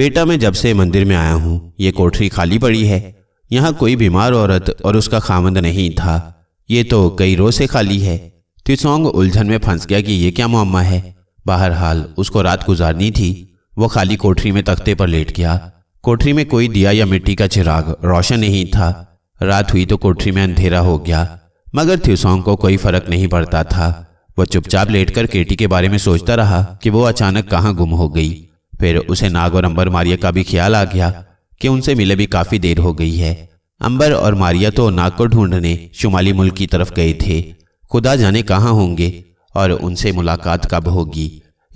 बेटा मैं जब से मंदिर में आया हूँ ये कोठरी खाली पड़ी है यहाँ कोई बीमार औरत और उसका खामंद नहीं था ये तो कई रोज से खाली है तिसोंग उलझन में फंस गया कि यह क्या मामा है बाहर हाल उसको रात गुजारनी थी वो खाली कोठरी में तख्ते पर लेट गया कोठरी में कोई दिया या मिट्टी का चिराग रोशन नहीं था रात हुई तो कोठरी में अंधेरा हो गया मगर थ्यूसोंग को कोई फर्क नहीं पड़ता था वह चुपचाप लेटकर केटी के बारे में सोचता रहा कि वो अचानक कहाँ गुम हो गई फिर उसे नाग और अंबर मारिया का भी ख्याल आ गया कि उनसे मिले भी काफ़ी देर हो गई है अंबर और मारिया तो नाक को ढूंढने शुमाली मुल्क की तरफ गए थे खुदा जाने कहाँ होंगे और उनसे मुलाकात कब होगी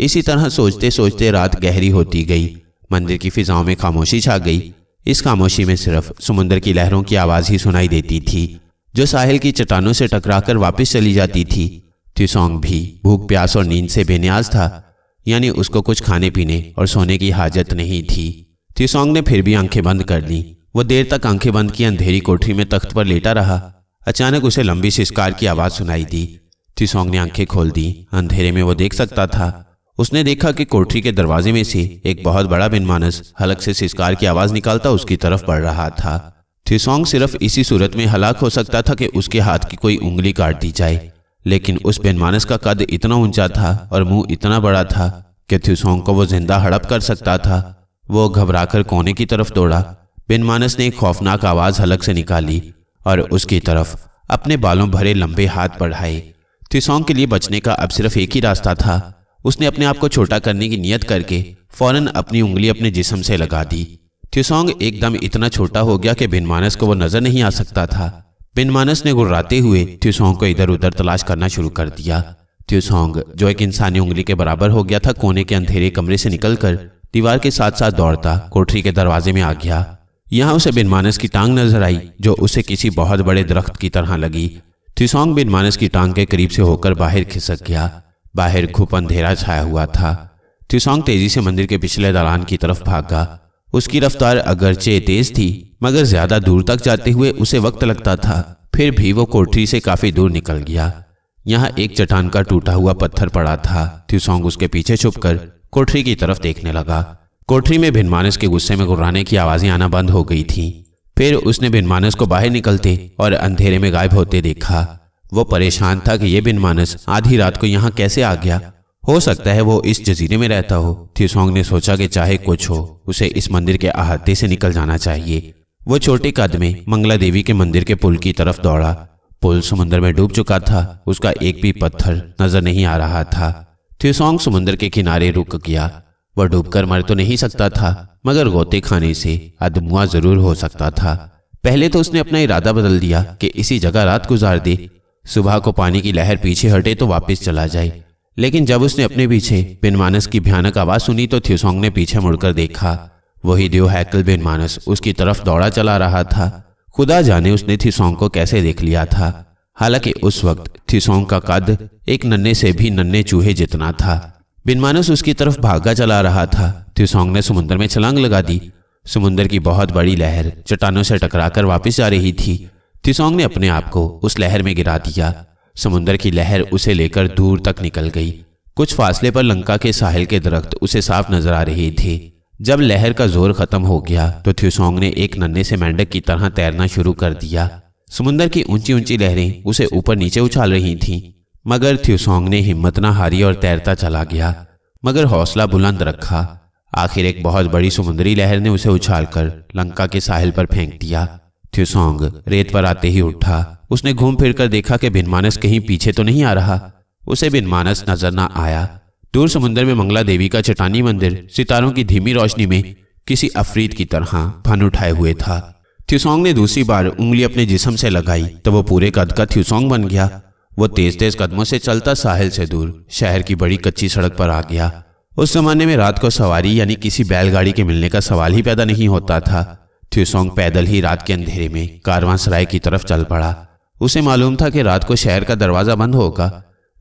इसी तरह सोचते सोचते रात गहरी होती गई मंदिर की फिजाओं में खामोशी छा गई इस खामोशी में सिर्फ समुंदर की लहरों की आवाज़ ही सुनाई देती थी जो साहिल की चट्टानों से टकराकर वापस चली जाती थी त्यूसोंग भी भूख प्यास और नींद से बेनियाज था यानी उसको कुछ खाने पीने और सोने की हाजत नहीं थी थीसोंग ने फिर भी आंखें बंद कर ली वो देर तक आंखें बंद की अंधेरी कोठरी में तख्त पर लेटा रहा अचानक उसे लंबी सिस्कार की आवाज़ सुनाई दी त्यूसोंग ने आंखें खोल दी अंधेरे में वो देख सकता था उसने देखा कि कोठरी के दरवाजे में से एक बहुत बड़ा बिनमानस हलक से सिस्कार की आवाज़ निकालता उसकी तरफ बढ़ रहा था थिसोंग सिर्फ इसी सूरत में हलाक हो सकता था कि उसके हाथ की कोई उंगली काट दी जाए लेकिन उस बेनमानस का कद इतना ऊंचा था और मुंह इतना बड़ा था कि थिसोंग को वो जिंदा हड़प कर सकता था वो घबराकर कोने की तरफ दौड़ा बिनमानस ने एक खौफनाक आवाज हलक से निकाली और उसकी तरफ अपने बालों भरे लंबे हाथ बढ़ाए थिसोंग के लिए बचने का अब सिर्फ एक ही रास्ता था उसने अपने आप को छोटा करने की नियत करके फौरन अपनी उंगली अपने जिसम से लगा दी थिसोंग एकदम इतना छोटा हो गया कि बिनमानस को वो नजर नहीं आ सकता था बिनमानस ने गुर्राते हुए थिसोंग को इधर उधर तलाश करना शुरू कर दिया थ्यूसोंग जो एक इंसानी उंगली के बराबर हो गया था कोने के अंधेरे कमरे से निकलकर दीवार के साथ साथ दौड़ता कोठरी के दरवाजे में आ गया यहां उसे बिन मानस की टांग नजर आई जो उसे किसी बहुत बड़े दरख्त की तरह लगी थिसोंग बिन मानस की टांग के करीब से होकर बाहर खिसक गया बाहर घुप अंधेरा छाया हुआ था थिसोंग तेजी से मंदिर के पिछले दलान की तरफ भागा उसकी रफ्तार अगरचे तेज थी मगर ज्यादा दूर तक जाते हुए उसे वक्त लगता था फिर भी वो कोठरी से काफी दूर निकल गया यहाँ एक चट्टान का टूटा हुआ पत्थर पड़ा था थ्यूसोंग उसके पीछे छुपकर कोठरी की तरफ देखने लगा कोठरी में भिनमानस के गुस्से में गुर्राने की आवाज़ें आना बंद हो गई थी फिर उसने भिनमानस को बाहर निकलते और अंधेरे में गायब होते देखा वो परेशान था कि यह भिनमानस आधी रात को यहाँ कैसे आ गया हो सकता है वो इस जजीरे में रहता हो थिसोंग ने सोचा कि चाहे कुछ हो उसे इस मंदिर के अहाते से निकल जाना चाहिए वो छोटे कद में मंगला देवी के मंदिर के पुल की तरफ दौड़ा पुल समुन्द्र में डूब चुका था उसका एक भी पत्थर नजर नहीं आ रहा था थ्यूसोंग तो समुद्र के किनारे रुक गया वह डूबकर मर तो नहीं सकता था मगर गोते खाने से अदमुआ जरूर हो सकता था पहले तो उसने अपना इरादा बदल दिया कि इसी जगह रात गुजार दे सुबह को पानी की लहर पीछे हटे तो वापस चला जाए लेकिन जब उसने अपने पीछे बिनमानस की भयानक आवाज सुनी तो थ्यूसोंग ने पीछे मुड़कर देखा वही देव हैकल बिनमानस उसकी तरफ दौड़ा चला रहा था खुदा जाने उसने थ्यूसोंग को कैसे देख लिया था हालांकि उस वक्त थीसोंग का कद एक नन्हे से भी नन्हे चूहे जितना था बिनमानस उसकी तरफ भागा चला रहा था थीसोंग ने समुद्र में छलांग लगा दी समुद्र की बहुत बड़ी लहर चट्टानों से टकराकर वापस जा रही थी थीसोंग ने अपने आप को उस लहर में गिरा दिया समुद्र की लहर उसे लेकर दूर तक निकल गई कुछ फासले पर लंका के साहिल के दरख्त उसे साफ नजर आ रहे थे जब लहर का जोर खत्म हो गया तो थ्यूसोंग ने एक नन्हे से मेंढक की तरह तैरना शुरू कर दिया समुन्दर की ऊंची ऊंची लहरें उसे ऊपर नीचे उछाल रही थीं मगर थ्यूसोंग ने हिम्मत ना हारी और तैरता चला गया मगर हौसला बुलंद रखा आखिर एक बहुत बड़ी समुद्री लहर ने उसे उछालकर लंका के साहिल पर फेंक दिया थ्यूसोंग रेत पर आते ही उठा उसने घूम फिर कर देखा कि भिनमानस कहीं पीछे तो नहीं आ रहा उसे भिनमानस नजर ना आया दूर समुद्र में मंगला देवी का चटानी मंदिर सितारों की धीमी रोशनी में किसी अफरीद की तरह फन उठाए हुए था थ्यूसोंग ने दूसरी बार उंगली अपने जिसम से लगाई तो वो पूरे कद का थ्यूसोंग बन गया वो तेज तेज कदमों से चलता साहिल से दूर शहर की बड़ी कच्ची सड़क पर आ गया उस जमाने में रात को सवारी यानी किसी बैलगाड़ी के मिलने का सवाल ही पैदा नहीं होता था थ्यूसोंग पैदल ही रात के अंधेरे में कारवां सराय की तरफ चल पड़ा उसे मालूम था कि रात को शहर का दरवाजा बंद होगा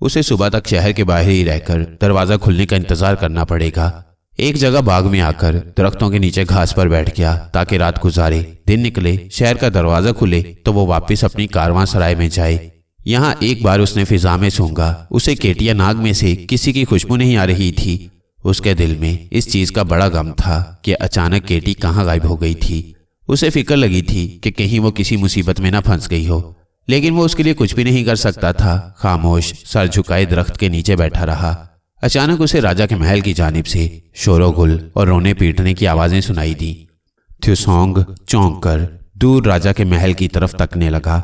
उसे सुबह तक शहर के बाहर ही रहकर दरवाजा खुलने का इंतजार करना पड़ेगा एक जगह बाग में आकर दरख्तों के नीचे घास पर बैठ गया ताकि रात गुजारे दिन निकले शहर का दरवाजा खुले तो वो वापस अपनी कारवां सराय में जाए यहाँ एक बार उसने फिजा में सूंगा उसे केटिया नाग में से किसी की खुशबू नहीं आ रही थी उसके दिल में इस चीज का बड़ा गम था कि अचानक केटी कहाँ गायब हो गई थी उसे फिक्र लगी थी कि कहीं वो किसी मुसीबत में ना फंस गई हो लेकिन वो उसके लिए कुछ भी नहीं कर सकता था खामोश सर झुकाए दरख्त के नीचे बैठा रहा अचानक उसे राजा के महल की जानब से शोरोगुल और रोने पीटने की आवाज़ें सुनाई दी थ्यूसोंग चौंक कर दूर राजा के महल की तरफ तकने लगा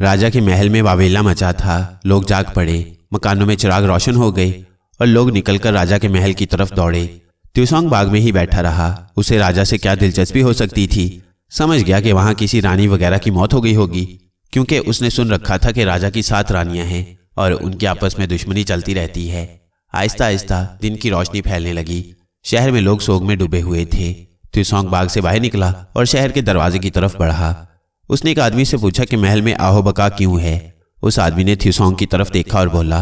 राजा के महल में वावेला मचा था लोग जाग पड़े मकानों में चिराग रोशन हो गए और लोग निकलकर राजा के महल की तरफ दौड़े त्यूसोंग बाग में ही बैठा रहा उसे राजा से क्या दिलचस्पी हो सकती थी समझ गया कि वहाँ किसी रानी वगैरह की मौत हो गई होगी क्योंकि उसने सुन रखा था कि राजा की सात रानियां हैं और उनके आपस में दुश्मनी चलती रहती है आहिस्ता आहिस्ता दिन की रोशनी फैलने लगी शहर में लोग सोग में डूबे हुए थे त्रिसोंग बाग से बाहर निकला और शहर के दरवाजे की तरफ बढ़ा उसने एक आदमी से पूछा कि महल में आहोबका क्यों है उस आदमी ने थ्यूसोंग की तरफ देखा और बोला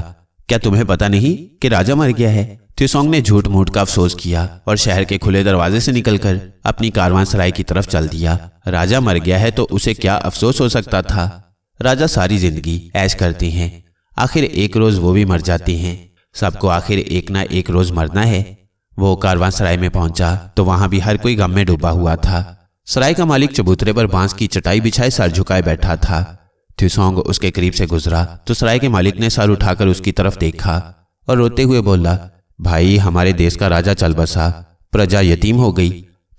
क्या तुम्हें पता नहीं कि राजा मर गया है थ्यूसोंग ने झूठ मूठ का अफसोस किया और शहर के खुले दरवाजे से निकलकर अपनी कारवां सराय की तरफ चल दिया राजा मर गया है तो उसे क्या अफसोस हो सकता था राजा सारी जिंदगी ऐश करते हैं आखिर एक रोज वो भी मर जाते हैं सबको आखिर एक ना एक रोज मरना है वो कारवां सराय में पहुंचा तो वहां भी हर कोई गम में डूबा हुआ था सराय का मालिक चबूतरे पर बांस की चटाई बिछाए सर झुकाए बैठा था थ्यूसोंग उसके करीब से गुजरा तो सराय के मालिक ने सर उठाकर उसकी तरफ देखा और रोते हुए बोला भाई हमारे देश का राजा चल बसा प्रजा यतीम हो गई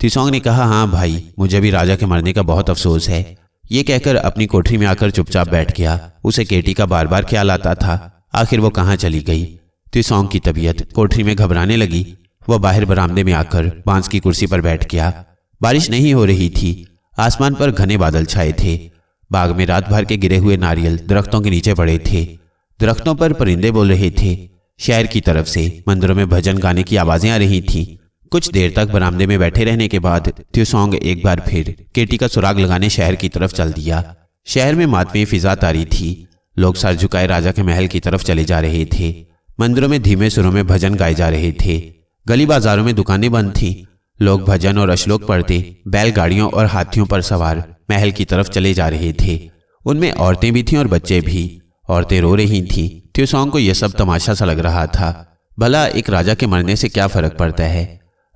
थ्यूसोंग ने कहा हाँ भाई मुझे भी राजा के मरने का बहुत अफसोस है ये कहकर अपनी कोठरी में आकर चुपचाप बैठ गया उसे केटी का बार बार ख्याल आता था आखिर वो कहाँ चली गई त्रिसोंग की तबीयत कोठरी में घबराने लगी वह बाहर बरामदे में आकर बांस की कुर्सी पर बैठ गया बारिश नहीं हो रही थी आसमान पर घने बादल छाए थे बाग में रात भर के गिरे हुए नारियल दरख्तों के नीचे पड़े थे दरख्तों पर परिंदे बोल रहे थे शहर की तरफ से मंदिरों में भजन गाने की आवाजें आ रही थी कुछ देर तक बरामदे में बैठे रहने के बाद त्यूसोंग एक बार फिर केटी का सुराग लगाने शहर की तरफ चल दिया शहर में मातमी फिजा तारी थी लोग सर झुकाए राजा के महल की तरफ चले जा रहे थे मंदिरों में धीमे सुरों में भजन गाए जा रहे थे गली बाजारों में दुकानें बंद थीं लोग भजन और अश्लोक पढ़ते बैलगाड़ियों और हाथियों पर सवार महल की तरफ चले जा रहे थे उनमें औरतें भी थीं और बच्चे भी औरतें रो रही थीं त्योसोंग को यह सब तमाशा सा लग रहा था भला एक राजा के मरने से क्या फर्क पड़ता है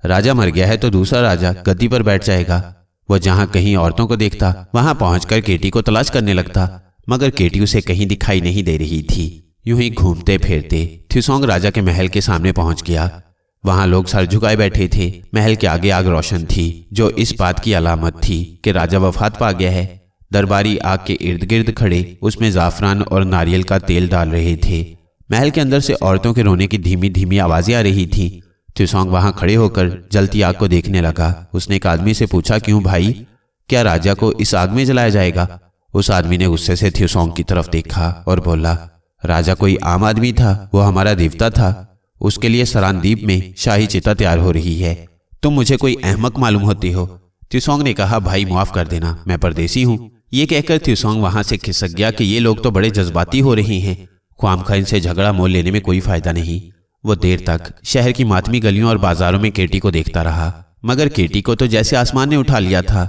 राजा मर गया है तो दूसरा राजा गद्दी पर बैठ जाएगा वह जहां कहीं औरतों को देखता वहां पहुंचकर केटी को तलाश करने लगता मगर केटी उसे कहीं दिखाई नहीं दे रही थी यूं ही घूमते फिरते थिसोंग राजा के महल के सामने पहुंच गया वहां लोग सर झुकाए बैठे थे महल के आगे आग रोशन थी जो इस बात की अलामत थी कि राजा वफात पा गया है दरबारी आग के इर्द गिर्द खड़े उसमें जाफरान और नारियल का तेल डाल रहे थे महल के अंदर से औरतों के रोने की धीमी धीमी आवाजें आ रही थी थिसोंग वहां खड़े होकर जलती आग को देखने लगा उसने एक आदमी से पूछा क्यों भाई क्या राजा को इस आग में जलाया जाएगा उस आदमी ने गुस्से से थिसोंग की तरफ देखा और बोला राजा कोई आम आदमी था वो हमारा देवता था उसके लिए सरानदीप में शाही चिता तैयार हो रही है तुम मुझे कोई अहमक मालूम होती हो त्यूसोंग ने कहा भाई मुआफ कर देना मैं परदेसी हूँ ये कहकर त्यूसोंग वहां से खिसक गया कि ये लोग तो बड़े जज्बाती हो रहे हैं ख्वाम खान से झगड़ा मोल लेने में कोई फायदा नहीं वो देर तक शहर की मातमी गलियों और बाजारों में केटी को देखता रहा मगर केटी को तो जैसे आसमान ने उठा लिया था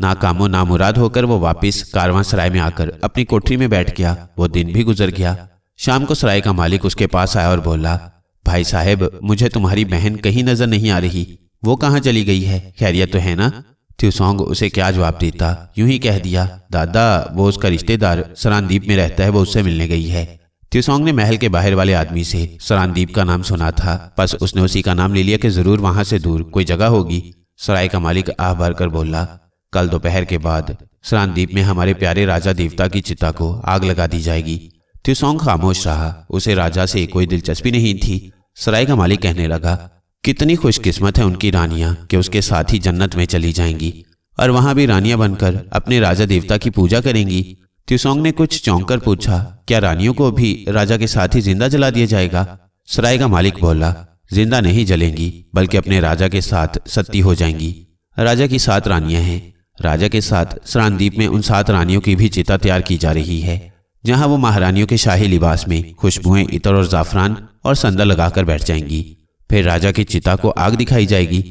ना कामो ना मुराद होकर वो वापिस कारवां सराय में आकर अपनी कोठरी में बैठ गया वो दिन भी गुजर गया शाम को सराय का मालिक उसके पास आया और बोला भाई साहब मुझे तुम्हारी बहन कहीं नजर नहीं आ रही वो कहाँ चली गई है खैरियत तो है ना त्यूसोंग उसे क्या जवाब देता यूं ही कह दिया दादा वो उसका रिश्तेदार सरानदीप में रहता है वो उससे मिलने गई है त्यूसोंग ने महल के बाहर वाले आदमी से सरानदीप का नाम सुना था बस उसने उसी का नाम ले लिया कि जरूर वहां से दूर कोई जगह होगी सराय का मालिक आह भर कर बोला कल दोपहर के बाद सरानदीप में हमारे प्यारे राजा देवता की चिता को आग लगा दी जाएगी त्यूसोंग खामोश रहा उसे राजा से कोई दिलचस्पी नहीं थी सराय का मालिक कहने लगा कितनी खुशकिस्मत है उनकी रानियां कि उसके साथ ही जन्नत में चली जाएंगी और वहां भी रानियां बनकर अपने राजा देवता की पूजा करेंगी त्यूसोंग ने कुछ चौंक कर पूछा क्या रानियों को भी राजा के साथ ही जिंदा जला दिया जाएगा सराय का मालिक बोला जिंदा नहीं जलेंगी बल्कि अपने राजा के साथ सत्ती हो जाएंगी राजा की सात रानियां हैं राजा के साथ सरानदीप में उन सात रानियों की भी चिता तैयार की जा रही है जहां वो महारानियों के शाही लिबास में खुशबुएं इतर और जाफरान और संदा लगाकर बैठ जाएंगी फिर राजा की चिता को आग दिखाई जाएगी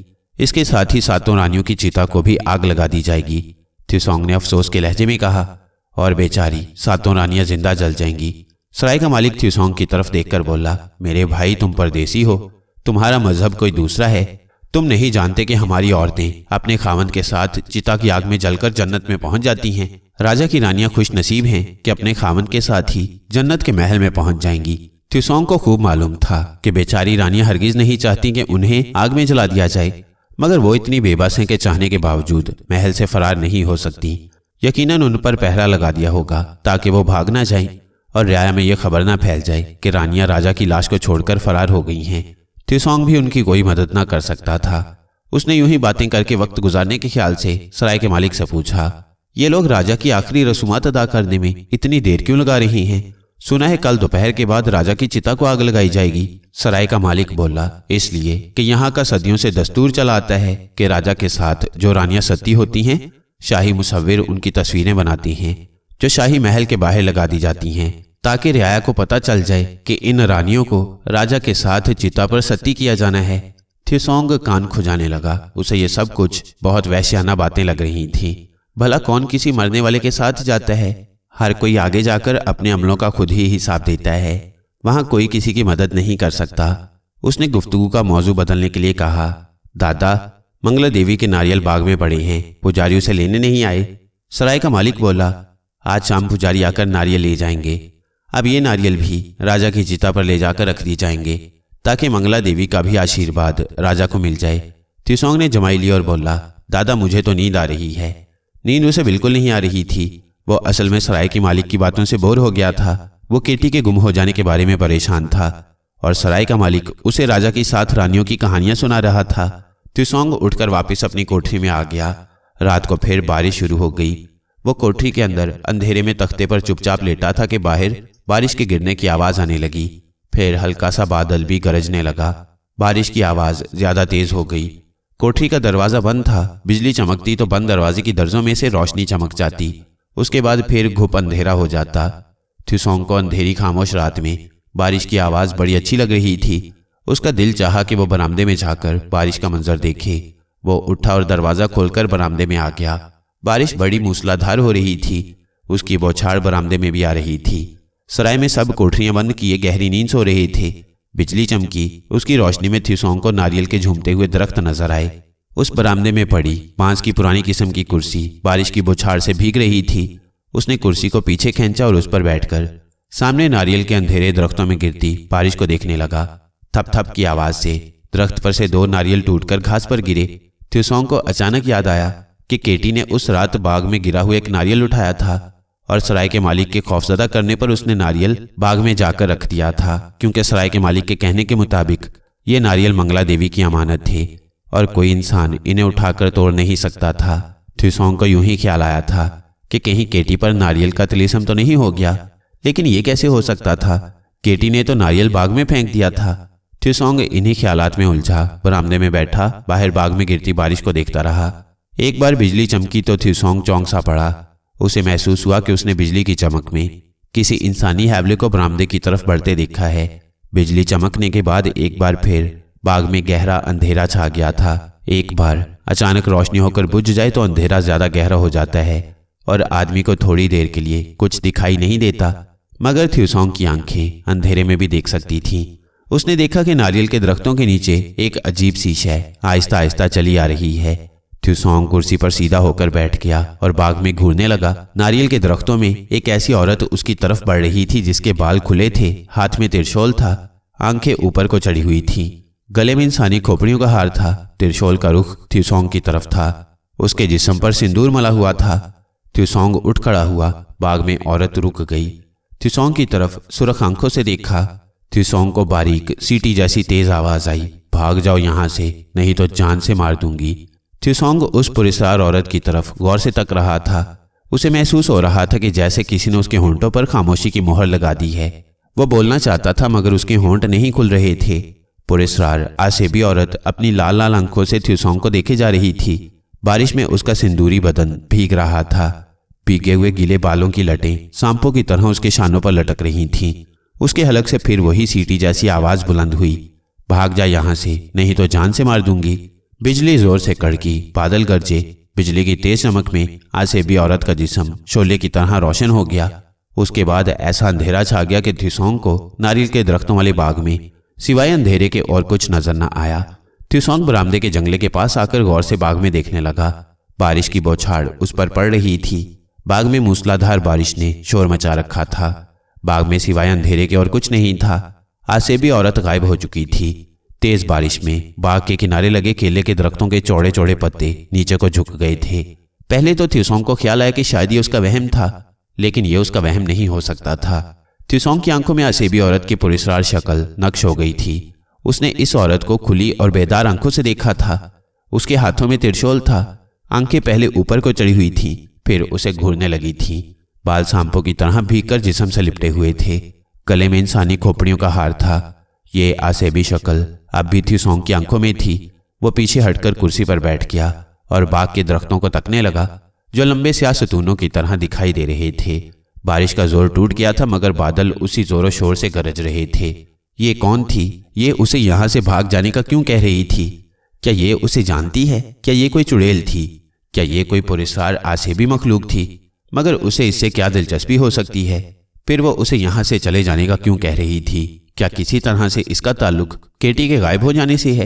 इसके साथ ही सातों रानियों की चिता को भी आग लगा दी जाएगी थिसोंग ने अफसोस के लहजे में कहा और बेचारी सातों रानियां जिंदा जल जाएंगी सराय का मालिक थिसोंग की तरफ देखकर बोला मेरे भाई तुम परदेसी हो तुम्हारा मजहब कोई दूसरा है तुम नहीं जानते कि हमारी औरतें अपने खावन के साथ चिता की आग में जलकर जन्नत में पहुंच जाती हैं राजा की रानियां खुश नसीब हैं कि अपने खामन के साथ ही जन्नत के महल में पहुंच जाएंगी त्यूसोंग को खूब मालूम था कि बेचारी रानियां हरगिज नहीं चाहती कि उन्हें आग में जला दिया जाए मगर वो इतनी बेबस हैं कि चाहने के बावजूद महल से फरार नहीं हो सकती यकीनन उन पर पहरा लगा दिया होगा ताकि वो भाग ना जाए और रियाया में यह खबर ना फैल जाए कि रानियां राजा की लाश को छोड़कर फरार हो गई हैं त्यूसोंग भी उनकी कोई मदद ना कर सकता था उसने यूं ही बातें करके वक्त गुजारने के ख्याल से सराय के मालिक से पूछा ये लोग राजा की आखिरी रसूमात अदा करने में इतनी देर क्यों लगा रही हैं सुना है कल दोपहर के बाद राजा की चिता को आग लगाई जाएगी सराय का मालिक बोला इसलिए कि यहाँ का सदियों से दस्तूर चला आता है कि राजा के साथ जो रानियां सती होती हैं शाही मुसविर उनकी तस्वीरें बनाती हैं जो शाही महल के बाहर लगा दी जाती हैं ताकि रियाया को पता चल जाए कि इन रानियों को राजा के साथ चिता पर सती किया जाना है थिसोंग कान खुजाने लगा उसे ये सब कुछ बहुत वैश्याना बातें लग रही थी भला कौन किसी मरने वाले के साथ जाता है हर कोई आगे जाकर अपने अमलों का खुद ही हिसाब देता है वहां कोई किसी की मदद नहीं कर सकता उसने गुफ्तगु का मौजू बदलने के लिए कहा दादा मंगला देवी के नारियल बाग में पड़े हैं पुजारी उसे लेने नहीं आए सराय का मालिक बोला आज शाम पुजारी आकर नारियल ले जाएंगे अब ये नारियल भी राजा की चिता पर ले जाकर रख दिए जाएंगे ताकि मंगला देवी का भी आशीर्वाद राजा को मिल जाए तिसोंग ने जमाई ली और बोला दादा मुझे तो नींद आ रही है नींद उसे बिल्कुल नहीं आ रही थी वो असल में सराय के मालिक की बातों से बोर हो गया था वो केटी के गुम हो जाने के बारे में परेशान था और सराय का मालिक उसे राजा की साथ रानियों की कहानियां सुना रहा था त्रिसोंग उठकर वापस अपनी कोठरी में आ गया रात को फिर बारिश शुरू हो गई वो कोठरी के अंदर अंधेरे में तख्ते पर चुपचाप लेटा था कि बाहर बारिश के गिरने की आवाज आने लगी फिर हल्का सा बादल भी गरजने लगा बारिश की आवाज ज्यादा तेज हो गई कोठरी का दरवाज़ा बंद था बिजली चमकती तो बंद दरवाजे की दर्जों में से रोशनी चमक जाती उसके बाद फिर घुप अंधेरा हो जाता थ्यूसोंग को अंधेरी खामोश रात में बारिश की आवाज़ बड़ी अच्छी लग रही थी उसका दिल चाहा कि वो बरामदे में जाकर बारिश का मंजर देखे वो उठा और दरवाज़ा खोलकर बरामदे में आ गया बारिश बड़ी मूसलाधार हो रही थी उसकी बौछाड़ बरामदे में भी आ रही थी सराय में सब कोठरियां बंद किए गहरी नींद सो रहे थे बिजली चमकी उसकी रोशनी में थ्यूसोंग को नारियल के झूमते हुए दरख्त नजर आए उस बरामदे में पड़ी बांस की पुरानी किस्म की कुर्सी बारिश की बुछाड़ से भीग रही थी उसने कुर्सी को पीछे खींचा और उस पर बैठकर सामने नारियल के अंधेरे दरख्तों में गिरती बारिश को देखने लगा थप थप की आवाज से दरख्त पर से दो नारियल टूटकर घास पर गिरे थ्यूसोंग को अचानक याद आया कि केटी ने उस रात बाग में गिरा हुआ एक नारियल उठाया था और सराय के मालिक के खौफजदा करने पर उसने नारियल बाग में जाकर रख दिया था क्योंकि सराय के मालिक के कहने के मुताबिक ये नारियल मंगला देवी की अमानत थी और कोई इंसान इन्हें उठाकर तोड़ नहीं सकता था थ्यूसोंग को यूं ही ख्याल आया था कि कहीं केटी पर नारियल का तिलिसम तो नहीं हो गया लेकिन ये कैसे हो सकता था केटी ने तो नारियल बाग में फेंक दिया था थिसोंग इन्हीं ख्यालात में उलझा बरामदे में बैठा बाहर बाग में गिरती बारिश को देखता रहा एक बार बिजली चमकी तो थ्यूसोंग चौंक सा पड़ा उसे महसूस हुआ कि उसने बिजली की चमक में किसी इंसानी हैवले को बरामदे की तरफ बढ़ते देखा है बिजली चमकने के बाद एक बार फिर बाग में गहरा अंधेरा छा गया था एक बार अचानक रोशनी होकर बुझ जाए तो अंधेरा ज्यादा गहरा हो जाता है और आदमी को थोड़ी देर के लिए कुछ दिखाई नहीं देता मगर थ्यूसोंग की आंखें अंधेरे में भी देख सकती थीं। उसने देखा कि नारियल के दरख्तों के नीचे एक अजीब सी शय आहिस्ता आहिस्ता चली आ रही है थ्यूसोंग कुर्सी पर सीधा होकर बैठ गया और बाग में घूरने लगा नारियल के दरख्तों में एक ऐसी औरत उसकी तरफ बढ़ रही थी जिसके बाल खुले थे हाथ में तिरशोल था आंखें ऊपर को चढ़ी हुई थी गले में इंसानी खोपड़ियों का हार था तिरशोल का रुख थ्यूसोंग की तरफ था उसके जिसम पर सिंदूर मला हुआ था थ्यूसोंग उठ खड़ा हुआ बाग में औरत रुक गई थ्यूसोंग की तरफ सुरख आंखों से देखा थ्यूसोंग को बारीक सीटी जैसी तेज आवाज आई भाग जाओ यहाँ से नहीं तो जान से मार दूंगी थ्यूसोंग उस पुरस्कार औरत की तरफ गौर से तक रहा था उसे महसूस हो रहा था कि जैसे किसी ने उसके होंठों पर खामोशी की मोहर लगा दी है वह बोलना चाहता था मगर उसके होंठ नहीं खुल रहे थे पुरस्कार आसेबी औरत अपनी लाल लाल आंखों से थ्यूसोंग को देखे जा रही थी बारिश में उसका सिंदूरी बदन भीग रहा था भीगे हुए गीले बालों की लटें सांपों की तरह उसके शानों पर लटक रही थीं उसके हलक से फिर वही सीटी जैसी आवाज बुलंद हुई भाग जा यहां से नहीं तो जान से मार दूंगी बिजली जोर से कड़की बादल गरजे बिजली की तेज चमक में भी औरत का जिसम शोले की तरह रोशन हो गया उसके बाद ऐसा अंधेरा छा गया कि थिसोंग को नारियल के दरख्तों वाले बाग में सिवाय अंधेरे के और कुछ नजर न आया थिसोंग बरामदे के जंगले के पास आकर गौर से बाग में देखने लगा बारिश की बौछाड़ उस पर पड़ रही थी बाग में मूसलाधार बारिश ने शोर मचा रखा था बाग में सिवाय अंधेरे के और कुछ नहीं था आसेबी औरत गायब हो चुकी थी तेज बारिश में बाग के किनारे लगे केले के दरख्तों के चौड़े चौड़े पत्ते नीचे को झुक गए थे पहले तो थ्यूसोंग को ख्याल आया कि शायद ये उसका वहम था लेकिन यह उसका वहम नहीं हो सकता था थ्यूसोंग की आंखों में असेबी औरत की पुरस्कार शक्ल नक्श हो गई थी उसने इस औरत को खुली और बेदार आंखों से देखा था उसके हाथों में तिरशोल था आंखें पहले ऊपर को चढ़ी हुई थी फिर उसे घूरने लगी थी बाल सांपों की तरह कर जिसम से लिपटे हुए थे गले में इंसानी खोपड़ियों का हार था ये आसेबी शक्ल अब भी थी सोंग की आंखों में थी वो पीछे हटकर कुर्सी पर बैठ गया और बाग के दरख्तों को तकने लगा जो लंबे स्या सतूनों की तरह दिखाई दे रहे थे बारिश का जोर टूट गया था मगर बादल उसी जोरों शोर से गरज रहे थे ये कौन थी ये उसे यहाँ से भाग जाने का क्यों कह रही थी क्या ये उसे जानती है क्या ये कोई चुड़ैल थी क्या ये कोई पुरस्कार भी मखलूक थी मगर उसे इससे क्या दिलचस्पी हो सकती है फिर वो उसे यहाँ से चले जाने का क्यों कह रही थी क्या किसी तरह से इसका ताल्लुक केटी के गायब हो जाने से है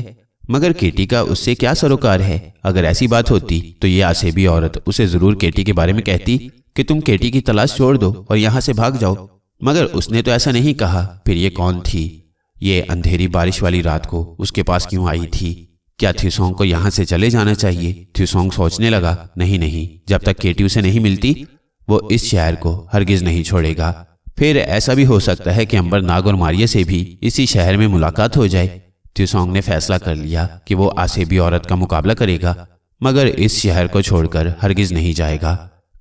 मगर केटी का उससे क्या सरोकार है अगर ऐसी बात होती तो ये भी औरत उसे जरूर केटी के बारे में कहती कि तुम केटी की तलाश छोड़ दो और यहाँ से भाग जाओ मगर उसने तो ऐसा नहीं कहा फिर ये कौन थी ये अंधेरी बारिश वाली रात को उसके पास क्यों आई थी क्या थ्यूसोंग को यहाँ से चले जाना चाहिए थ्यूसोंग सोचने लगा नहीं नहीं जब तक केटी उसे नहीं मिलती वो इस शहर को हरगिज नहीं छोड़ेगा फिर ऐसा भी हो सकता है कि अंबर नाग और मारिया से भी इसी शहर में मुलाकात हो जाए त्यूसोंग ने फैसला कर लिया कि वो आसेबी औरत का मुकाबला करेगा मगर इस शहर को छोड़कर हरगिज नहीं जाएगा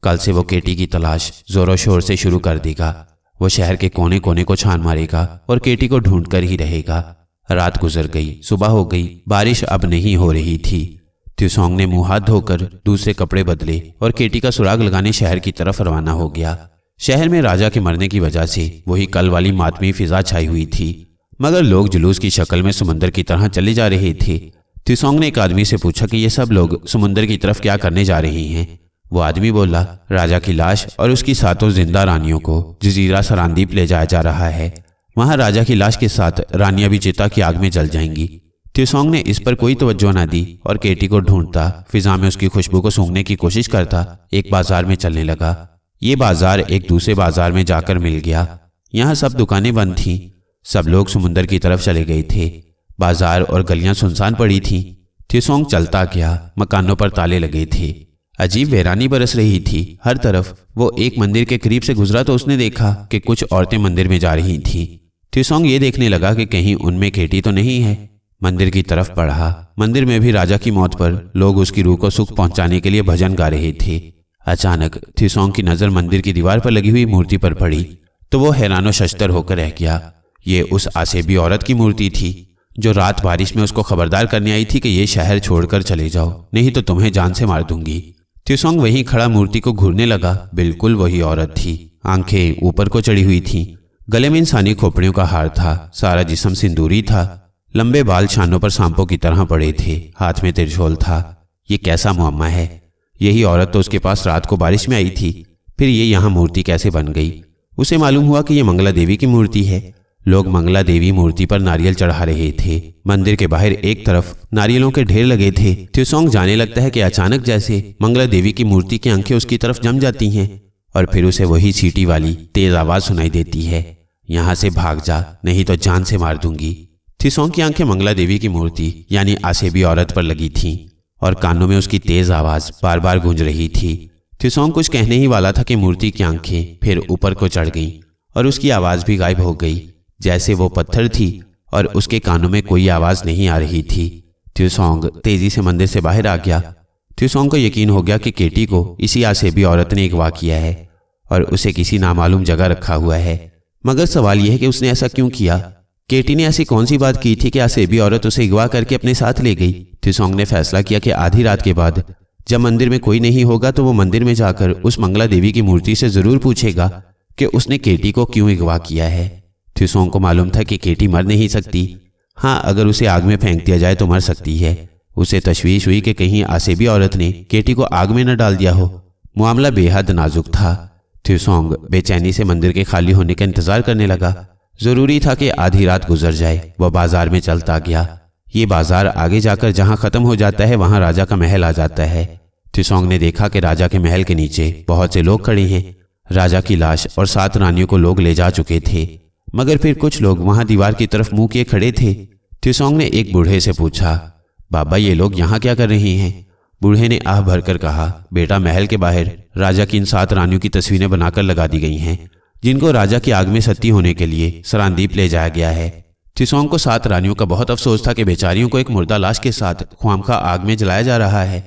कल से वो केटी की तलाश जोरों शोर से शुरू कर देगा वो शहर के कोने कोने को छान मारेगा और केटी को ढूंढ कर ही रहेगा रात गुजर गई सुबह हो गई बारिश अब नहीं हो रही थी त्यूसोंग ने मुंह हाथ धोकर दूसरे कपड़े बदले और केटी का सुराग लगाने शहर की तरफ रवाना हो गया शहर में राजा के मरने की वजह से वही कल वाली मातमी फिजा छाई हुई थी मगर लोग जुलूस की शक्ल में समुंदर की तरह चले जा रहे थे तिसोंग ने एक आदमी से पूछा कि ये सब लोग समुंदर की तरफ क्या करने जा रहे हैं वो आदमी बोला राजा की लाश और उसकी सातों जिंदा रानियों को जजीरा सरानदीप ले जाया जा रहा है वहां राजा की लाश के साथ रानियां भी चिता की आग में जल जाएंगी त्योसोंग ने इस पर कोई तवज्जो ना दी और केटी को ढूंढता फिजा में उसकी खुशबू को सूंघने की कोशिश करता एक बाजार में चलने लगा ये बाजार एक दूसरे बाजार में जाकर मिल गया यहाँ सब दुकानें बंद थीं सब लोग समुंदर की तरफ चले गए थे बाजार और गलियां सुनसान पड़ी थीं थिसोंग चलता गया मकानों पर ताले लगे थे अजीब वेरानी बरस रही थी हर तरफ वो एक मंदिर के करीब से गुजरा तो उसने देखा कि कुछ औरतें मंदिर में जा रही थीं थिसोंग ये देखने लगा कि कहीं उनमें खेती तो नहीं है मंदिर की तरफ बढ़ा मंदिर में भी राजा की मौत पर लोग उसकी रूह को सुख पहुंचाने के लिए भजन गा रहे थे अचानक थीसोंग की नज़र मंदिर की दीवार पर लगी हुई मूर्ति पर पड़ी तो वो हैरानो शस्तर होकर रह गया ये उस आसेबी औरत की मूर्ति थी जो रात बारिश में उसको खबरदार करने आई थी कि ये शहर छोड़कर चले जाओ नहीं तो तुम्हें जान से मार दूंगी त्यूसोंग वहीं खड़ा मूर्ति को घूरने लगा बिल्कुल वही औरत थी आंखें ऊपर को चढ़ी हुई थी गले में इंसानी खोपड़ियों का हार था सारा जिसम सिंदूरी था लंबे बाल छानों पर सांपों की तरह पड़े थे हाथ में तिरछोल था ये कैसा मुआमा है यही औरत तो उसके पास रात को बारिश में आई थी फिर ये यहाँ मूर्ति कैसे बन गई उसे मालूम हुआ कि ये मंगला देवी की मूर्ति है लोग मंगला देवी मूर्ति पर नारियल चढ़ा रहे थे मंदिर के बाहर एक तरफ नारियलों के ढेर लगे थे त्योसोंग जाने लगता है कि अचानक जैसे मंगला देवी की मूर्ति की आंखें उसकी तरफ जम जाती हैं और फिर उसे वही सीटी वाली तेज आवाज सुनाई देती है यहाँ से भाग जा नहीं तो जान से मार दूंगी थिसोंग की आंखें मंगला देवी की मूर्ति यानी आसेबी औरत पर लगी थीं और कानों में उसकी तेज आवाज बार बार गूंज रही थी थ्यूसोंग कुछ कहने ही वाला था कि मूर्ति की आंखें फिर ऊपर को चढ़ गईं और उसकी आवाज भी गायब हो गई जैसे वो पत्थर थी और उसके कानों में कोई आवाज नहीं आ रही थी थ्यूसोंग तेजी से मंदिर से बाहर आ गया थ्यूसोंग को यकीन हो गया कि केटी को इसी आसेबी औरत ने अगवा किया है और उसे किसी नामालूम जगह रखा हुआ है मगर सवाल यह है कि उसने ऐसा क्यों किया केटी ने ऐसी कौन सी बात की थी कि आसेबी औरत उसे अगवा करके अपने साथ ले गई थिसोंग ने फैसला किया कि आधी रात के बाद जब मंदिर में कोई नहीं होगा तो वो मंदिर में जाकर उस मंगला देवी की मूर्ति से जरूर पूछेगा कि उसने केटी को क्यों अगवा किया है थिसोंग को मालूम था कि केटी मर नहीं सकती हाँ अगर उसे आग में फेंक दिया जाए तो मर सकती है उसे तशवीश हुई कि कहीं आसेबी औरत ने केटी को आग में न डाल दिया हो मामला बेहद नाजुक था थिसोंग बेचैनी से मंदिर के खाली होने का इंतजार करने लगा जरूरी था कि आधी रात गुजर जाए वह बाजार में चलता गया ये बाजार आगे जाकर जहाँ खत्म हो जाता है वहाँ राजा का महल आ जाता है थिसोंग ने देखा कि राजा के महल के नीचे बहुत से लोग खड़े हैं राजा की लाश और सात रानियों को लोग ले जा चुके थे मगर फिर कुछ लोग वहां दीवार की तरफ मुंह किए खड़े थे थिसोंग ने एक बूढ़े से पूछा बाबा ये लोग यहाँ क्या कर रहे हैं बूढ़े ने आह भरकर कहा बेटा महल के बाहर राजा की इन सात रानियों की तस्वीरें बनाकर लगा दी गई हैं जिनको राजा की आग में सती होने के लिए सरानदीप ले जाया गया है थिसोंग को सात रानियों का बहुत अफसोस था कि बेचारियों को एक मुर्दा लाश के साथ ख्वामखा आग में जलाया जा रहा है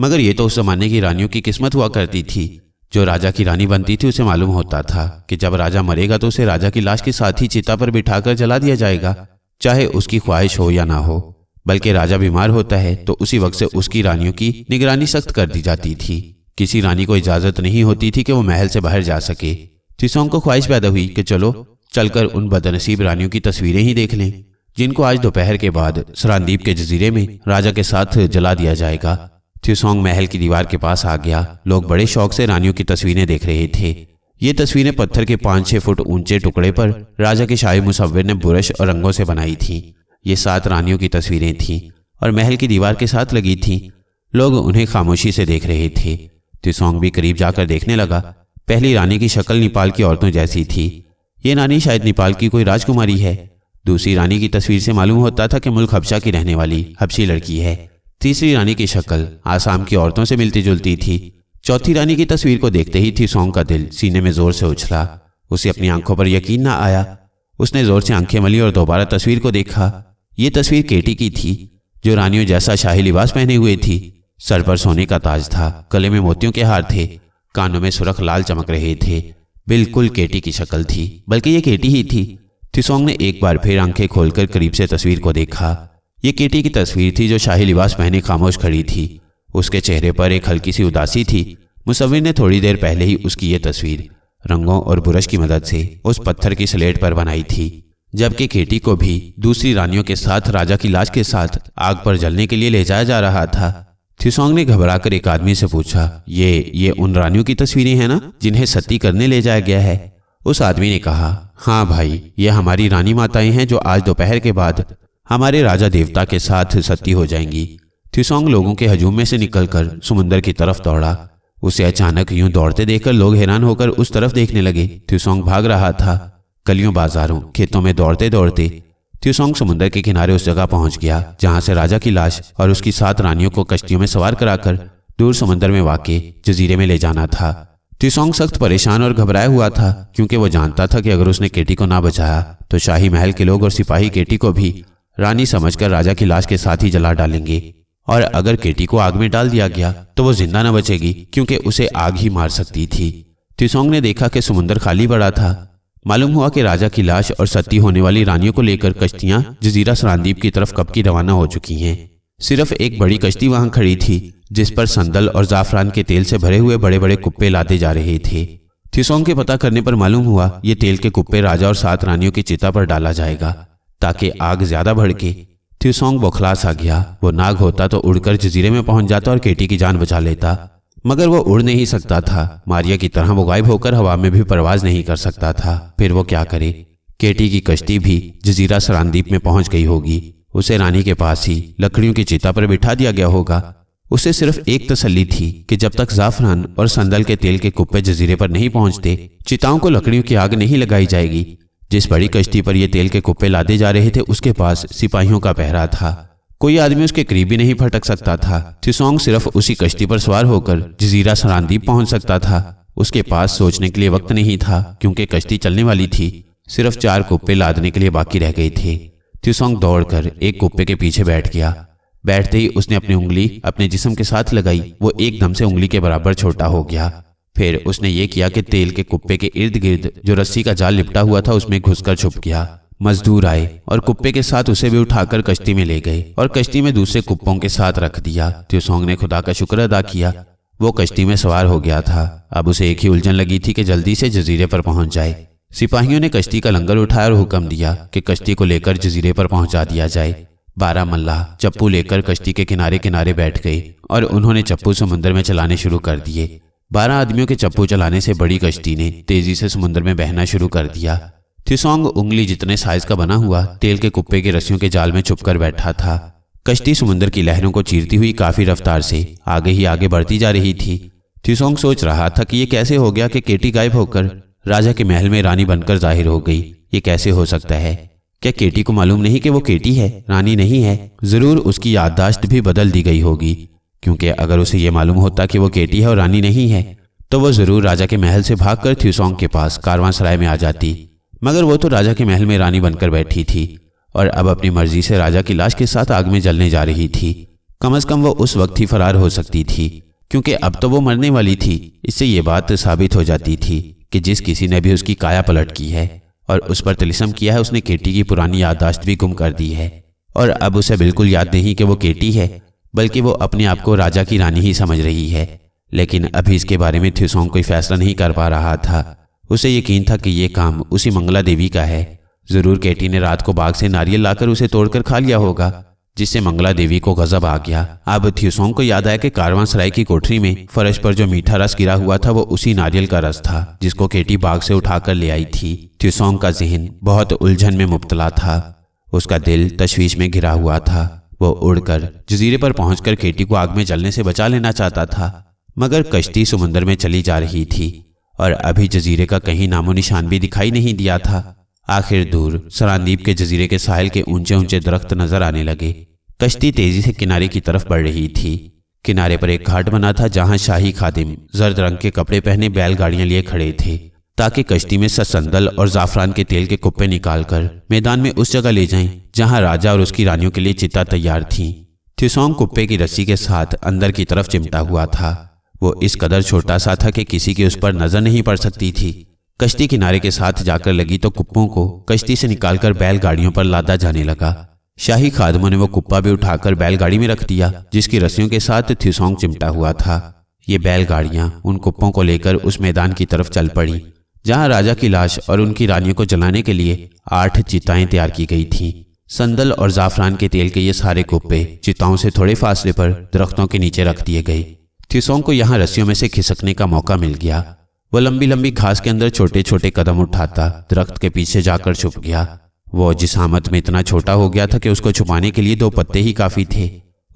मगर ये तो उस जमाने की रानियों की किस्मत हुआ करती थी जो राजा की रानी बनती थी उसे मालूम होता था कि जब राजा मरेगा तो उसे राजा की लाश के साथ ही चिता पर बिठाकर जला दिया जाएगा चाहे उसकी ख्वाहिश हो या ना हो बल्कि राजा बीमार होता है तो उसी वक्त से उसकी रानियों की निगरानी सख्त कर दी जाती थी किसी रानी को इजाजत नहीं होती थी कि वो महल से बाहर जा सके थिसोंग को ख्वाहिश पैदा हुई कि चलो चलकर उन बदनसीब रानियों की तस्वीरें ही देख लें जिनको आज दोपहर के बाद सरानदीप के जजीरे में राजा के साथ जला दिया जाएगा थ्यूसोंग महल की दीवार के पास आ गया लोग बड़े शौक से रानियों की तस्वीरें देख रहे थे ये तस्वीरें पत्थर के पांच छह फुट ऊंचे टुकड़े पर राजा के शाही मुसविर ने बुरश और रंगों से बनाई थी ये सात रानियों की तस्वीरें थीं और महल की दीवार के साथ लगी थी लोग उन्हें खामोशी से देख रहे थे त्यूसोंग भी करीब जाकर देखने लगा पहली रानी की शक्ल नेपाल की औरतों जैसी थी ये रानी शायद नेपाल की कोई राजकुमारी है दूसरी रानी की तस्वीर से मालूम होता था कि मुल्क हबशा की रहने वाली हबशी लड़की है तीसरी रानी की शक्ल आसाम की औरतों से मिलती जुलती थी चौथी रानी की तस्वीर को देखते ही थी सोंग का दिल सीने में जोर से उछला उसे अपनी आंखों पर यकीन ना आया उसने जोर से आंखें मली और दोबारा तस्वीर को देखा ये तस्वीर केटी की थी जो रानियों जैसा शाही लिबास पहने हुए थी सर पर सोने का ताज था गले में मोतियों के हार थे कानों में सुरख लाल चमक रहे थे बिल्कुल केटी की शक्ल थी बल्कि ये केटी ही थी थिसोंग ने एक बार फिर आंखें खोलकर करीब से तस्वीर को देखा ये केटी की तस्वीर थी जो शाही लिबास पहने खामोश खड़ी थी उसके चेहरे पर एक हल्की सी उदासी थी मुसविर ने थोड़ी देर पहले ही उसकी ये तस्वीर रंगों और ब्रश की मदद से उस पत्थर की स्लेट पर बनाई थी जबकि केटी को भी दूसरी रानियों के साथ राजा की लाश के साथ आग पर जलने के लिए ले जाया जा रहा था थिसोंग ने घबराकर एक आदमी से पूछा ये ये उन रानियों की तस्वीरें हैं ना जिन्हें सती करने ले जाया गया है उस आदमी ने कहा हाँ भाई ये हमारी रानी माताएं हैं जो आज दोपहर के बाद हमारे राजा देवता के साथ सती हो जाएंगी थिसोंग लोगों के हजूम में से निकलकर समुंदर की तरफ दौड़ा उसे अचानक यूं दौड़ते देखकर लोग हैरान होकर उस तरफ देखने लगे थिसोंग भाग रहा था कलियों बाजारों खेतों में दौड़ते दौड़ते त्यूसोंग तो समुद्र के किनारे उस जगह पहुंच गया जहां से राजा की लाश और उसकी सात रानियों को कश्तियों में सवार कराकर दूर समुद्र में वाकई जजीरे में ले जाना था त्यूसोंग तो सख्त परेशान और घबराया हुआ था क्योंकि वो जानता था कि अगर उसने केटी को ना बचाया तो शाही महल के लोग और सिपाही केटी को भी रानी समझकर राजा की लाश के साथ ही जला डालेंगे और अगर केटी को आग में डाल दिया गया तो वो जिंदा न बचेगी क्योंकि उसे आग ही मार सकती थी त्यूसोंग तो ने देखा कि समुंदर खाली पड़ा था मालूम हुआ कि राजा की लाश और सती होने वाली रानियों को लेकर कश्तियां जजीरा सरानदीप की तरफ कब की रवाना हो चुकी हैं सिर्फ एक बड़ी कश्ती वहां खड़ी थी जिस पर संदल और जाफरान के तेल से भरे हुए बड़े बड़े कुप्पे लादे जा रहे थे थिसोंग के पता करने पर मालूम हुआ ये तेल के कुप्पे राजा और सात रानियों की चिता पर डाला जाएगा ताकि आग ज्यादा भड़के थिसोंग बौखलास आ गया वो नाग होता तो उड़कर जजीरे में पहुंच जाता और केटी की जान बचा लेता मगर वो उड़ नहीं सकता था मारिया की तरह वो गायब होकर हवा में भी परवाज नहीं कर सकता था फिर वो क्या करे केटी की कश्ती भी जजीरा सरानदीप में पहुंच गई होगी उसे रानी के पास ही लकड़ियों की चिता पर बिठा दिया गया होगा उसे सिर्फ एक तसल्ली थी कि जब तक जाफरान और संदल के तेल के कुप्पे जजीरे पर नहीं पहुंचते चिताओं को लकड़ियों की आग नहीं लगाई जाएगी जिस बड़ी कश्ती पर ये तेल के कुप्पे लादे जा रहे थे उसके पास सिपाहियों का पहरा था कोई आदमी उसके करीब भी नहीं फटक सकता था थिसोंग सिर्फ उसी कश्ती पर सवार होकर जजीरा सरानदीप पहुंच सकता था उसके पास सोचने के लिए वक्त नहीं था क्योंकि कश्ती चलने वाली थी सिर्फ चार कुप्पे लादने के लिए बाकी रह गई थी थिसोंग दौड़कर एक कुप्पे के पीछे बैठ गया बैठते ही उसने अपनी उंगली अपने जिसम के साथ लगाई वो एकदम से उंगली के बराबर छोटा हो गया फिर उसने ये किया कि तेल के कुप्पे के इर्द गिर्द जो रस्सी का जाल लिपटा हुआ था उसमें घुसकर छुप गया मजदूर आए और कुप्पे के साथ उसे भी उठाकर कश्ती में ले गए और कश्ती में दूसरे कुप्पों के साथ रख दिया त्योसोंग ने खुदा का शुक्र अदा किया वो कश्ती में सवार हो गया था अब उसे एक ही उलझन लगी थी कि जल्दी से जजीरे पर पहुंच जाए सिपाहियों ने कश्ती का लंगर उठाया और हुक्म दिया कि कश्ती को लेकर जजीरे पर पहुंचा दिया जाए बारह मल्ला चप्पू लेकर कश्ती के किनारे किनारे बैठ गए और उन्होंने चप्पू समुन्द्र में चलाने शुरू कर दिए बारह आदमियों के चप्पू चलाने से बड़ी कश्ती ने तेजी से समुन्द्र में बहना शुरू कर दिया थिसोंग उंगली जितने साइज का बना हुआ तेल के कुप्पे के रस्सियों के जाल में छुपकर बैठा था कश्ती समुन्द्र की लहरों को चीरती हुई काफी रफ्तार से आगे ही आगे बढ़ती जा रही थी थिसोंग सोच रहा था कि यह कैसे हो गया कि केटी गायब होकर राजा के महल में रानी बनकर जाहिर हो गई ये कैसे हो सकता है क्या केटी को मालूम नहीं कि वो केटी है रानी नहीं है जरूर उसकी याददाश्त भी बदल दी गई होगी क्योंकि अगर उसे ये मालूम होता कि वो केटी है और रानी नहीं है तो वो जरूर राजा के महल से भागकर थ्यूसोंग के पास कारवां सराय में आ जाती मगर वो तो राजा के महल में रानी बनकर बैठी थी और अब अपनी मर्जी से राजा की लाश के साथ आग में जलने जा रही थी कम अज कम वो उस वक्त ही फरार हो सकती थी क्योंकि अब तो वो मरने वाली थी इससे ये बात साबित हो जाती थी कि जिस किसी ने भी उसकी काया पलट की है और उस पर तिलिसम किया है उसने केटी की पुरानी याददाश्त भी गुम कर दी है और अब उसे बिल्कुल याद नहीं कि वो केटी है बल्कि वो अपने आप को राजा की रानी ही समझ रही है लेकिन अभी इसके बारे में थ्यूसोंग कोई फैसला नहीं कर पा रहा था उसे यकीन था कि यह काम उसी मंगला देवी का है जरूर केटी ने रात को बाग से नारियल लाकर उसे तोड़कर खा लिया होगा जिससे मंगला देवी को गजब आ गया अब थ्यूसोंग को याद आया कि कारवां सराय की कोठरी में फर्श पर जो मीठा रस गिरा हुआ था वो उसी नारियल का रस था जिसको केटी बाग से उठाकर ले आई थी थ्यूसोंग का जहन बहुत उलझन में मुबतला था उसका दिल तशवीश में घिरा हुआ था वो उड़कर जजीरे पर पहुंचकर केटी को आग में जलने से बचा लेना चाहता था मगर कश्ती समुन्द्र में चली जा रही थी और अभी जजीरे का कहीं नामो निशान भी दिखाई नहीं दिया था आखिर दूर सरानदीप के जजीरे के साहिल के ऊंचे ऊंचे दरख्त नजर आने लगे कश्ती तेजी से किनारे की तरफ बढ़ रही थी किनारे पर एक घाट बना था जहां शाही खादिम जर्द रंग के कपड़े पहने बैलगाड़ियां लिए खड़े थे ताकि कश्ती में ससंदल और जाफरान के तेल के कुप्पे निकालकर मैदान में उस जगह ले जाएं जहां राजा और उसकी रानियों के लिए चिता तैयार थी थिसोंग कुप्पे की रस्सी के साथ अंदर की तरफ चिमटा हुआ था वो इस कदर छोटा सा था कि किसी की उस पर नजर नहीं पड़ सकती थी कश्ती किनारे के साथ जाकर लगी तो कुप्पों को कश्ती से निकालकर बैलगाड़ियों पर लादा जाने लगा शाही खादमों ने वो कुप्पा भी उठाकर बैलगाड़ी में रख दिया जिसकी रस्सियों के साथ थ्यूसोंग चिमटा हुआ था ये बैलगाड़ियां उन कुप्पों को लेकर उस मैदान की तरफ चल पड़ी जहां राजा की लाश और उनकी रानियों को जलाने के लिए आठ चिताएं तैयार की गई थीं संदल और जाफरान के तेल के ये सारे कुप्पे चिताओं से थोड़े फासले पर दरख्तों के नीचे रख दिए गए थिसोंग को यहाँ रस्सियों में से खिसकने का मौका मिल गया वह लंबी लंबी घास के अंदर छोटे छोटे कदम उठाता दरख्त के पीछे जाकर छुप गया वो आमत में इतना छोटा हो गया था कि उसको छुपाने के लिए दो पत्ते ही काफी थे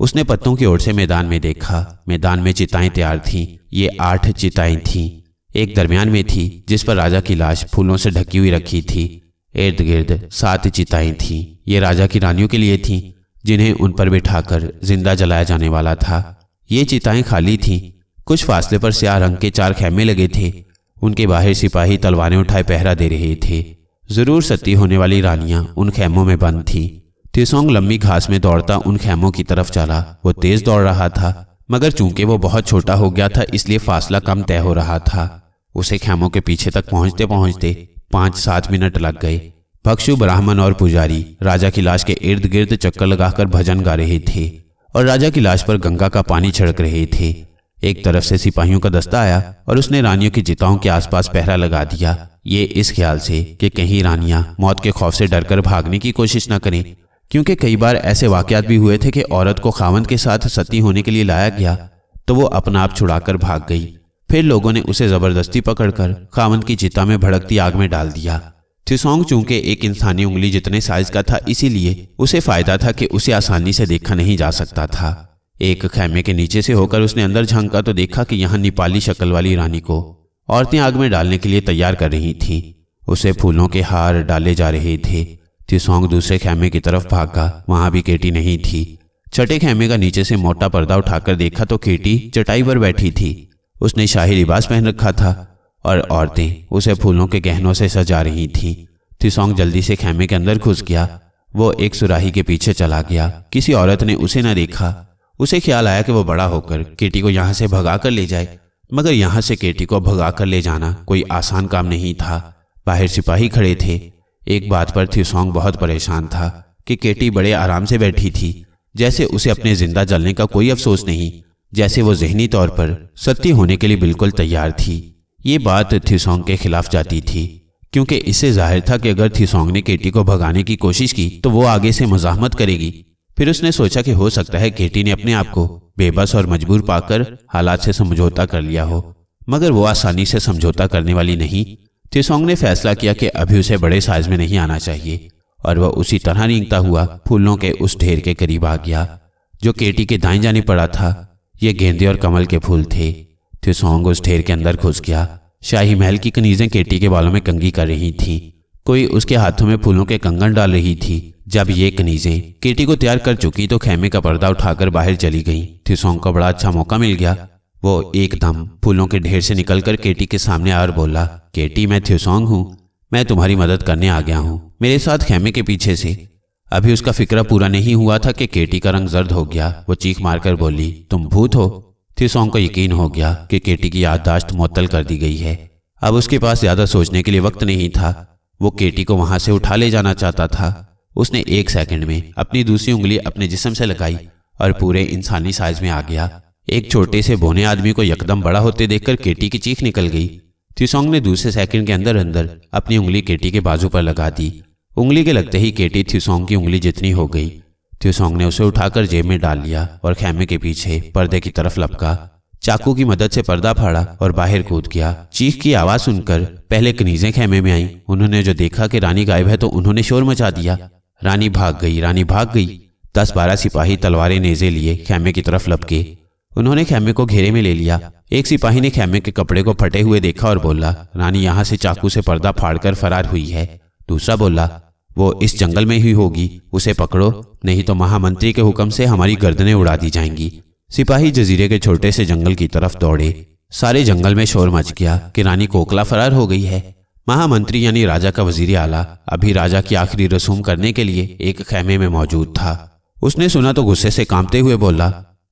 उसने पत्तों की ओर से मैदान में देखा मैदान में चिताएं तैयार थीं ये आठ चिताएं थीं एक दरमियान में थी जिस पर राजा की लाश फूलों से ढकी हुई रखी थी इर्द गिर्द सात चिताएं थीं ये राजा की रानियों के लिए थीं जिन्हें उन पर बिठाकर जिंदा जलाया जाने वाला था ये चिताएं खाली थीं कुछ फासले पर स्याह रंग के चार खेमे लगे थे उनके बाहर सिपाही तलवारें उठाए पहरा दे रहे थे जरूर सती होने वाली रानियां उन खेमों में बंद थी तिसोंग लंबी घास में दौड़ता उन खेमों की तरफ चला वो तेज दौड़ रहा था मगर चूंकि वो बहुत छोटा हो गया था इसलिए फासला कम तय हो रहा था उसे खेमों के पीछे तक पहुंचते पहुंचते पांच सात मिनट लग गए भक्षु ब्राह्मण और पुजारी राजा की लाश के इर्द गिर्द चक्कर लगाकर भजन गा रहे थे और राजा की लाश पर गंगा का पानी छिड़क रहे थे एक तरफ से सिपाहियों का दस्ता आया और उसने रानियों की जिताओं के आसपास पहरा लगा दिया ये इस ख्याल से कि कहीं रानियां मौत के खौफ से डरकर भागने की कोशिश न करें क्योंकि कई बार ऐसे वाकयात भी हुए थे कि औरत को खावंद के साथ सती होने के लिए लाया गया तो वो अपना आप छुड़ाकर भाग गई फिर लोगों ने उसे जबरदस्ती पकड़कर खावंद की चिता में भड़कती आग में डाल दिया थिसोंग चूंकि एक इंसानी उंगली जितने साइज का था इसीलिए उसे फायदा था कि उसे आसानी से देखा नहीं जा सकता था एक खैमे के नीचे से होकर उसने अंदर झांका तो देखा कि यहाँ नेपाली शक्ल वाली रानी को औरतें आग में डालने के लिए तैयार कर रही थीं उसे फूलों के हार डाले जा रहे थे थिसोंग दूसरे खैमे की तरफ भागा वहां भी केटी नहीं थी छठे खैमे का नीचे से मोटा पर्दा उठाकर देखा तो केटी चटाई पर बैठी थी उसने शाही लिबास पहन रखा था और औरतें उसे फूलों के गहनों से सजा रही थीं। तिसोंग जल्दी से खेमे के अंदर घुस गया वो एक सुराही के पीछे चला गया किसी औरत ने उसे न देखा उसे ख्याल आया कि वो बड़ा होकर केटी को यहाँ से भगा कर ले जाए मगर यहाँ से केटी को भगा कर ले जाना कोई आसान काम नहीं था बाहर सिपाही खड़े थे एक बात पर थिसोंग बहुत परेशान था कि केटी बड़े आराम से बैठी थी जैसे उसे अपने जिंदा जलने का कोई अफसोस नहीं जैसे वो जहनी तौर पर सत्य होने के लिए बिल्कुल तैयार थी ये बात थीसोंग के खिलाफ जाती थी क्योंकि इससे जाहिर था कि अगर थीसोंग ने केटी को भगाने की कोशिश की तो वो आगे से मजामत करेगी फिर उसने सोचा कि हो सकता है केटी ने अपने आप को बेबस और मजबूर पाकर हालात से समझौता कर लिया हो मगर वो आसानी से समझौता करने वाली नहीं थीसोंग ने फैसला किया कि अभी उसे बड़े साइज में नहीं आना चाहिए और वह उसी तरह रींगता हुआ फूलों के उस ढेर के करीब आ गया जो केटी के दाएं जाने पड़ा था ये गेंदे और कमल के फूल थे थिसोंग उस ठेर के अंदर घुस गया शाही महल की कनीजें केटी के बालों में कंगी कर रही थीं कोई उसके हाथों में फूलों के कंगन डाल रही थी जब ये कनीजें केटी को तैयार कर चुकी तो खेमे का पर्दा उठाकर बाहर चली गई थिसोंग को बड़ा अच्छा मौका मिल गया वो एकदम फूलों के ढेर से निकलकर केटी के सामने आकर बोला केटी मैं थिसोंग हूँ मैं तुम्हारी मदद करने आ गया हूँ मेरे साथ खेमे के पीछे से अभी उसका फिक्रा पूरा नहीं हुआ था कि केटी का रंग जर्द हो गया वो चीख मारकर बोली तुम भूत हो थिसोंग तो को यकीन हो गया कि केटी की याददाश्त मअतल कर दी गई है अब उसके पास ज़्यादा सोचने के लिए वक्त नहीं था वो केटी को वहां से उठा ले जाना चाहता था उसने एक सेकंड में अपनी दूसरी उंगली अपने जिसम से लगाई और पूरे इंसानी साइज में आ गया एक छोटे से बोने आदमी को यकदम बड़ा होते देखकर केटी की चीख निकल गई थिसोंग तो ने दूसरे सेकंड के अंदर अंदर अपनी उंगली केटी के बाजू पर लगा दी उंगली के लगते ही केटी थिसोंग तो की उंगली जितनी हो गई त्यूसोंग तो ने उसे उठाकर जेब में डाल लिया और खेमे के पीछे पर्दे की तरफ लपका चाकू की मदद से पर्दा फाड़ा और बाहर कूद गया चीख की आवाज सुनकर पहले कनीजें खेमे में आई उन्होंने जो देखा कि रानी गायब है तो उन्होंने शोर मचा दिया रानी भाग गई रानी भाग गई दस बारह सिपाही तलवारें नेजे लिए खेमे की तरफ लपके उन्होंने खेमे को घेरे में ले लिया एक सिपाही ने खेमे के कपड़े को फटे हुए देखा और बोला रानी यहाँ से चाकू से पर्दा फाड़कर फरार हुई है दूसरा बोला वो इस जंगल में ही होगी उसे पकड़ो नहीं तो महामंत्री के हुक्म से हमारी गर्दनें उड़ा दी जाएंगी सिपाही जजीरे के छोटे से जंगल की तरफ दौड़े सारे जंगल में शोर मच गया कि रानी कोकला फरार हो गई है महामंत्री यानी राजा का वजीर आला अभी राजा की आखिरी रसूम करने के लिए एक खेमे में मौजूद था उसने सुना तो गुस्से से कांपते हुए बोला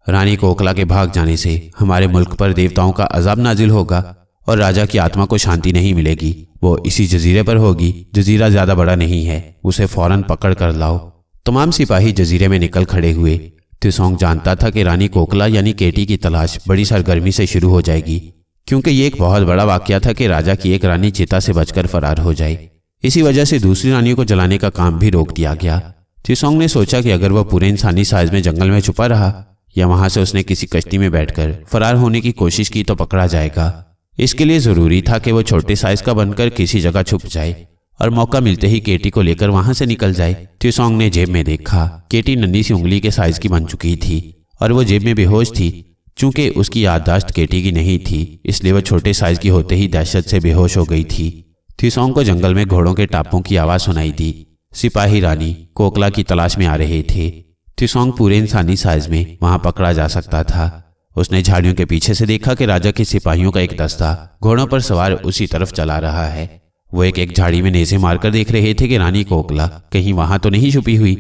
रानी कोकला के भाग जाने से हमारे मुल्क पर देवताओं का अजाब नाजिल होगा और राजा की आत्मा को शांति नहीं मिलेगी वो इसी जजीरे पर होगी जजीरा ज़्यादा बड़ा नहीं है उसे फौरन पकड़ कर लाओ तमाम सिपाही जजीरे में निकल खड़े हुए तिसोंग जानता था कि रानी कोकला यानी केटी की तलाश बड़ी सरगर्मी से शुरू हो जाएगी क्योंकि ये एक बहुत बड़ा वाक्य था कि राजा की एक रानी चिता से बचकर फरार हो जाए इसी वजह से दूसरी रानियों को जलाने का काम भी रोक दिया गया तिसोंग ने सोचा कि अगर वह पूरे इंसानी साइज में जंगल में छुपा रहा या वहां से उसने किसी कश्ती में बैठकर फरार होने की कोशिश की तो पकड़ा जाएगा इसके लिए ज़रूरी था कि वो छोटे साइज का बनकर किसी जगह छुप जाए और मौका मिलते ही केटी को लेकर वहां से निकल जाए त्यूसोंग ने जेब में देखा केटी नन्ही सी उंगली के साइज की बन चुकी थी और वो जेब में बेहोश थी चूंकि उसकी याददाश्त केटी की नहीं थी इसलिए वह छोटे साइज की होते ही दहशत से बेहोश हो गई थी थीसोंग को जंगल में घोड़ों के टापों की आवाज़ सुनाई दी सिपाही रानी कोकला की तलाश में आ रहे थे थीसोंग पूरे इंसानी साइज में वहां पकड़ा जा सकता था उसने झाड़ियों के पीछे से देखा कि राजा के सिपाहियों का एक दस्ता घोड़ों पर सवार उसी तरफ चला रहा है वो एक एक झाड़ी में नेजे मारकर देख रहे थे कि रानी कोकला कहीं वहां तो नहीं छुपी हुई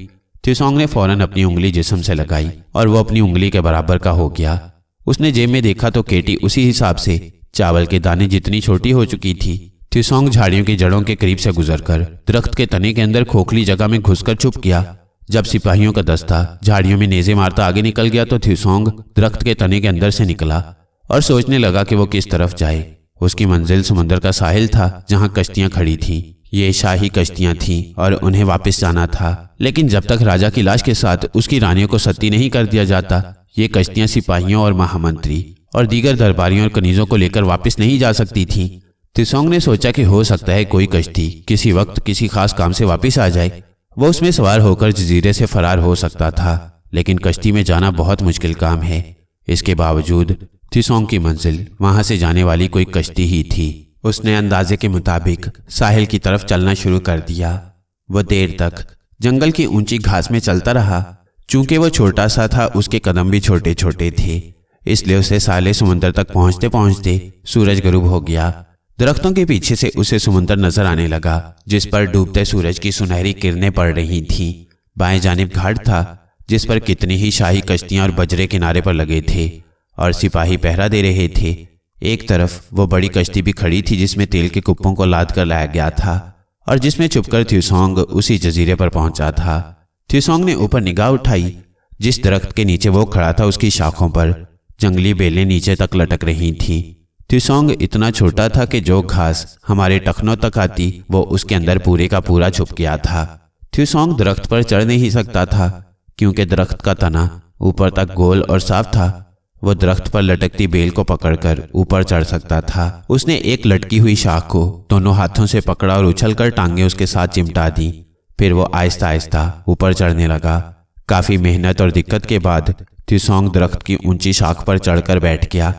त्यूसोंग ने फौरन अपनी उंगली जिसम से लगाई और वो अपनी उंगली के बराबर का हो गया उसने जेब में देखा तो केटी उसी हिसाब से चावल के दाने जितनी छोटी हो चुकी थी त्यूसोंग झाड़ियों की जड़ों के करीब से गुजरकर दरख्त के तने के अंदर खोखली जगह में घुसकर छुप गया जब सिपाहियों का दस्ता झाड़ियों में नेजे मारता आगे निकल गया तो थ्यूसोंग दरख्त के तने के अंदर से निकला और सोचने लगा कि वो किस तरफ जाए उसकी मंजिल समुन्दर का साहिल था जहाँ कश्तियाँ खड़ी थी ये शाही कश्तियाँ थीं और उन्हें वापस जाना था लेकिन जब तक राजा की लाश के साथ उसकी रानियों को सती नहीं कर दिया जाता ये कश्तियाँ सिपाहियों और महामंत्री और दीगर दरबारियों और कनीजों को लेकर वापस नहीं जा सकती थीं तिसोंग ने सोचा कि हो सकता है कोई कश्ती किसी वक्त किसी खास काम से वापस आ जाए वह उसमें सवार होकर जजीरे से फरार हो सकता था लेकिन कश्ती में जाना बहुत मुश्किल काम है इसके बावजूद थिसोंग की मंजिल वहां से जाने वाली कोई कश्ती ही थी उसने अंदाजे के मुताबिक साहिल की तरफ चलना शुरू कर दिया वह देर तक जंगल की ऊंची घास में चलता रहा चूंकि वह छोटा सा था उसके कदम भी छोटे छोटे थे इसलिए उसे साले समुंदर तक पहुंचते पहुंचते सूरज गरूब हो गया दरख्तों के पीछे से उसे समुन्दर नजर आने लगा जिस पर डूबते सूरज की सुनहरी किरणें पड़ रही थीं। बाएं जानब घाट था जिस पर कितनी ही शाही कश्तियां और बजरे किनारे पर लगे थे और सिपाही पहरा दे रहे थे एक तरफ वो बड़ी कश्ती भी खड़ी थी जिसमें तेल के कुप्पों को लाद कर लाया गया था और जिसमें छुपकर थ्यूसोंग उसी जजीरे पर पहुंचा था थ्यूसोंग ने ऊपर निगाह उठाई जिस दरख्त के नीचे वो खड़ा था उसकी शाखों पर जंगली बेलें नीचे तक लटक रही थीं तिसोंग इतना छोटा था कि जो घास हमारे टखनों तक आती वो उसके अंदर पूरे का पूरा छुप गया था थ्यूसोंग दरख्त पर चढ़ नहीं सकता था क्योंकि दरख्त का तना ऊपर तक गोल और साफ था वो दरख्त पर लटकती बेल को पकड़कर ऊपर चढ़ सकता था उसने एक लटकी हुई शाख को दोनों हाथों से पकड़ा और उछलकर टांगे उसके साथ चिमटा दी फिर वो आहिस्ता आहिस्ता ऊपर चढ़ने लगा काफी मेहनत और दिक्कत के बाद थ्यूसोंग दरख्त की ऊंची शाख पर चढ़कर बैठ गया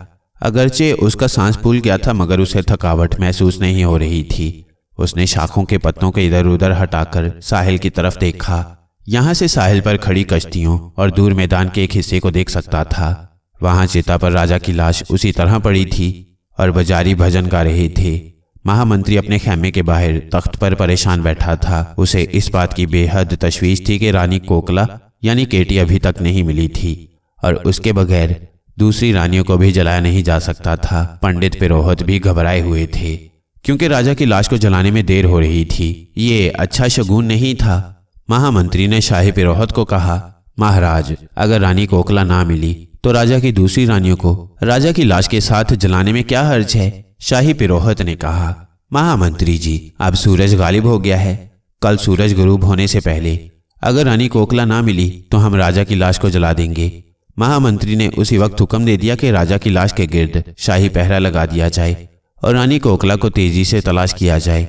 अगरचे उसका सांस फूल गया था मगर उसे थकावट महसूस नहीं हो रही थी उसने शाखों के पत्तों के इधर उधर हटाकर साहिल की तरफ देखा यहाँ से साहिल पर खड़ी कश्तियों और दूर मैदान के एक हिस्से को देख सकता था वहां चिता पर राजा की लाश उसी तरह पड़ी थी और बजारी भजन गा रहे थे महामंत्री अपने खेमे के बाहर तख्त पर परेशान बैठा था उसे इस बात की बेहद तश्वीश थी कि रानी कोकला यानी केटी अभी तक नहीं मिली थी और उसके बगैर दूसरी रानियों को भी जलाया नहीं जा सकता था पंडित पिरोहत भी घबराए हुए थे क्योंकि राजा की लाश को जलाने में देर हो रही थी ये अच्छा शगुन नहीं था महामंत्री ने शाही पिरोहत को कहा महाराज अगर रानी कोकला ना मिली तो राजा की दूसरी रानियों को राजा की लाश के साथ जलाने में क्या हर्ज है शाही पिरोहत ने कहा महामंत्री जी अब सूरज गालिब हो गया है कल सूरज गुरूब होने से पहले अगर रानी कोकला ना मिली तो हम राजा की लाश को जला देंगे महामंत्री ने उसी वक्त हुक्म दे दिया कि राजा की लाश के गिर्द शाही पहरा लगा दिया जाए और रानी कोकला को तेजी से तलाश किया जाए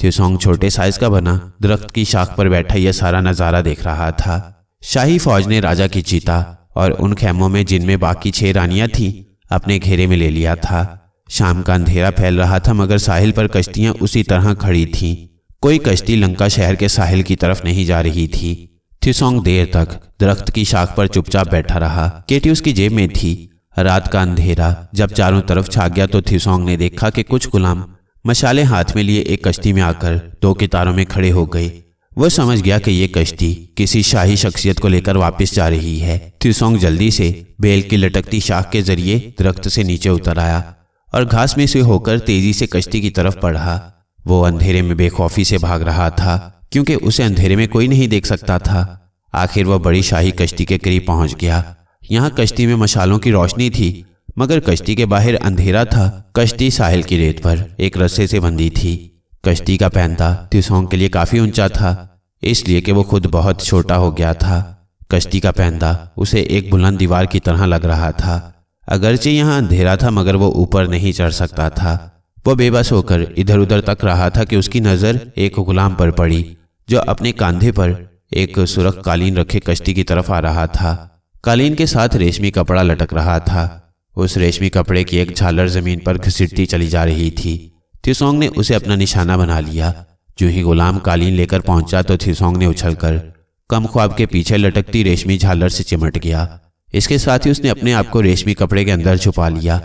त्योसोंग छोटे साइज का बना दरख्त की शाख पर बैठा यह सारा नज़ारा देख रहा था शाही फौज ने राजा की चीता और उन खेमों में जिनमें बाकी छह रानियां थी अपने घेरे में ले लिया था शाम का अंधेरा फैल रहा था मगर साहिल पर कश्तियां उसी तरह खड़ी थीं कोई कश्ती लंका शहर के साहिल की तरफ नहीं जा रही थी थिसोंग देर तक दरख्त की शाख पर चुपचाप बैठा रहा केटी उसकी जेब में थी रात का अंधेरा जब चारों तरफ छा गया तो थिसोंग ने देखा कि कुछ गुलाम मशाले हाथ में लिए एक कश्ती में आकर दो कितारों में खड़े हो गए वह समझ गया कि यह कश्ती किसी शाही शख्सियत को लेकर वापस जा रही है थिसोंग जल्दी से बेल की लटकती शाख के जरिए दरख्त से नीचे उतर आया और घास में से होकर तेजी से कश्ती की तरफ बढ़ा वो अंधेरे में बेखौफी से भाग रहा था क्योंकि उसे अंधेरे में कोई नहीं देख सकता था आखिर वह बड़ी शाही कश्ती के करीब पहुंच गया यहाँ कश्ती में मशालों की रोशनी थी मगर कश्ती के बाहर अंधेरा था कश्ती साहिल की रेत पर एक रस्से से बंधी थी कश्ती का पैंता तिसोंग के लिए काफी ऊंचा था इसलिए कि वो खुद बहुत छोटा हो गया था कश्ती का पैंता उसे एक बुलंद दीवार की तरह लग रहा था अगरचे यहाँ अंधेरा था मगर वो ऊपर नहीं चढ़ सकता था वो बेबस होकर इधर उधर तक रहा था कि उसकी नज़र एक गुलाम पर पड़ी जो अपने कांधे पर एक सुरख कालीन रखे कश्ती की तरफ आ रहा था कालीन के साथ रेशमी कपड़ा लटक रहा था उस रेशमी कपड़े की एक झालर जमीन पर घसीटती चली जा रही थी थिसोंग ने उसे अपना निशाना बना लिया जो ही गुलाम कालीन लेकर पहुंचा तो थिसोंग ने उछलकर कम ख्वाब के पीछे लटकती रेशमी झालर से चिमट गया इसके साथ ही उसने अपने आप को रेशमी कपड़े के अंदर छुपा लिया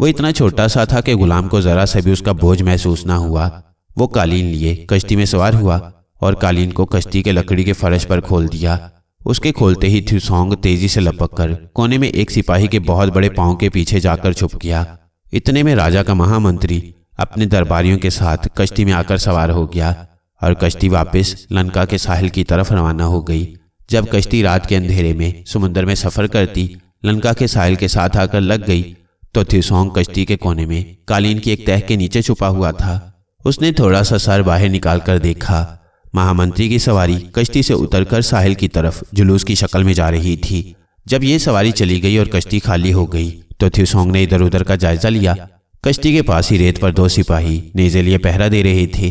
वो इतना छोटा सा था कि गुलाम को जरा सा भी उसका बोझ महसूस ना हुआ वो कालीन लिए कश्ती में सवार हुआ और कालीन को कश्ती के लकड़ी के फर्श पर खोल दिया उसके खोलते ही थ्यूसोंग तेजी से लपक कर कोने में एक सिपाही के बहुत बड़े पांव के पीछे जाकर छुप गया इतने में राजा का महामंत्री अपने दरबारियों के साथ कश्ती में आकर सवार हो गया और कश्ती वापस लंका के साहिल की तरफ रवाना हो गई जब कश्ती रात के अंधेरे में समुन्द्र में सफर करती लंका के साहिल के साथ आकर लग गई तो थ्यूसोंग कश्ती के कोने में कालीन की एक तह के नीचे छुपा हुआ था उसने थोड़ा सा सर बाहर निकाल कर देखा महामंत्री की सवारी कश्ती से उतरकर साहिल की तरफ जुलूस की शक्ल में जा रही थी जब ये सवारी चली गई और कश्ती खाली हो गई तो थ्यूसोंग ने इधर उधर का जायजा लिया कश्ती के पास ही रेत पर दो सिपाही लिए पहरा दे रहे थे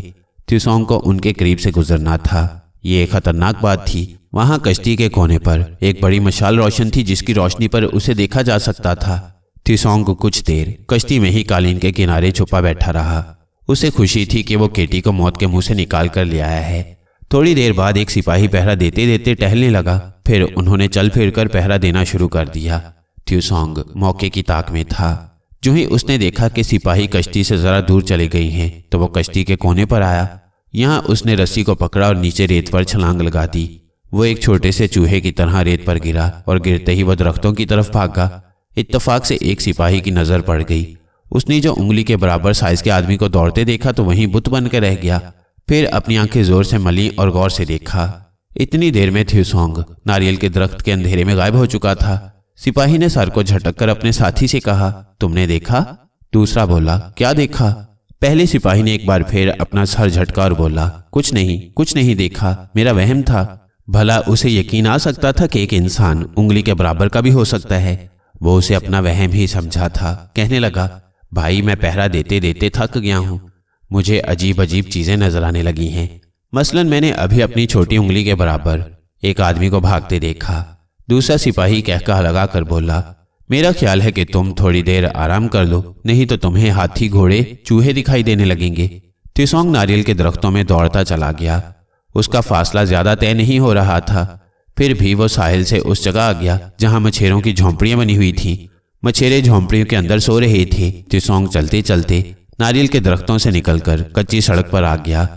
थ्यूसोंग को उनके करीब से गुजरना था ये एक खतरनाक बात थी वहाँ कश्ती के कोने पर एक बड़ी मशाल रोशन थी जिसकी रोशनी पर उसे देखा जा सकता था थ्यूसोंग कुछ देर कश्ती में ही कालीन के किनारे छुपा बैठा रहा उसे खुशी थी कि वो केटी को मौत के मुंह से निकाल कर ले आया है थोड़ी देर बाद एक सिपाही पहरा देते देते टहलने लगा फिर उन्होंने चल फिर कर पहरा देना शुरू कर दिया थ्यूसोंग मौके की ताक में था जो ही उसने देखा कि सिपाही कश्ती से जरा दूर चले गई है तो वो कश्ती के कोने पर आया यहाँ उसने रस्सी को पकड़ा और नीचे रेत पर छलांग लगा दी वो एक छोटे से चूहे की तरह रेत पर गिरा और गिरते ही वह दरख्तों की तरफ भागा इत्तफाक से एक सिपाही की नजर पड़ गई उसने जो उंगली के बराबर साइज के आदमी को दौड़ते देखा तो वहीं बुत बनकर रह गया फिर अपनी आंखें जोर से मली और गौर से देखा इतनी देर में थ्यूसोंग नारियल के दरख्त के अंधेरे में गायब हो चुका था सिपाही ने सर को झटक कर अपने साथी से कहा तुमने देखा दूसरा बोला क्या देखा पहले सिपाही ने एक बार फिर अपना सर झटका और बोला कुछ नहीं कुछ नहीं देखा मेरा वहम था भला उसे यकीन आ सकता था कि एक इंसान उंगली के बराबर का भी हो सकता है वो उसे अपना वहम ही समझा था कहने लगा भाई मैं पहरा देते देते थक गया हूँ मुझे अजीब अजीब चीज़ें नज़र आने लगी हैं मसलन मैंने अभी अपनी छोटी उंगली के बराबर एक आदमी को भागते देखा दूसरा सिपाही कहका लगा कर बोला मेरा ख्याल है कि तुम थोड़ी देर आराम कर लो नहीं तो तुम्हें हाथी घोड़े चूहे दिखाई देने लगेंगे तिसोंग नारियल के दरख्तों में दौड़ता चला गया उसका फासला ज़्यादा तय नहीं हो रहा था फिर भी वो साहिल से उस जगह आ गया जहाँ मछेरों की झोंपड़ियां बनी हुई थीं मछेरे झोंपड़ियों के अंदर सो रहे थे तिसोंग चलते चलते नारियल के दरख्तों से निकलकर कच्ची सड़क पर आ गया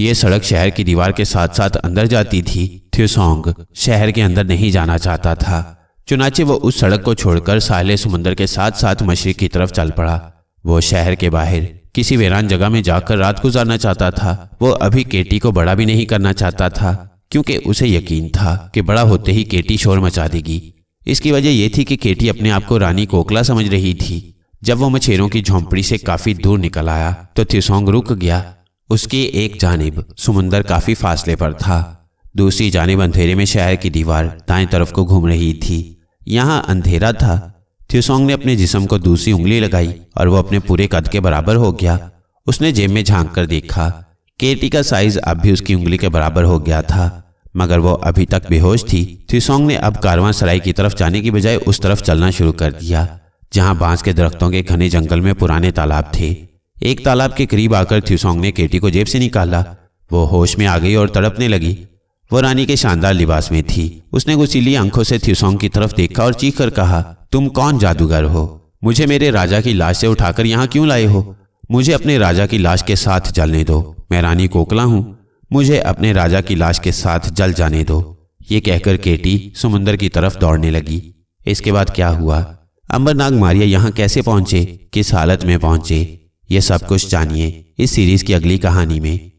ये सड़क शहर की दीवार के साथ साथ अंदर जाती थी थ्योसोंग शहर के अंदर नहीं जाना चाहता था चुनाचे वो उस सड़क को छोड़कर साहले समुंदर के साथ साथ मशरक की तरफ चल पड़ा वो शहर के बाहर किसी वीरान जगह में जाकर रात गुजारना चाहता था वो अभी केटी को बड़ा भी नहीं करना चाहता था क्योंकि उसे यकीन था कि बड़ा होते ही केटी शोर मचा देगी इसकी वजह यह थी कि केटी अपने आप को रानी कोकला समझ रही थी जब वो मछेरों की झोंपड़ी से काफी दूर निकल आया तो थिसोंग रुक गया उसकी एक जानब समुंदर काफी फासले पर था दूसरी जानब अंधेरे में शहर की दीवार दाएं तरफ को घूम रही थी यहाँ अंधेरा था थ्यूसोंग ने अपने जिसम को दूसरी उंगली लगाई और वो अपने पूरे कद के बराबर हो गया उसने जेब में झांक कर देखा केटी का साइज अब भी उसकी उंगली के बराबर हो गया था मगर वो अभी तक बेहोश थी थ्यूसोंग ने अब कारवां सराय की तरफ जाने की बजाय उस तरफ चलना शुरू कर दिया जहां बांस के दरख्तों के घने जंगल में पुराने तालाब थे एक तालाब के करीब आकर थ्यूसोंग ने केटी को जेब से निकाला वो होश में आ गई और तड़पने लगी वो रानी के शानदार लिबास में थी उसने गुसीली आंखों से थ्यूसोंग की तरफ देखा और चीख कर कहा तुम कौन जादूगर हो मुझे मेरे राजा की लाश से उठाकर यहाँ क्यों लाए हो मुझे अपने राजा की लाश के साथ जलने दो मैं रानी कोकला हूँ मुझे अपने राजा की लाश के साथ जल जाने दो ये कहकर केटी समुंदर की तरफ दौड़ने लगी इसके बाद क्या हुआ अंबरनाग मारिया यहाँ कैसे पहुंचे किस हालत में पहुंचे ये सब कुछ जानिए इस सीरीज की अगली कहानी में